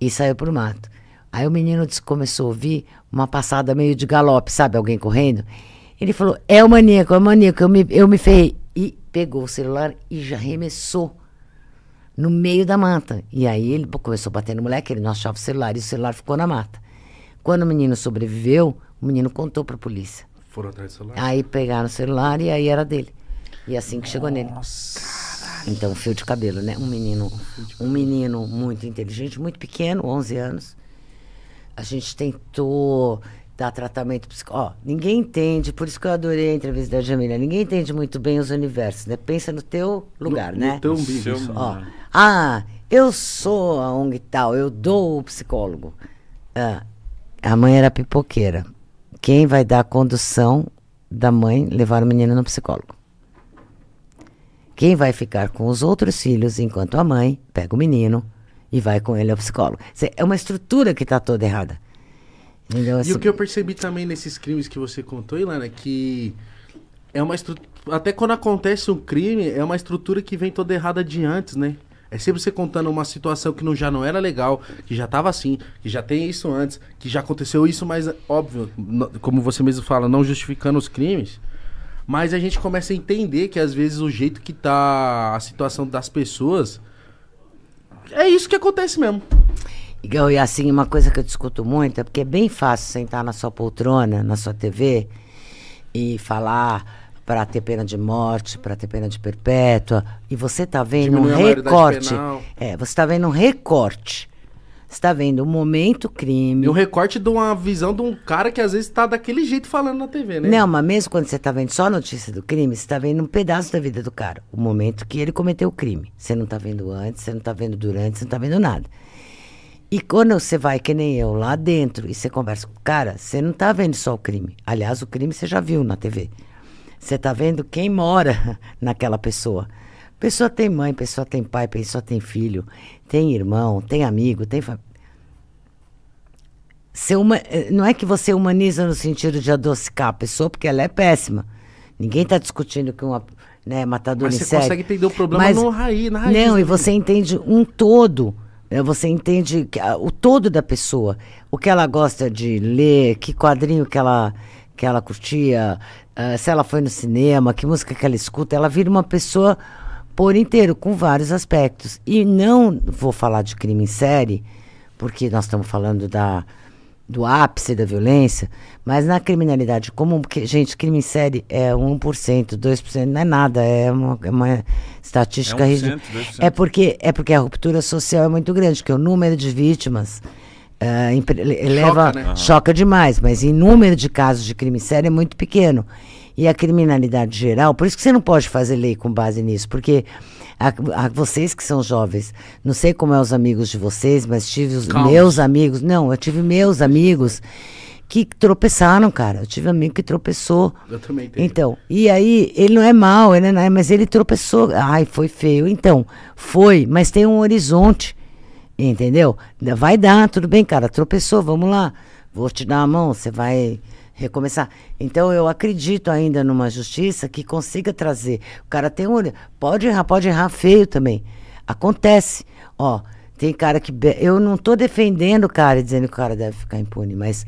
E saiu pro mato. Aí o menino começou a ouvir uma passada meio de galope, sabe? Alguém correndo. Ele falou, é o maníaco, é o maníaco, eu me, eu me ferrei. E pegou o celular e já arremessou no meio da mata. E aí ele começou a bater no moleque, ele não achava o celular, e o celular ficou na mata. Quando o menino sobreviveu, o menino contou para a polícia. Foram atrás do celular? Aí pegaram o celular e aí era dele. E assim que Nossa. chegou nele. Então, fio de cabelo, né? Um menino, um menino muito inteligente, muito pequeno, 11 anos. A gente tentou dar tratamento psicológico. Ó, ninguém entende, por isso que eu adorei a entrevista da Jamila. Ninguém entende muito bem os universos, né? Pensa no teu lugar, no, né? No teu umbigo. Ó, ah, eu sou a ONG tal, eu dou o psicólogo. Ah, a mãe era pipoqueira. Quem vai dar a condução da mãe levar o menino no psicólogo? Quem vai ficar com os outros filhos enquanto a mãe pega o menino e vai com ele ao psicólogo? É uma estrutura que está toda errada. E o assim que eu percebi também nesses crimes que você contou, Ilana, é que é uma estrutura. Até quando acontece um crime, é uma estrutura que vem toda errada de antes, né? É sempre você contando uma situação que não, já não era legal, que já tava assim, que já tem isso antes, que já aconteceu isso, mas óbvio, como você mesmo fala, não justificando os crimes. Mas a gente começa a entender que às vezes o jeito que tá a situação das pessoas é isso que acontece mesmo. E assim, uma coisa que eu discuto muito é porque é bem fácil sentar na sua poltrona, na sua TV e falar para ter pena de morte, para ter pena de perpétua. E você está é, tá vendo um recorte. É, você está vendo um recorte. está vendo um momento crime. E um recorte de uma visão de um cara que às vezes está daquele jeito falando na TV, né? Não, mas mesmo quando você está vendo só a notícia do crime, você está vendo um pedaço da vida do cara. O momento que ele cometeu o crime. Você não está vendo antes, você não está vendo durante, você não está vendo nada. E quando você vai, que nem eu, lá dentro e você conversa com o cara, você não está vendo só o crime. Aliás, o crime você já viu na TV. Você está vendo quem mora <laughs> naquela pessoa. Pessoa tem mãe, pessoa tem pai, pessoa tem filho, tem irmão, tem amigo, tem família. Eh, não é que você humaniza no sentido de adocicar a pessoa, porque ela é péssima. Ninguém está discutindo que uma né, matador Mas você consegue entender o problema Mas, no raiz, na raiz. Não, e né? você entende um todo. Né? você entende o todo da pessoa. O que ela gosta de ler, que quadrinho que ela, que ela curtia, ah, se ela foi no cinema, que música que ela escuta, ela vira uma pessoa por inteiro, com vários aspectos. E não vou falar de crime em série, porque nós estamos falando da, do ápice da violência, mas na criminalidade comum, porque, gente, crime em série é 1%, 2%, não é nada, é uma, é uma estatística é ridícula. É porque, é porque a ruptura social é muito grande, porque é o número de vítimas uh, ah, eleva, choca, né? choca demais, mas em número de casos de crime sério é muito pequeno. E a criminalidade geral, por isso que você não pode fazer lei com base nisso, porque a, a vocês que são jovens, não sei como é os amigos de vocês, mas tive os Calma. meus amigos, não, eu tive meus amigos que tropeçaram, cara. Eu tive um amigo que tropeçou. Eu também tenho. Então, e aí, ele não é mal, ele não é, mas ele tropeçou. Ai, foi feio. Então, foi, mas tem um horizonte. Entendeu? Vai dar, tudo bem, cara. Tropeçou, vamos lá. Vou te dar a mão, você vai recomeçar. Então eu acredito ainda numa justiça que consiga trazer. O cara tem um pode errar, pode errar feio também. Acontece. Ó, tem cara que be... eu não estou defendendo o cara dizendo que o cara deve ficar impune, mas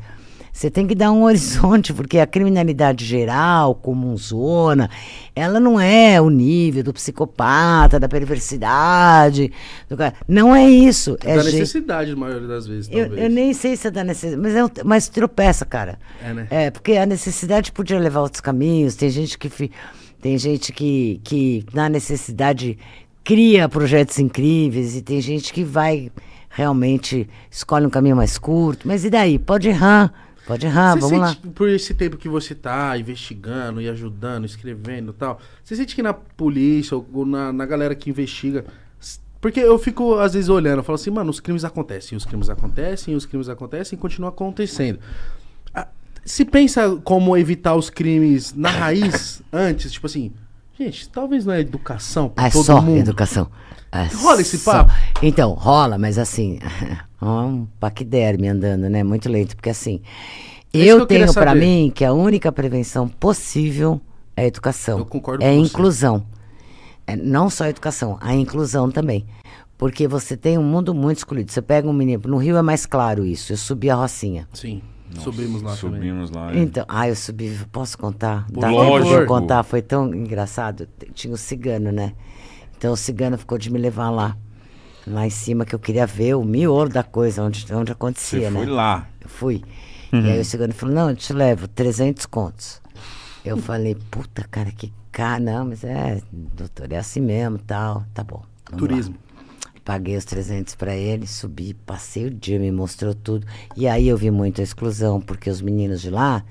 você tem que dar um <laughs> horizonte, porque a criminalidade geral, zona, ela não é o nível do psicopata, da perversidade. Do cara. Não é isso. É da necessidade, a maioria das vezes. Eu, eu, nem sei se é da necessidade, mas, é, mas tropeça, cara. É, né? É, porque a necessidade podia levar outros caminhos. Tem gente que. Fi, tem gente que, que, na necessidade, cria projetos incríveis e tem gente que vai realmente escolhe um caminho mais curto. Mas e daí? Pode errar. Pode errar, você vamos sente, lá. Por esse tempo que você tá investigando e ajudando, escrevendo e tal, você sente que na polícia ou na, na galera que investiga. Porque eu fico, às vezes, olhando, eu falo assim, mano, os crimes acontecem, os crimes acontecem, os crimes acontecem e continuam acontecendo. Se pensa como evitar os crimes na raiz antes, tipo assim, Gente, talvez não é educação é todo só educação. É rola esse papo? Então, rola, mas assim, <laughs> um paquiderme andando, né? Muito lento, porque assim, é eu, eu tenho para mim que a única prevenção possível é a educação. Eu concordo é com inclusão. É, não só a educação, a inclusão também. Porque você tem um mundo muito escolhido. Você pega um menino, no Rio é mais claro isso. Eu subi a Rocinha. Sim. Nossa, subimos lá Subimos também. lá. É. Então, ah, eu subi, posso contar? Dá lógico. contar, foi tão engraçado. Tinha o um cigano, né? Então o cigano ficou de me levar lá. Lá em cima, que eu queria ver o miolo da coisa, onde, onde acontecia, Você né? fui lá. Eu fui. Uhum. E aí o cigano falou, não, eu te levo, 300 contos. Eu falei, puta, cara, que cara, não, mas é, doutor, é assim mesmo, tal, tá bom. Turismo. Lá. Paguei os 300 para ele, subi, passei o dia, me mostrou tudo. E aí eu vi muita exclusão, porque os meninos de lá,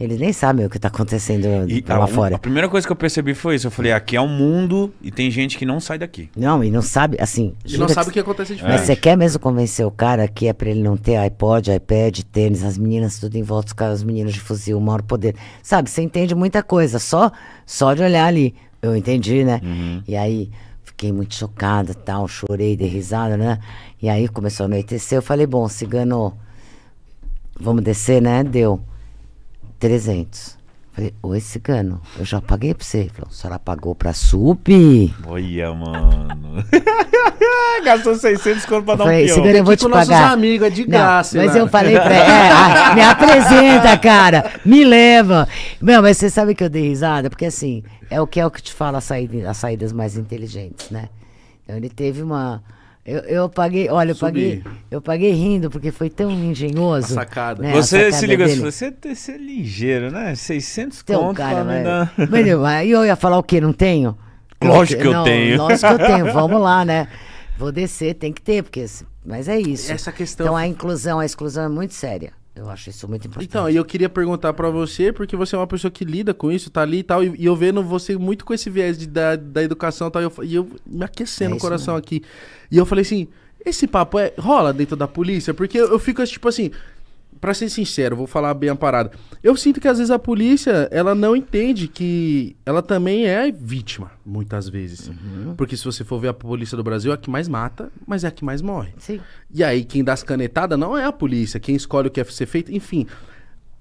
eles nem sabem o que está acontecendo e lá a, fora. A primeira coisa que eu percebi foi isso. Eu falei, aqui é um mundo e tem gente que não sai daqui. Não, e não sabe, assim... E não sabe o que, que acontece diferente. Mas você quer mesmo convencer o cara que é para ele não ter iPod, iPad, tênis, as meninas tudo em volta, os, caras, os meninos de fuzil, o maior poder. Sabe, você entende muita coisa, só, só de olhar ali. Eu entendi, né? Uhum. E aí fiquei muito chocada, tal, chorei, dei risada, né? E aí começou a anoitecer, eu falei, bom, cigano, vamos descer, né? Deu 300. Falei, oi, cigano, eu já paguei pra você. Ele falou, a senhora pagou pra sup? Olha, mano. <laughs> Gastou 600 conto pra eu dar falei, um pião. Cigano, eu é vou te pagar. nossos amigos, é de graça. Não, mas né? eu falei pra ela, é, ah, me apresenta, cara, me leva. Meu, mas você sabe que eu dei risada? Porque assim, é o que é o que te fala as as saídas mais inteligentes, né? Então ele teve uma. Eu, eu paguei, olha, eu Subi. paguei, eu paguei rindo porque foi tão engenhoso. Uma sacada. Né, você sacada se liga dele. você, é você é ligeiro, né? 600 então, cara, mas, dar... <laughs> mas eu ia falar o que não tenho. Lógico que eu não, tenho. Lógico que eu tenho. <laughs> Vamos lá, né? Vou descer, tem que ter, porque mas é isso. Essa questão. Então a inclusão, a exclusão é muito séria. Eu acho isso muito importante. Então, eu queria perguntar para você, porque você é uma pessoa que lida com isso, tá ali e tal, e, e eu vendo você muito com esse viés de, da, da educação e tal, e eu, e eu me aquecendo é o coração mesmo. aqui. E eu falei assim, esse papo é, rola dentro da polícia? Porque eu, eu fico tipo assim, para ser sincero, vou falar bem a parada. Eu sinto que às vezes a polícia, ela não entende que ela também é vítima, muitas vezes. Uhum. Porque se você for ver a polícia do Brasil, é a que mais mata, mas é a que mais morre. Sim. E aí, quem dá as canetadas não é a polícia, quem escolhe o que é ser feito, enfim.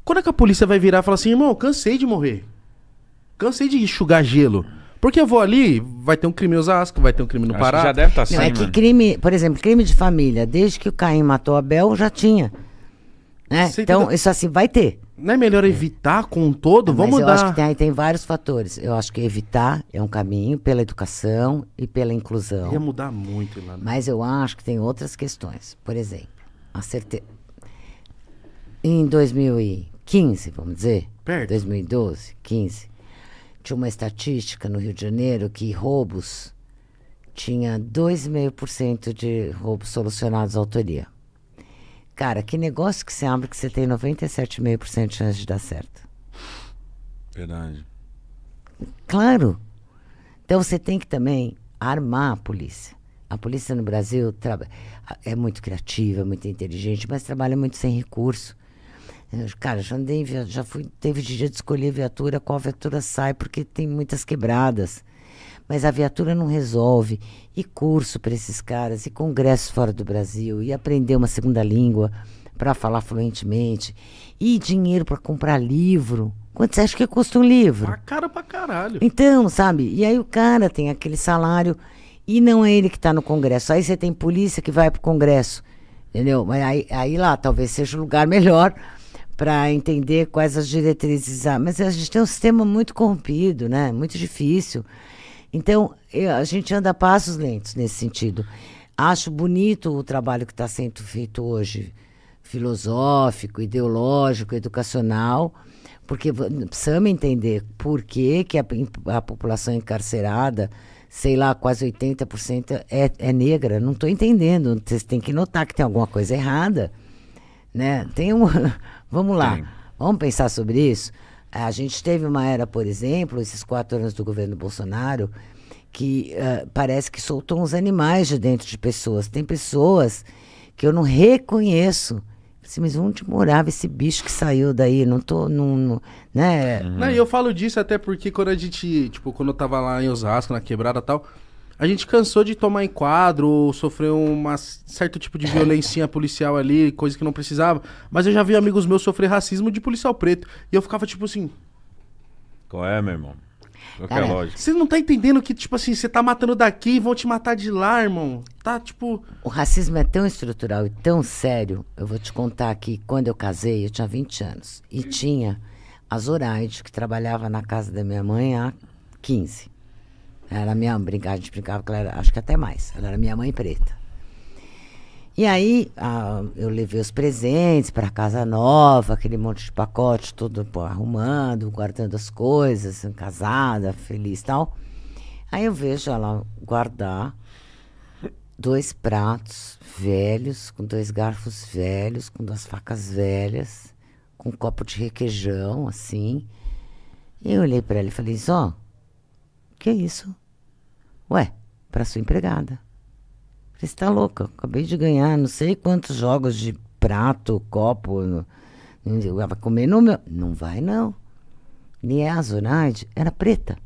Quando é que a polícia vai virar e falar assim, irmão, cansei de morrer. Cansei de enxugar gelo. Porque eu vou ali, vai ter um crime em Osasco, vai ter um crime no Pará. já deve estar tá assim, Não, é mano. Assim, que né? crime, por exemplo, crime de família, desde que o Caim matou Abel, já tinha. Né? então, isso assim vai ter. Não é melhor evitar com um todo? Não, Vamos eu dar. acho que tem, tem vários fatores. Eu acho que evitar é um caminho pela educação e pela inclusão. Ia mudar muito, Mas eu acho que tem outras questões. Por exemplo, a certeza. Em 2015, vamos dizer? Perto. 2012, 15. Tinha uma estatística no Rio de Janeiro que roubos tinha 2,5% de roubos solucionados à autoria. Cara, que negócio que você abre que você tem 97,5% de chance de dar certo? Verdade. Claro. Então você tem que também armar a polícia. A polícia no Brasil é muito criativa, muito inteligente, mas trabalha muito sem recurso. Cara, já andei, já fui, teve dia de escolher viatura, qual viatura sai, porque tem muitas quebradas mas a viatura não resolve. E curso para esses caras, e congresso fora do Brasil, e aprender uma segunda língua para falar fluentemente, e dinheiro para comprar livro. Quanto você acha que custa um livro? Pra cara pra caralho. Então, sabe? E aí o cara tem aquele salário e não é ele que está no Congresso. Aí você tem polícia que vai para o Congresso, entendeu? Mas aí, aí, lá talvez seja o lugar melhor para entender quais as diretrizes Mas a gente tem um sistema muito corrompido, né? Muito difícil. Então, eu, a gente anda passos lentos nesse sentido. Acho bonito o trabalho que está sendo feito hoje, filosófico, ideológico, educacional, porque precisamos entender por que, que a, a população encarcerada, sei lá, quase 80% é, é negra. Não estou entendendo. Vocês têm que notar que tem alguma coisa errada. Né? Tem um. <laughs> Vamos lá. Tem. Vamos pensar sobre isso? A gente teve uma era, por exemplo, esses quatro anos do governo Bolsonaro, que uh, parece que soltou uns animais de dentro de pessoas. Tem pessoas que eu não reconheço. Assim, mas onde morava esse bicho que saiu daí? Não tô. Não, não né? Uhum. Não, eu falo disso até porque quando a gente. Tipo, quando eu tava lá em Osasco, na quebrada e tal a gente cansou de tomar em quadro, sofrer um certo tipo de violência <laughs> policial ali, coisa que não precisava. Mas eu já vi amigos meus sofrer racismo de policial preto. E eu ficava tipo assim. Qual é, meu irmão? Qual Cara, é a lógica? Você não tá entendendo que, tipo assim, você tá matando daqui e vão te matar de lá, irmão. Tá, tipo. O racismo é tão estrutural e tão sério. Eu vou te contar que quando eu casei, eu tinha 20 anos. E tinha a Zoraide, que trabalhava na casa da minha mãe há 15 era minha brincava, a gente brincava que ela era, acho que até mais. Ela era minha mãe preta. E aí a, eu levei os presentes para casa nova, aquele monte de pacote, tudo pô, arrumando, guardando as coisas, casada, feliz e tal. Aí eu vejo ela guardar dois pratos velhos, com dois garfos velhos, com duas facas velhas, com um copo de requeijão, assim. E eu olhei para ela e falei, ó, que é isso? Ué, para sua empregada. Você está louca, acabei de ganhar não sei quantos jogos de prato, copo. ela vai comer no meu. Não vai, não. Nem é a Zonaide, era preta.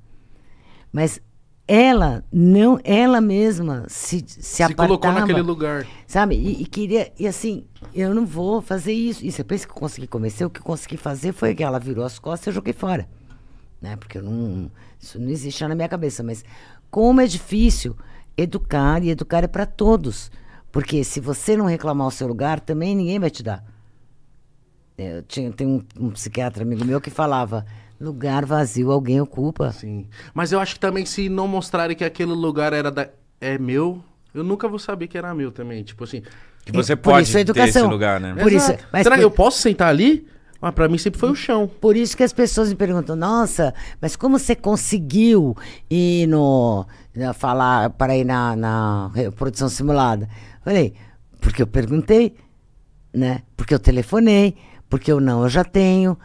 Mas ela não ela mesma se se, se colocou naquele lugar sabe e, e, queria e assim eu não vou fazer isso e você pensa que eu consegui convencer o que eu consegui fazer foi que ela virou as costas e eu joguei fora né porque eu não isso não existe na minha cabeça mas como é difícil educar e educar é para todos. Porque se você não reclamar o seu lugar, também ninguém vai te dar. É, eu tinha, tem um, um psiquiatra amigo meu que falava: lugar vazio alguém ocupa. Sim. Mas eu acho que também se não mostrarem que aquele lugar era da, é meu, eu nunca vou saber que era meu também. Tipo assim. Que você pode ter esse lugar, né? Por Exato. isso, mas Será que eu posso sentar ali? mas para mim sempre foi o chão. Por isso que as pessoas me perguntam: nossa, mas como você conseguiu ir no. falar para ir na, na produção simulada? Falei, porque eu perguntei, né? Porque eu telefonei, porque eu não, eu já tenho.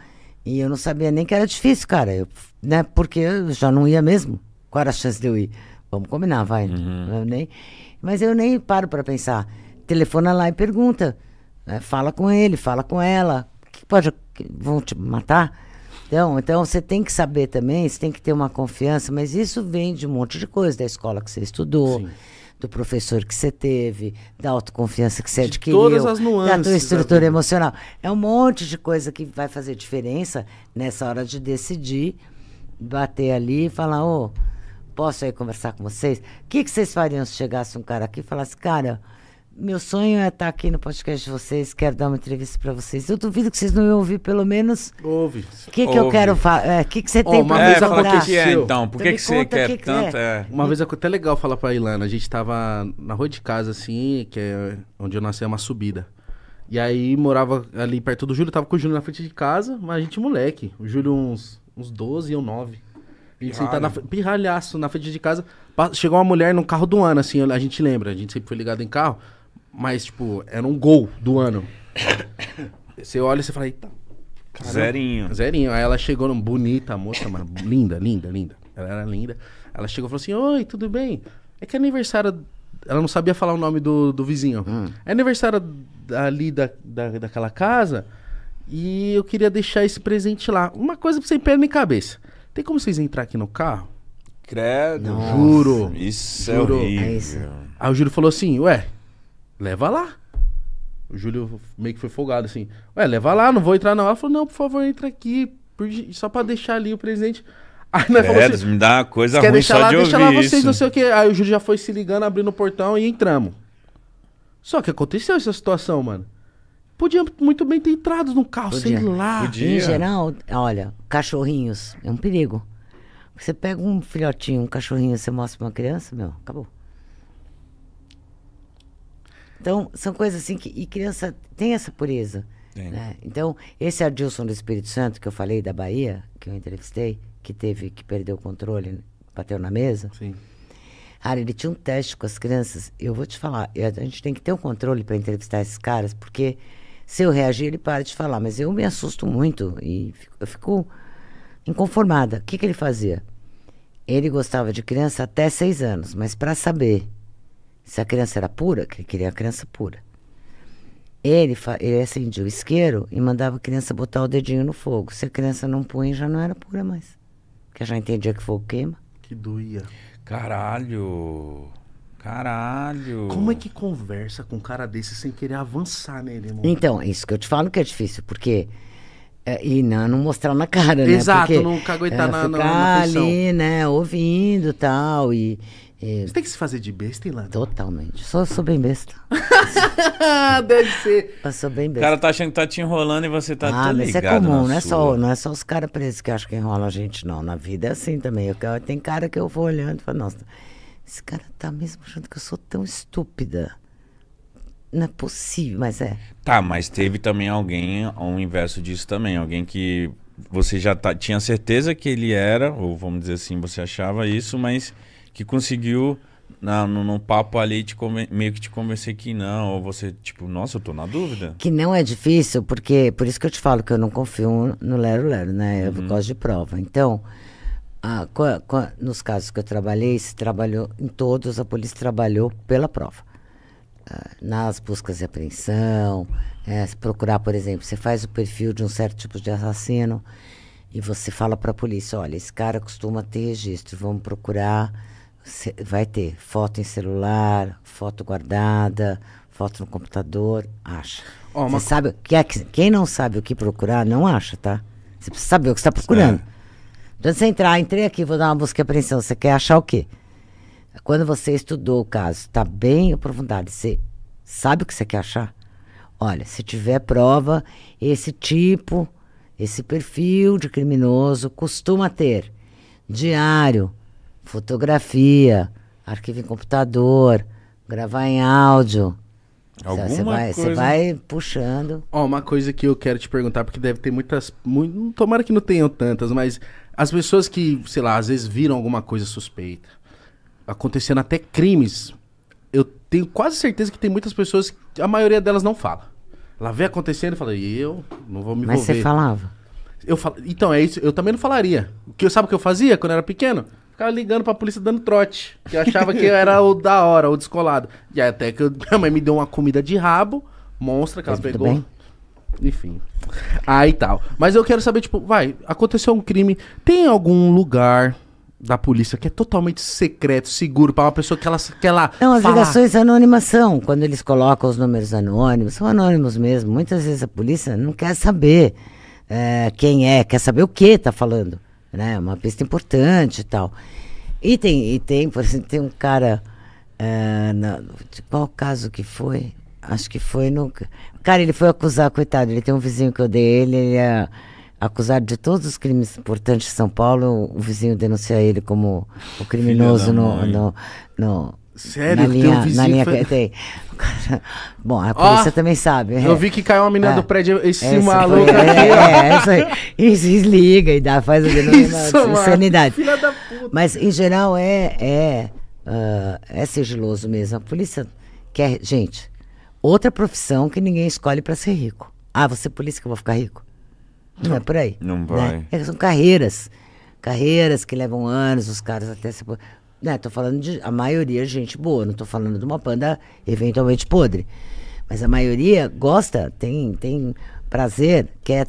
E eu não sabia nem que era difícil, cara. Eu, né? Porque eu já não ia mesmo. Qual era a chance de eu ir? Vamos combinar, vai. Uhum. Eu nem, mas eu nem paro para pensar. Telefona lá e pergunta. Né? Fala com ele, fala com ela. O que pode acontecer? vão te matar. Então, então você tem que saber também, você tem que ter uma confiança, mas isso vem de um monte de coisa, da escola que você estudou. Sim do professor que você teve, da autoconfiança que você de adquiriu, todas as nuances, da tua estrutura emocional. É um monte de coisa que vai fazer diferença nessa hora de decidir, bater ali e falar, ô, oh, posso aí conversar com vocês? O que, que vocês fariam se chegasse um cara aqui e falasse, cara, meu sonho é estar tá aqui no podcast de vocês, quero dar uma entrevista para vocês. Eu duvido que vocês não iam ouvir pelo menos. Ouve. O que, que Ouve. eu quero falar? O é, que, que você tem oh, para é, me O que, que é então? Por então que, que você quer que tanto? É. é. Uma vez é, é até legal falar para Ilana. A gente estava na rua de casa, assim, que é onde eu nasci, é uma subida. E aí morava ali perto do Júlio, tava com o Júlio na frente de casa, mas a gente moleque. O Júlio uns, uns 12 e eu 9. Ele sentado na, pirralhaço na frente de casa. Chegou uma mulher no carro do ano, assim, a gente lembra. A gente sempre foi ligado em carro. Mas, tipo, era um gol do ano. Você olha e você fala, eita. Caramba. Zerinho. Zerinho. Aí ela chegou, num, bonita a moça, mas linda, linda, linda. Ela era linda. Ela chegou e falou assim: Oi, tudo bem? É que é aniversário. Ela não sabia falar o nome do, do vizinho. Hum. É aniversário ali da, da, daquela casa. E eu queria deixar esse presente lá. Uma coisa sem perna e cabeça. Tem como vocês entrar aqui no carro? Credo. Nossa, juro. Isso é juro. é horrível. Aí o Júlio falou assim, ué, leva lá. O Júlio meio que foi folgado assim. Ué, leva lá, não vou entrar na hora. Falou, não, por favor, entra aqui. Só pra deixar ali o presidente. <laughs> Aí nós é, assim, me dá uma coisa ruim deixar só lá, de deixa lá vocês, isso. não sei o quê. Aí o Júlio já foi se ligando, abrindo o portão e entramos. Só que aconteceu essa situação, mano. Podia muito bem ter entrado no carro, Podia. sei lá. Podia. Em geral, olha, cachorrinhos é um perigo. Você pega um filhotinho, um cachorrinho, você mostra pra uma criança, meu, acabou. Então, são coisas assim que. E criança tem essa pureza. Né? Então, esse Adilson do Espírito Santo que eu falei da Bahia, que eu entrevistei, que teve, que perdeu o controle, bateu na mesa. Sim. ele tinha um teste com as crianças. Eu vou te falar, a gente tem que ter um controle para entrevistar esses caras, porque se eu reagir, ele para de falar. Mas eu me assusto muito e fico, eu fico inconformada. O que, que ele fazia? Ele gostava de criança até seis anos, mas para saber se a criança era pura, que ele queria a criança pura. Ele, ele acendia o isqueiro e mandava a criança botar o dedinho no fogo. Se a criança não punha, já não era pura mais. Porque já entendia que fogo queima. Que doía. Caralho! Caralho! Como é que conversa com um cara desse sem querer avançar nele, irmão? Então, isso que eu te falo que é difícil, porque. É, e não, não mostrar na cara, né? Exato, porque não caguetar é, na, na, na ali, né, ouvindo tal, e é. Você tem que se fazer de besta, Ilana? Totalmente. Sou, sou bem besta. <laughs> Deve ser. Eu sou bem besta. O cara tá achando que tá te enrolando e você tá ah, mas é ligado. Isso é comum, não é, só, não é só os caras presos que acham que enrola a gente, não. Na vida é assim também. Eu, tem cara que eu vou olhando e falo, nossa, esse cara tá mesmo achando que eu sou tão estúpida. Não é possível, mas é. Tá, mas teve também alguém ao inverso disso também. Alguém que você já tá, tinha certeza que ele era, ou vamos dizer assim, você achava isso, mas que conseguiu na, no, num papo ali te come, meio que te convencer que não, ou você, tipo, nossa, eu tô na dúvida. Que não é difícil, porque por isso que eu te falo que eu não confio no Lero Lero, né? Eu uhum. gosto de prova. Então, a, a, nos casos que eu trabalhei, se trabalhou em todos, a polícia trabalhou pela prova. Ah, nas buscas e apreensão, é, procurar, por exemplo, você faz o perfil de um certo tipo de assassino e você fala para a polícia: olha, esse cara costuma ter registro, vamos procurar vai ter foto em celular, foto guardada, foto no computador, acha. Oh, uma... Você sabe que é, quem não sabe o que procurar não acha, tá? Você precisa saber o que está procurando. É. Então você entrar, entrei aqui, vou dar uma busca e apreensão. Você quer achar o quê? Quando você estudou o caso, está bem aprofundado, você sabe o que você quer achar? Olha, se tiver prova, esse tipo, esse perfil de criminoso costuma ter diário, fotografia, arquivo em computador, gravar em áudio. Alguma você vai, coisa... você vai puxando. Ó, oh, uma coisa que eu quero te perguntar, porque deve ter muitas. Muito, tomara que não tenham tantas, mas as pessoas que, sei lá, às vezes viram alguma coisa suspeita, acontecendo até crimes, eu tenho quase certeza que tem muitas pessoas, a maioria delas não fala. Ela vê acontecendo e fala, e eu não vou me envolver. Mas você falava? Eu fal... Então, é isso. Eu também não falaria. O que eu sabe o que eu fazia quando eu era pequeno? ficava ligando pra polícia dando trote. Que eu achava que eu era o da hora, o descolado. E aí até que a minha mãe me deu uma comida de rabo, monstra, que ela pegou. Bem? Enfim. Aí tal. Mas eu quero saber, tipo, vai, aconteceu um crime. Tem algum lugar da polícia que é totalmente secreto, seguro, para uma pessoa que ela. Que ela não, as fala... ligações anônimas são, quando eles colocam os números anônimos, são anônimos mesmo. Muitas vezes a polícia não quer saber é, quem é, quer saber o que está falando né? Uma pista importante e tal. E tem, e tem, por exemplo, tem um cara. É, na, qual caso que foi? Acho que foi no. Cara, ele foi acusar, coitado, ele tem um vizinho que eu dei ele, ele é acusado de todos os crimes importantes de São Paulo, o vizinho denuncia ele como o criminoso no, no, no, Sério? Na linha, um na linha foi... tem. <laughs> Bom, a polícia oh, também sabe. Né? Eu é. vi que caiu uma menina ah, do prédio, esse maluco foi, aqui. É, é isso é, e se liga e dá, faz a insanidade. Filha da puta. Mas, em geral, é, é, uh, é sigiloso mesmo. A polícia quer... Gente, outra profissão que ninguém escolhe para ser rico. Ah, você é polícia que eu vou ficar rico? Não, não é por aí. Não né? vai. Né? São carreiras. Carreiras que levam anos, os caras até se né, tô falando de a maioria é gente boa, não tô falando de uma panda eventualmente podre. Mas a maioria gosta, tem, tem prazer, quer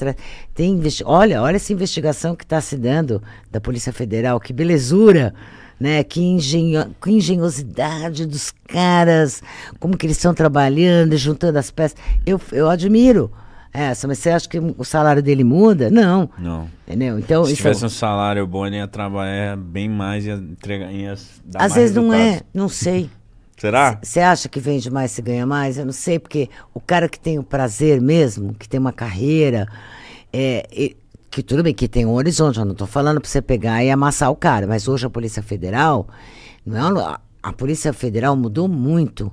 tem olha, olha essa investigação que está se dando da Polícia Federal, que belezura, né? Que, engenho... que engenhosidade dos caras, como que eles estão trabalhando, juntando as peças. Eu, eu admiro essa, mas você acha que o salário dele muda? Não. Não. Entendeu? Então, Se tivesse é um salário bom, ele ia trabalhar bem mais e entregar. Ia dar Às vezes é, resultados. não é, não sei. <laughs> Será? Você acha que vende mais se ganha mais? Eu não sei, porque o cara que tem o prazer mesmo, que tem uma carreira, é, e, que tudo bem, que tem um horizonte, eu não estou falando para você pegar e amassar o cara, mas hoje a Polícia Federal, não é, a Polícia Federal mudou muito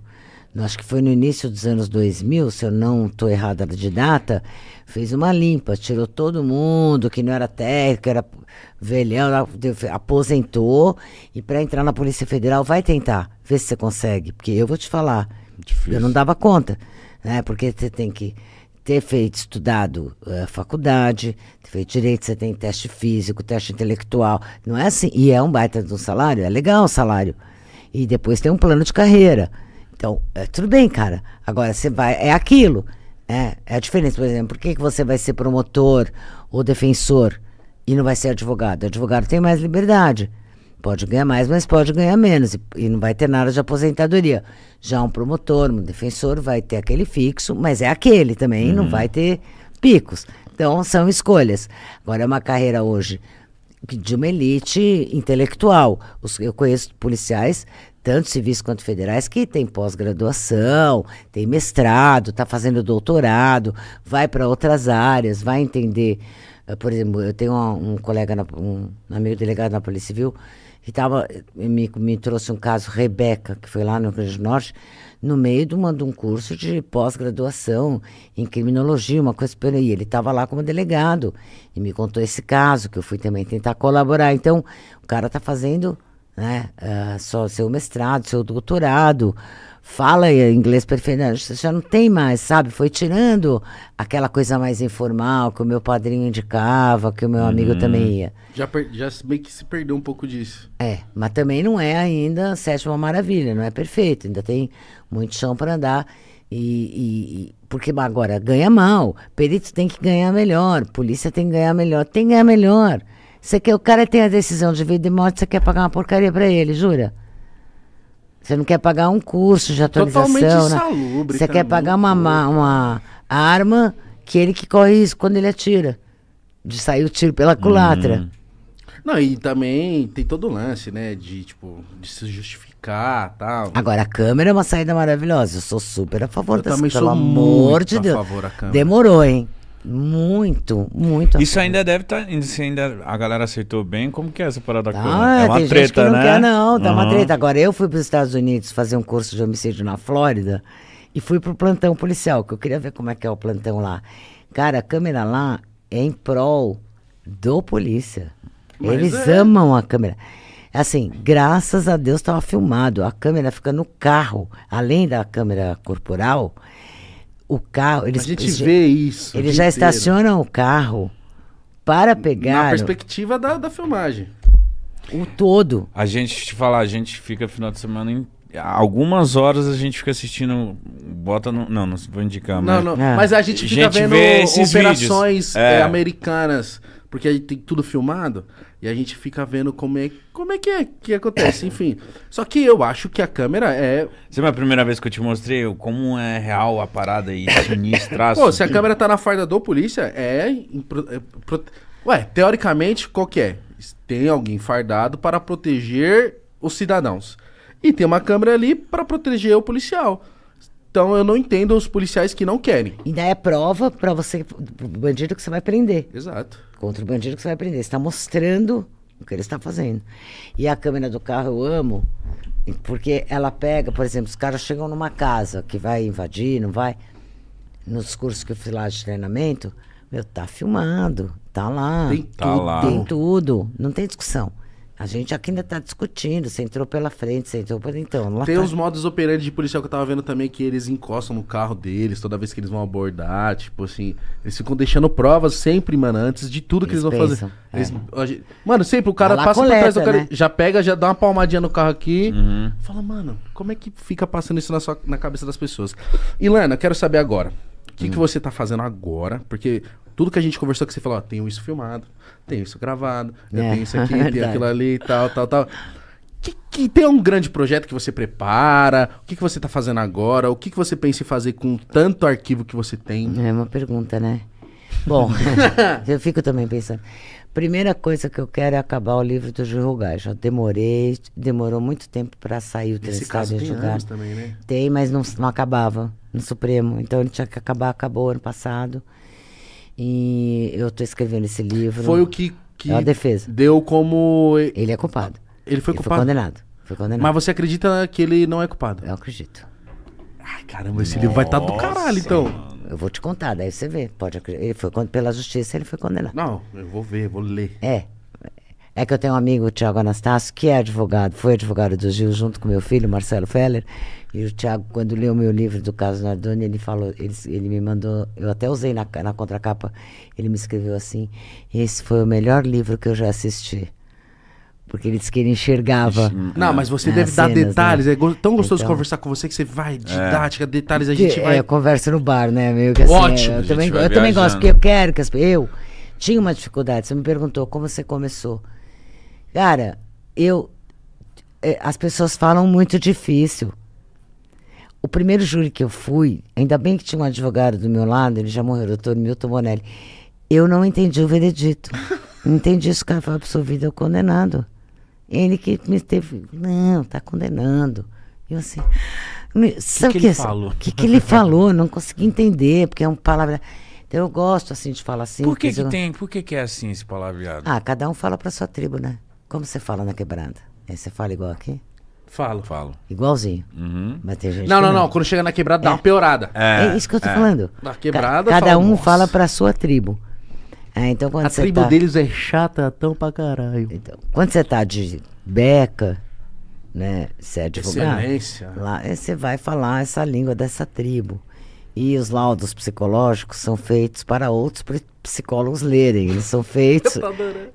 acho que foi no início dos anos 2000, se eu não estou errada de data, fez uma limpa, tirou todo mundo que não era técnico, era velhão, aposentou e para entrar na Polícia Federal vai tentar, vê se você consegue, porque eu vou te falar, Difícil. eu não dava conta, né? Porque você tem que ter feito estudado uh, faculdade, ter feito direito, você tem teste físico, teste intelectual, não é assim, e é um baita de um salário, é legal o salário. E depois tem um plano de carreira. Então, é, tudo bem, cara. Agora, você vai. É aquilo. É, é a diferença, por exemplo. Por que, que você vai ser promotor ou defensor e não vai ser advogado? O advogado tem mais liberdade. Pode ganhar mais, mas pode ganhar menos. E, e não vai ter nada de aposentadoria. Já um promotor, um defensor, vai ter aquele fixo, mas é aquele também, uhum. não vai ter picos. Então, são escolhas. Agora, é uma carreira hoje de uma elite intelectual. Os, eu conheço policiais tanto civis quanto federais, que tem pós-graduação, tem mestrado, está fazendo doutorado, vai para outras áreas, vai entender. Eh, por exemplo, eu tenho um, um colega, na, um amigo delegado na Polícia Civil, que tava, me, me trouxe um caso, Rebeca, que foi lá no Rio Grande do Norte, no meio de, uma, de um curso de pós-graduação em criminologia, uma coisa pela E ele estava lá como delegado e me contou esse caso, que eu fui também tentar colaborar. Então, o cara está fazendo né? Uh, só seu mestrado, seu doutorado, fala inglês perfeitamente, você já não tem mais, sabe? Foi tirando aquela coisa mais informal que o meu padrinho indicava, que o meu amigo uhum. também ia. Já, já meio que se perdeu um pouco disso. É, mas também não é ainda a sétima maravilha, não é perfeito, ainda tem muito chão para andar. E, e, porque agora ganha mal, perito tem que ganhar melhor, polícia tem que ganhar melhor, tem que ganhar melhor. Você quer, o cara tem a decisão de vida e morte, você quer pagar uma porcaria para ele, jura? Você não quer pagar um curso de atualização. Totalmente né? insalubre. Né? Você tá quer pagar uma, uma, uma, arma que ele que corre isso quando ele atira. De sair o tiro pela culatra. Hum. Não, e também tem todo o lance, né? De, tipo, de se justificar tal. Agora, a câmera é uma saída maravilhosa. Eu sou super a favor eu dessa, pelo amor de Deus. A favor da câmera. Demorou, hein? Muito, muito. Isso assim. ainda deve estar. Tá, isso ainda, a galera aceitou bem. Como que é essa parada da ah, É uma treta, não né? Quer, não, tá uhum. uma treta. Agora, eu fui para os Estados Unidos fazer um curso de homicídio na Flórida e fui para o plantão policial, que eu queria ver como é que é o plantão lá. Cara, a câmera lá é em prol do polícia. Mas Eles é. amam a câmera. Assim, graças a Deus estava filmado. A câmera fica no carro, além da câmera corporal o carro. Eles, a gente vê isso. Eles já inteiro. estacionam o carro para pegar. Na perspectiva da, da filmagem. O todo. A gente te falar, a gente fica final de semana em. Algumas horas a gente fica assistindo. Bota no. Não, não vou indicar, mas. Não, não. Ah. É. Mas a gente fica a gente vendo operações É, eh, americanas, porque aí tem tudo filmado. E a gente fica vendo como é, como é que é que acontece, <coughs> enfim. Só que eu acho que a câmera é. Você é a primeira vez que eu te mostrei como é real a parada e <coughs> sinistraço. Pô, se a câmera tá na farda do polícia, é. é ué, teoricamente, qual que é? Tem alguém fardado para proteger os cidadãos. E tem uma câmera ali para proteger o policial. Então eu não entendo os policiais que não querem. E daí é prova para você, o bandido que você vai prender. Exato. Contra o bandido que você vai prender. Você está mostrando o que ele está fazendo. E a câmera do carro eu amo, porque ela pega, por exemplo, os caras chegam numa casa que vai invadir, não vai. Nos cursos que eu fiz lá de treinamento, meu, tá filmado, tá lá. Tem, tá tu, lá. tem tudo, não tem discussão. A gente aqui ainda está discutindo, você entrou pela frente, você entrou por então. Tem tá... os modos operantes de policial que eu tava vendo também que eles encostam no carro deles toda vez que eles vão abordar, tipo assim, eles ficam deixando provas sempre, mano, antes de tudo que eles, eles vão pensam, fazer. Eles... É. Mano, sempre o cara passa coleta, por trás do cara, né? já pega, já dá uma palmadinha no carro aqui, uhum. fala, mano, como é que fica passando isso na, sua, na cabeça das pessoas? Ilana, quero saber agora. O que, hum. que você tá fazendo agora? Porque tudo que a gente conversou que você falou, ó, tenho isso filmado, tenho isso gravado, eu é, tenho isso aqui, <laughs> é tenho aquilo ali e tal, tal, tal. Que, que, tem um grande projeto que você prepara? O que, que você está fazendo agora? O que, que você pensa em fazer com tanto arquivo que você tem? É uma pergunta, né? Bom, <laughs> eu fico também pensando. Primeira coisa que eu quero é acabar o livro do Júlio Rugai. Já demorei, demorou muito tempo para sair o Trestado e jogar. Também, né? Tem, mas não, não acabava no Supremo. Então ele tinha que acabar, acabou ano passado. E eu tô escrevendo esse livro. Foi o que, que é a defesa. deu como. Ele é culpado. Ele foi ele culpado. Foi condenado. foi condenado. Mas você acredita que ele não é culpado? Eu acredito. Ai, caramba, esse Nossa. livro vai estar tá do caralho, então. Eu vou te contar, daí você vê. Pode acreditar. Ele foi, pela justiça, ele foi condenado. Não, eu vou ver, vou ler. É. É que eu tenho um amigo, o Tiago Anastácio, que é advogado, foi advogado do Gil junto com meu filho, Marcelo Feller. E o Tiago, quando leu meu livro do caso Nardoni, ele falou, ele, ele me mandou, eu até usei na, na contracapa, ele me escreveu assim: esse foi o melhor livro que eu já assisti. Porque ele disse que ele enxergava. Hum, Não, é. mas você deve dar né? detalhes. Né? É tão gostoso então, conversar com você que você vai, é. didática, é. detalhes, a gente que, vai. É, conversa no bar, né? Meio que assim, Ótimo. É, eu também, eu também gosto, porque eu quero que as Eu tinha uma dificuldade. Você me perguntou como você começou. Cara, eu. É, as pessoas falam muito difícil. O primeiro júri que eu fui, ainda bem que tinha um advogado do meu lado, ele já morreu, o doutor Milton Bonelli. Eu não entendi o veredito. não entendi isso, o cara foi absolvido eu condenado. Ele que me teve. Não, tá condenando. Eu assim. Sabe que que, que ele falou? O que, que ele falou? Não consegui entender, porque é uma palavra. Então eu gosto assim de falar assim. Por que, que eu... tem? Por que, que é assim esse palavreado? Ah, cada um fala para sua tribo, né? Como você fala na quebrada? É, você fala igual aqui? Falo. Falo. Igualzinho. Uhum. Mas tem gente. Não, não, não, Quando chega na quebrada, dá uma é. piorada. É, é isso que eu tô é. falando. Na quebrada, cada fala, um nossa. fala pra sua tribo. É, então quando a você tribo tá... deles é chata tão pra caralho. Então, quando você tá de beca, né? Você é advogado. Excelência. Lá, você vai falar essa língua dessa tribo. E os laudos psicológicos são feitos para outros psicólogos lerem. Eles são feitos. <laughs>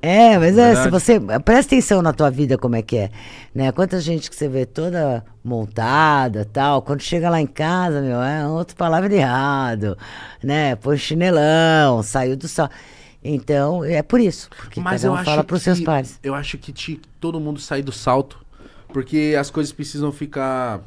É, mas é, se você. Presta atenção na tua vida como é que é. Né? Quanta gente que você vê toda montada tal. Quando chega lá em casa, meu, é outro palavra errado. Né? Põe chinelão, saiu do sol. Então, é por isso. Porque Mas cada um eu fala para os seus pares. Eu acho que te, todo mundo sai do salto. Porque as coisas precisam ficar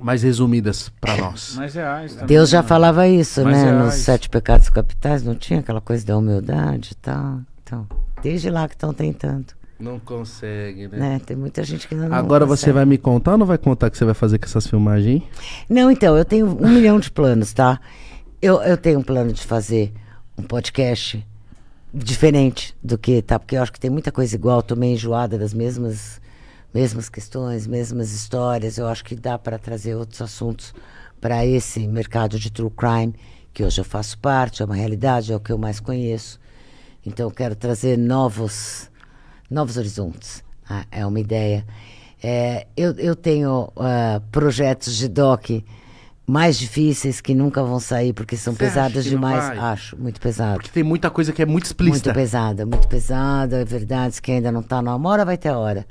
mais resumidas para é. nós. Mais reais é Deus já né? falava isso, mais né? Reais. É Nos sete pecados capitais, não tinha aquela coisa da humildade e tal. Então, desde lá que estão tentando. Não consegue, né? né? Tem muita gente que não Agora consegue. você vai me contar ou não vai contar o que você vai fazer com essas filmagens? Não, então, eu tenho um milhão de planos, tá? Eu, eu tenho um plano de fazer um podcast diferente do que tá, porque eu acho que tem muita coisa igual, tô meio enjoada das mesmas mesmas questões, mesmas histórias. Eu acho que dá para trazer outros assuntos para esse mercado de true crime, que hoje eu faço parte, é uma realidade, é o que eu mais conheço. Então, eu quero trazer novos, novos horizontes. Ah, é uma ideia. É, eu, eu tenho uh, projetos de DOC mais difíceis que nunca vão sair porque são pesados pesadas demais. Acho, muito pesado. Porque tem muita coisa que é muito explícita. Muito pesada, muito pesada, é verdade que ainda não está na hora vai ter hora.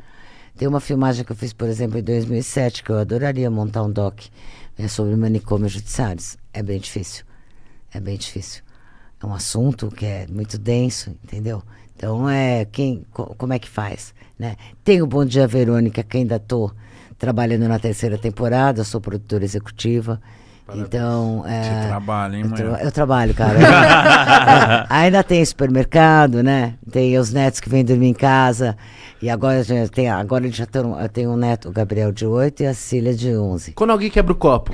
Tem uma filmagem que eu fiz, por exemplo, em 2007, que eu adoraria montar um doc né, sobre manicômios judiciários. É bem difícil. É bem difícil. É um assunto que é muito denso, entendeu? Então, é quem, co como é que faz? Né? Tem o Bom Dia Verônica, que ainda estou trabalhando na terceira temporada, sou produtora executiva. Parabéns. Então, é, Você hein, Eu, tra eu trabalho, cara. <laughs> é, ainda tem supermercado, né? Tem os netos que vêm dormir em casa. E agora já tem, agora já tem, eu tenho um neto, o Gabriel de 8 e a Cília de 11. Quando alguém quebra o copo,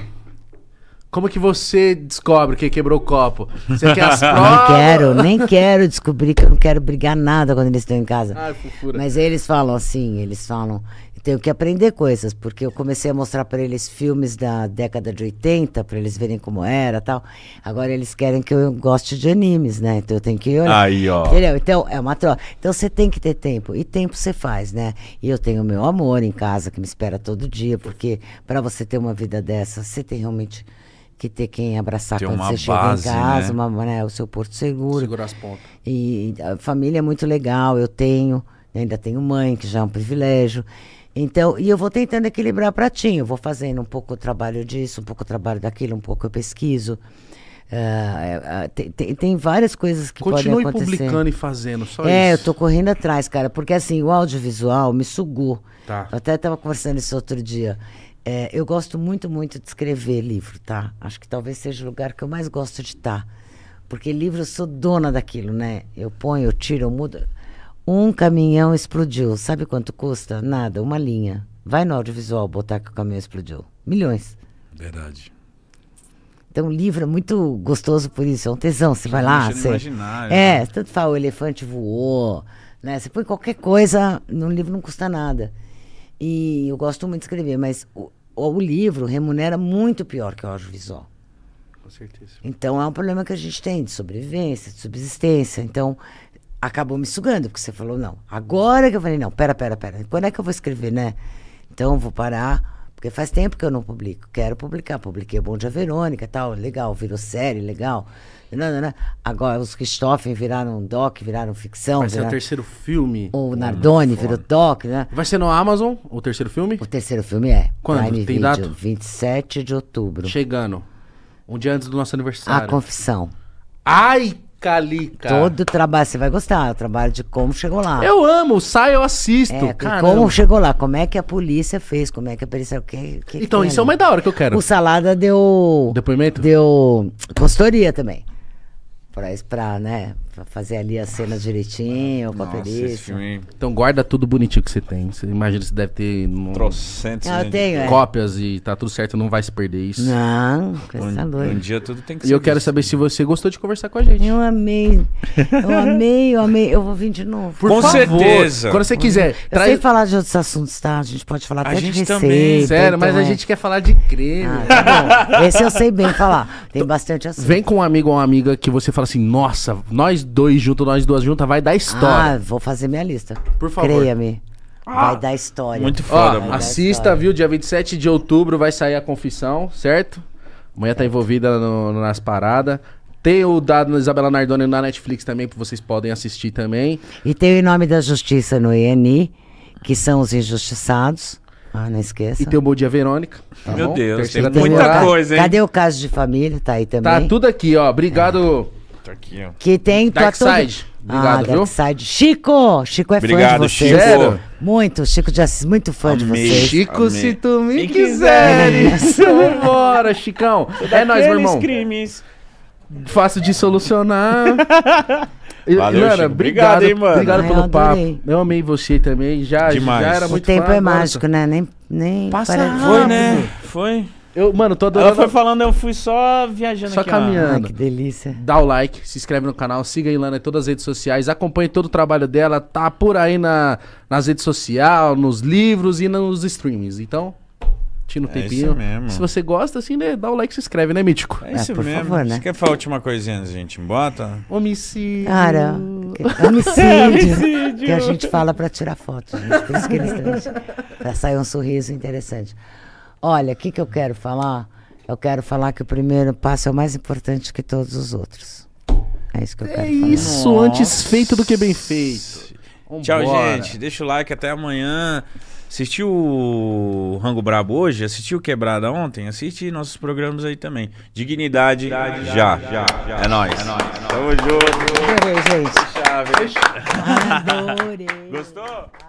como que você descobre que quebrou o copo? Você quer as <laughs> provas? Nem quero, nem quero descobrir que eu não quero brigar nada quando eles estão em casa. Ai, Mas eles falam assim, eles falam, tenho que aprender coisas, porque eu comecei a mostrar para eles filmes da década de 80, para eles verem como era tal. Agora eles querem que eu goste de animes, né? Então eu tenho que olhar. Aí, ó. Entendeu? Então é uma troca. Então você tem que ter tempo. E tempo você faz, né? E eu tenho meu amor em casa que me espera todo dia, porque para você ter uma vida dessa, você tem realmente que ter quem abraçar ter quando você chega em né? casa, né? Uma, né, o seu porto seguro. Segurar as pontas. E a família é muito legal, eu tenho, ainda tenho mãe, que já é um privilégio. Então, e eu vou tentando equilibrar pratinho, vou fazendo um pouco o trabalho disso, um pouco o trabalho daquilo, um pouco eu pesquiso. Uh, tem, tem, tem, várias coisas que Continue podem acontecer. Continue publicando e fazendo, só é, isso. É, eu tô correndo atrás, cara, porque assim, o audiovisual me sugou. Tá. Eu até tava conversando isso outro dia. É, eu gosto muito, muito de escrever livro, tá? Acho que talvez seja o lugar que eu mais gosto de estar. Tá. Porque livro eu sou dona daquilo, né? Eu ponho, eu tiro, eu mudo. Um caminhão explodiu. Sabe quanto custa? Nada, uma linha. Vai no audiovisual botar que o caminhão explodiu. Milhões. Verdade. Então o livro é muito gostoso por isso, é um tesão. Você vai lá. Você... é, né? tanto fala o elefante voou, né? Você põe qualquer coisa no livro não custa nada. E eu gosto muito de escrever, mas o, o livro remunera muito pior que o audiovisual. Com certeza. Então é um problema que a gente tem de sobrevivência, de subsistência. Então acabou me sugando, porque você falou, não. Agora que eu falei, não, pera, pera, pera. Quando é que eu vou escrever, né? Então vou parar, porque faz tempo que eu não publico. Quero publicar. Publiquei o Bom Dia Verônica tal, legal, virou série, legal. Não, né, não, né, não. Né. Agora os Christoffen viraram doc, viraram ficção. Vai viraram... ser o terceiro filme. O hum, Nardoni hum, virou doc, né? Vai ser no Amazon o terceiro filme? O terceiro filme é. Quando? Prime Tem Video, data? 27 de outubro. Chegando. Um dia antes do nosso aniversário. A Confissão. Ai, Calica. Todo trabalho, você vai gostar, o trabalho de como chegou lá. Eu amo, sai eu assisto. É, como chegou lá, como é que a polícia fez, como é que a polícia... Que, que então, isso ali. é o mais da hora que eu quero. O Salada deu... Depoimento? Deu consultoria também. Pra, pra, né, Pra fazer ali as cenas direitinho, o papelista. Então guarda tudo bonitinho que você tem. Você imagina que você deve ter um... Trocentos, ah, eu tenho, é. cópias e tá tudo certo, não vai se perder isso. Não, coisa um, doida. Tá um dia tudo tem que ser. E eu quero saber se você gostou de conversar com a gente. Eu amei. Eu amei, eu amei. Eu vou vir de novo. Por com favor, certeza. Quando você quiser. Eu sei falar de outros assuntos, tá? A gente pode falar até a gente de receita. Também. Sério, então mas é. a gente quer falar de creme. Ah, tá Esse eu sei bem falar. Tem então, bastante assunto. Vem com um amigo ou uma amiga que você fala assim, nossa, nós dois juntos, nós duas juntas, vai dar história. Ah, vou fazer minha lista. Por favor. Creia-me. Ah, vai dar história. Muito foda, Ó, mano. Assista, viu? Dia 27 de outubro vai sair a confissão, certo? Amanhã tá envolvida no, nas paradas. Tem o dado Isabela Nardone na Netflix também, que vocês podem assistir também. E tem o Em Nome da Justiça no ENI, que são os injustiçados. Ah, não esqueça. E tem o Bom Dia Verônica. Tá Meu bom? Deus, tem muita coisa, hein? Cadê o caso de família? Tá aí tá também. Tá tudo aqui, ó. Obrigado. É. Tá aqui, ó. Que tem Dark tua Side. Obrigado, ah, viu? Side. Chico! Chico é Obrigado, fã de vocês. Obrigado, Chico. Muito, Chico de Assis, muito fã Amei. de vocês. Chico, Amei. se tu me quiseres, <laughs> <laughs> vambora, Chicão. É nóis, meu irmão. crimes. Fácil de solucionar. <laughs> Valeu, Obrigado, obrigado, hein, mano. Obrigado Ai, pelo eu papo. Eu amei você também. Já, Demais. já era muito O tempo fã, é mágico, tá- né? Nem, nem Passa foi, né? Foi. Eu, mano, tô adorando. Ela foi falando, eu fui só viajando só aqui. Só caminhando. Ai, que delícia. Dá o like, se inscreve no canal, siga a Ilana em todas as redes sociais, acompanhe todo o trabalho dela, tá por aí na, nas redes sociais, nos livros e nos streamings. Então, tira um é tempinho. Isso mesmo. Se você gosta, assim, né, dá o like e se inscreve, né, Mítico? É isso é, por mesmo. Favor, né? Você quer falar a última coisinha, gente? Bota. Tá? Homicídio. Cara, homicídio. É, homicídio. Que a gente fala pra tirar foto, gente. Por isso que eles <laughs> pra sair um sorriso interessante. Olha, o que, que eu quero falar? Eu quero falar que o primeiro passo é o mais importante que todos os outros. É isso que eu é quero é falar. isso, antes feito do que bem feito. Vambora. Tchau, gente. Deixa o like até amanhã. Assistiu o Rango Brabo hoje? Assistiu o Quebrada ontem? Assisti nossos programas aí também. Dignidade, Dignidade já. Já, já. É nóis. É nóis. É nóis. Tamo junto. Adorei, gente. Chave. Adorei. Gostou?